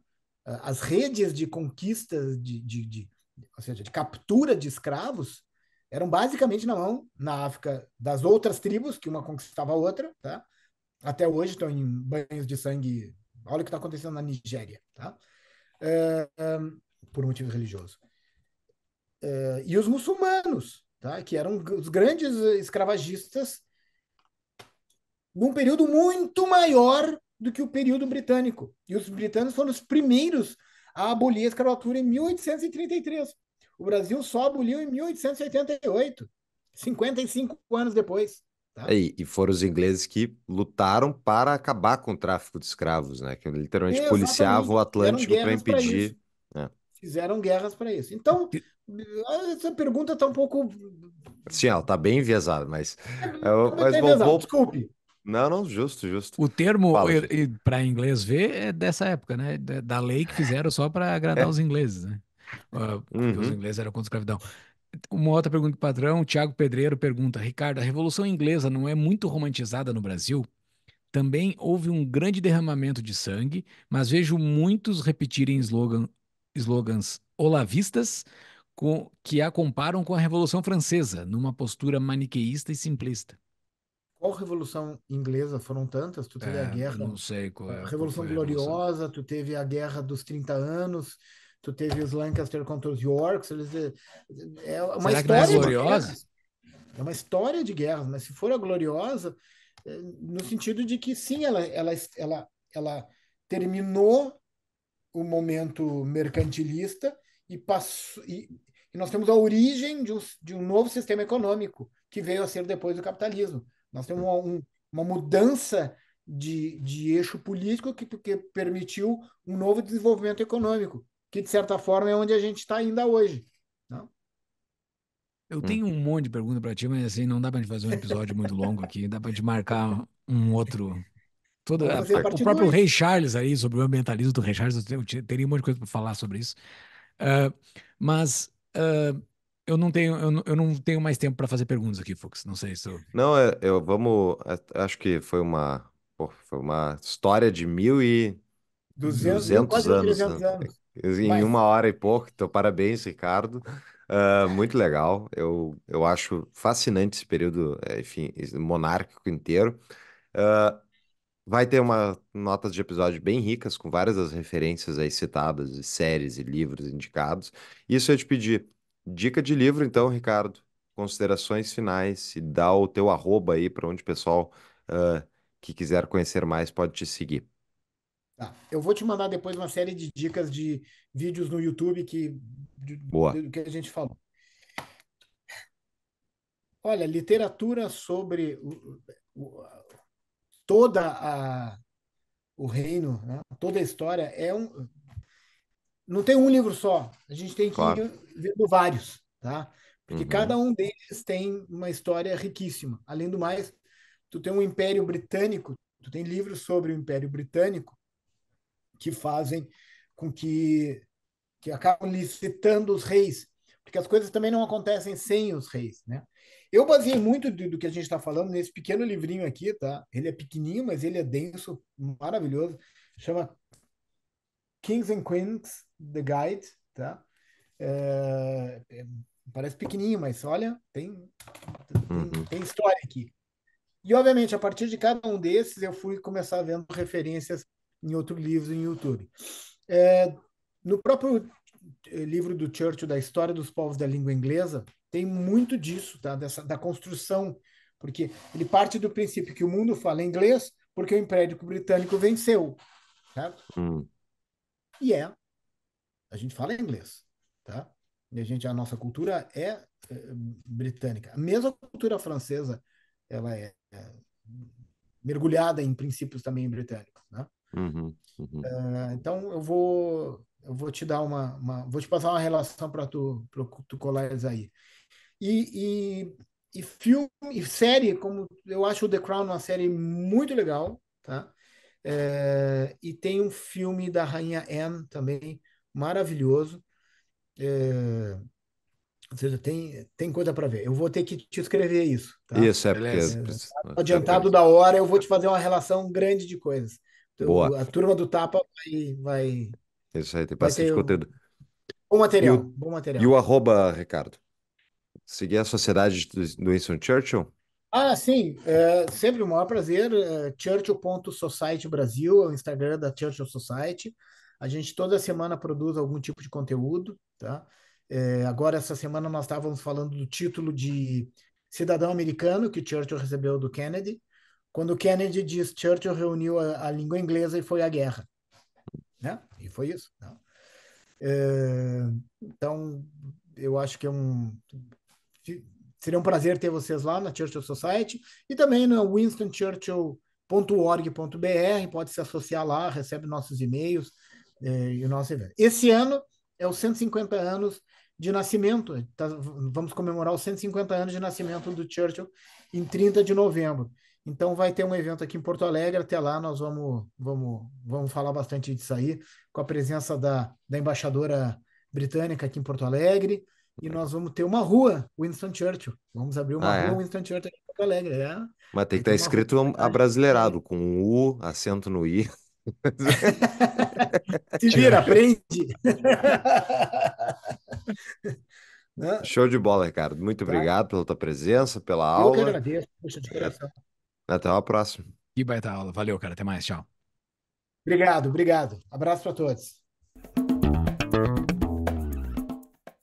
Eh, as redes de conquistas, de, de, de, ou seja, de captura de escravos, eram basicamente na mão, na África, das outras tribos, que uma conquistava a outra, tá? Até hoje estão em banhos de sangue Olha o que está acontecendo na Nigéria, tá? É, é por motivos motivo religioso. É, e os muçulmanos, tá? Que eram os grandes escravagistas num período muito maior do que o período britânico. E os britânicos foram os primeiros a abolir a escravatura em 1833. O Brasil só aboliu em 1888, 55 anos depois. Tá? É, e, e, foram os ingleses que lutaram para acabar com o tráfico de escravos, né? Que literalmente Exatamente. policiavam o Atlântico para impedir. É. Fizeram guerras para isso. Então, essa pergunta está um pouco. Sim, ela está bem enviesada, mas. É, eu, tá mas vou, vou... Desculpe. Não, não, justo, justo. O termo para inglês ver é dessa época, né? Da, lei que fizeram só para agradar é. os ingleses, né? Ah, uhum. os ingleses eram contra a escravidão. Uma outra pergunta padrão, Tiago Pedreiro pergunta, Ricardo, a Revolução Inglesa não é muito romantizada no Brasil? Também houve um grande derramamento de sangue, mas vejo muitos repetirem slogan, slogans olavistas com, que a comparam com a Revolução Francesa, numa postura maniqueísta e simplista. Qual Revolução Inglesa? Foram tantas? Tu teve é, a guerra. Não sei qual é. A Revolução qual Gloriosa, Revolução. tu teve a Guerra dos 30 Anos, tu teve os Lancaster contra os Yorks, eles, eh, eh, é uma Será é história. é gloriosa? É uma história de guerras, mas se for a gloriosa, eh, no sentido de que sim, ela, ela, ela, ela terminou o momento mercantilista e passou. E, e nós temos a origem de um, de um novo sistema econômico que veio a ser depois do capitalismo. Nós temos uma, um, uma mudança de, de eixo político que, que permitiu um novo desenvolvimento econômico que de certa forma é onde a gente está ainda hoje. Não? Né? Eu tenho uhum. um monte de pergunta para ti, mas assim, não dá para gente fazer um episódio muito longo aqui, dá para gente marcar um outro. toda, a, o próprio dois. Rei Charles aí, sobre o ambientalismo do Rei Charles, eu teria um monte de coisa para falar sobre isso. Uh, mas uh, eu não tenho eu não, eu não tenho mais tempo para fazer perguntas aqui, Fux. Não sei se eu... Não, é, eu vamos é, acho que foi uma pô, foi uma história de mil e duzentos anos, 300 né? anos. Assim, em Mas... uma hora e pouco. Então, parabéns, Ricardo. Uh, muito legal. Eu, eu acho fascinante esse período, eh, enfim, monárquico inteiro. Uh, vai ter uma notas de episódio bem ricas, com várias das referências aí citadas, de séries e livros indicados. Isso eu te pedi. Dica de livro, então, Ricardo. Considerações finais, e dá o teu arroba aí para onde o pessoal uh, que quiser conhecer mais pode te seguir. Tá. Eu vou te mandar depois uma série de dicas de vídeos no YouTube que, de, Boa. do que a gente falou. Olha, literatura sobre o, o, toda a o reino, né? toda a história é um não tem um livro só, a gente tem que claro. ir vendo vários, tá? Porque uhum. cada um deles tem uma história riquíssima. Além do mais, tu tem um Império Britânico, tu tem livros sobre o Império Britânico que fazem com que, que acabam licitando os reis, porque as coisas também não acontecem sem os reis, né? Eu baseei muito do, do que a gente está falando nesse pequeno livrinho aqui, tá? Ele é pequenininho, mas ele é denso, maravilhoso. Chama Kings and Queens, The Guide, tá? É, é, parece pequenininho, mas olha, tem, tem, uhum. tem, história aqui. E, obviamente, a partir de cada um desses, eu fui começar vendo referências em outro livro em YouTube. É, no próprio eh, livro do Churchill, da história dos povos da língua inglesa, tem muito disso, tá? Dessa, da construção, porque ele parte do princípio que o mundo fala inglês porque o Império Britânico venceu, certo? Hum. E é. A gente fala inglês, tá? E a gente, a nossa cultura é, é britânica. A mesma cultura francesa, ela é, é mergulhada em princípios também britânicos, né? Uhum, uhum. Uh, então eu vou eu vou te dar uma, uma vou te passar uma relação para tu pra tu colares aí. E, e, e filme e série como eu acho o The Crown uma série muito legal, tá? É, e tem um filme da rainha Anne também maravilhoso. É, ou seja, tem, tem coisa para ver. Eu vou ter que te escrever isso. Tá? Isso, é É, né? adiantado da hora, eu vou te fazer uma relação grande de coisas. Então, Boa. A turma do Tapa vai. vai Isso aí, tem bastante conteúdo. Bom material, o, bom material. E o arroba, Ricardo? Seguir a Sociedade do Winston Churchill? Ah, sim, é sempre o um maior prazer. É Churchill.society Brasil é o Instagram da Churchill Society. A gente toda semana produz algum tipo de conteúdo, tá? É, agora, essa semana, nós estávamos falando do título de cidadão americano que Churchill recebeu do Kennedy quando Kennedy diz Churchill reuniu a, a língua inglesa e foi à guerra. Né? E foi isso. Né? É, então, eu acho que é um. Seria um prazer ter vocês lá na Churchill Society e também no Winston Churchill .org.br, pode se associar lá, recebe nossos e-mails eh, e o nosso evento. Esse ano é os 150 anos de nascimento, tá, vamos comemorar os 150 anos de nascimento do Churchill em 30 de novembro. Então vai ter um evento aqui em Porto Alegre, até lá nós vamos, vamos, vamos falar bastante disso aí, com a presença da, da embaixadora britânica aqui em Porto Alegre, e nós vamos ter uma rua, Winston Churchill. Vamos abrir uma ah, é? rua, Winston Churchill aqui em Porto Alegre, é? Mas tem que estar tá escrito rua, abrasileirado, com U, acento no I. Se vira, aprende! Show de bola, Ricardo. Muito obrigado pela tua presença, pela aula. Eu que agradeço, puxa de é. coração. Até a próxima. Que baita aula. Valeu, cara. Até mais. Tchau. Obrigado, obrigado. Abraço para todos.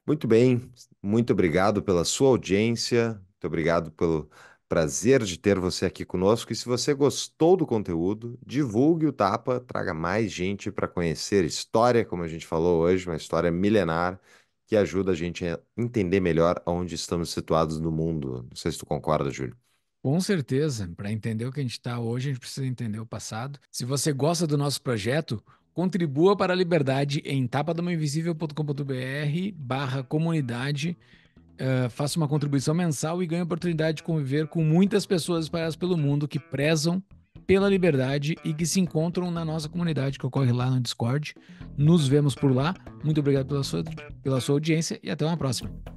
Muito bem. Muito obrigado pela sua audiência. Muito obrigado pelo prazer de ter você aqui conosco. E se você gostou do conteúdo, divulgue o Tapa, traga mais gente para conhecer história, como a gente falou hoje, uma história milenar que ajuda a gente a entender melhor onde estamos situados no mundo. Não sei se tu concorda, Júlio. Com certeza. Para entender o que a gente está hoje, a gente precisa entender o passado. Se você gosta do nosso projeto, contribua para a liberdade em tapadamainvisível.com.br barra comunidade. Uh, faça uma contribuição mensal e ganhe a oportunidade de conviver com muitas pessoas espalhadas pelo mundo que prezam pela liberdade e que se encontram na nossa comunidade que ocorre lá no Discord. Nos vemos por lá. Muito obrigado pela sua, pela sua audiência e até uma próxima.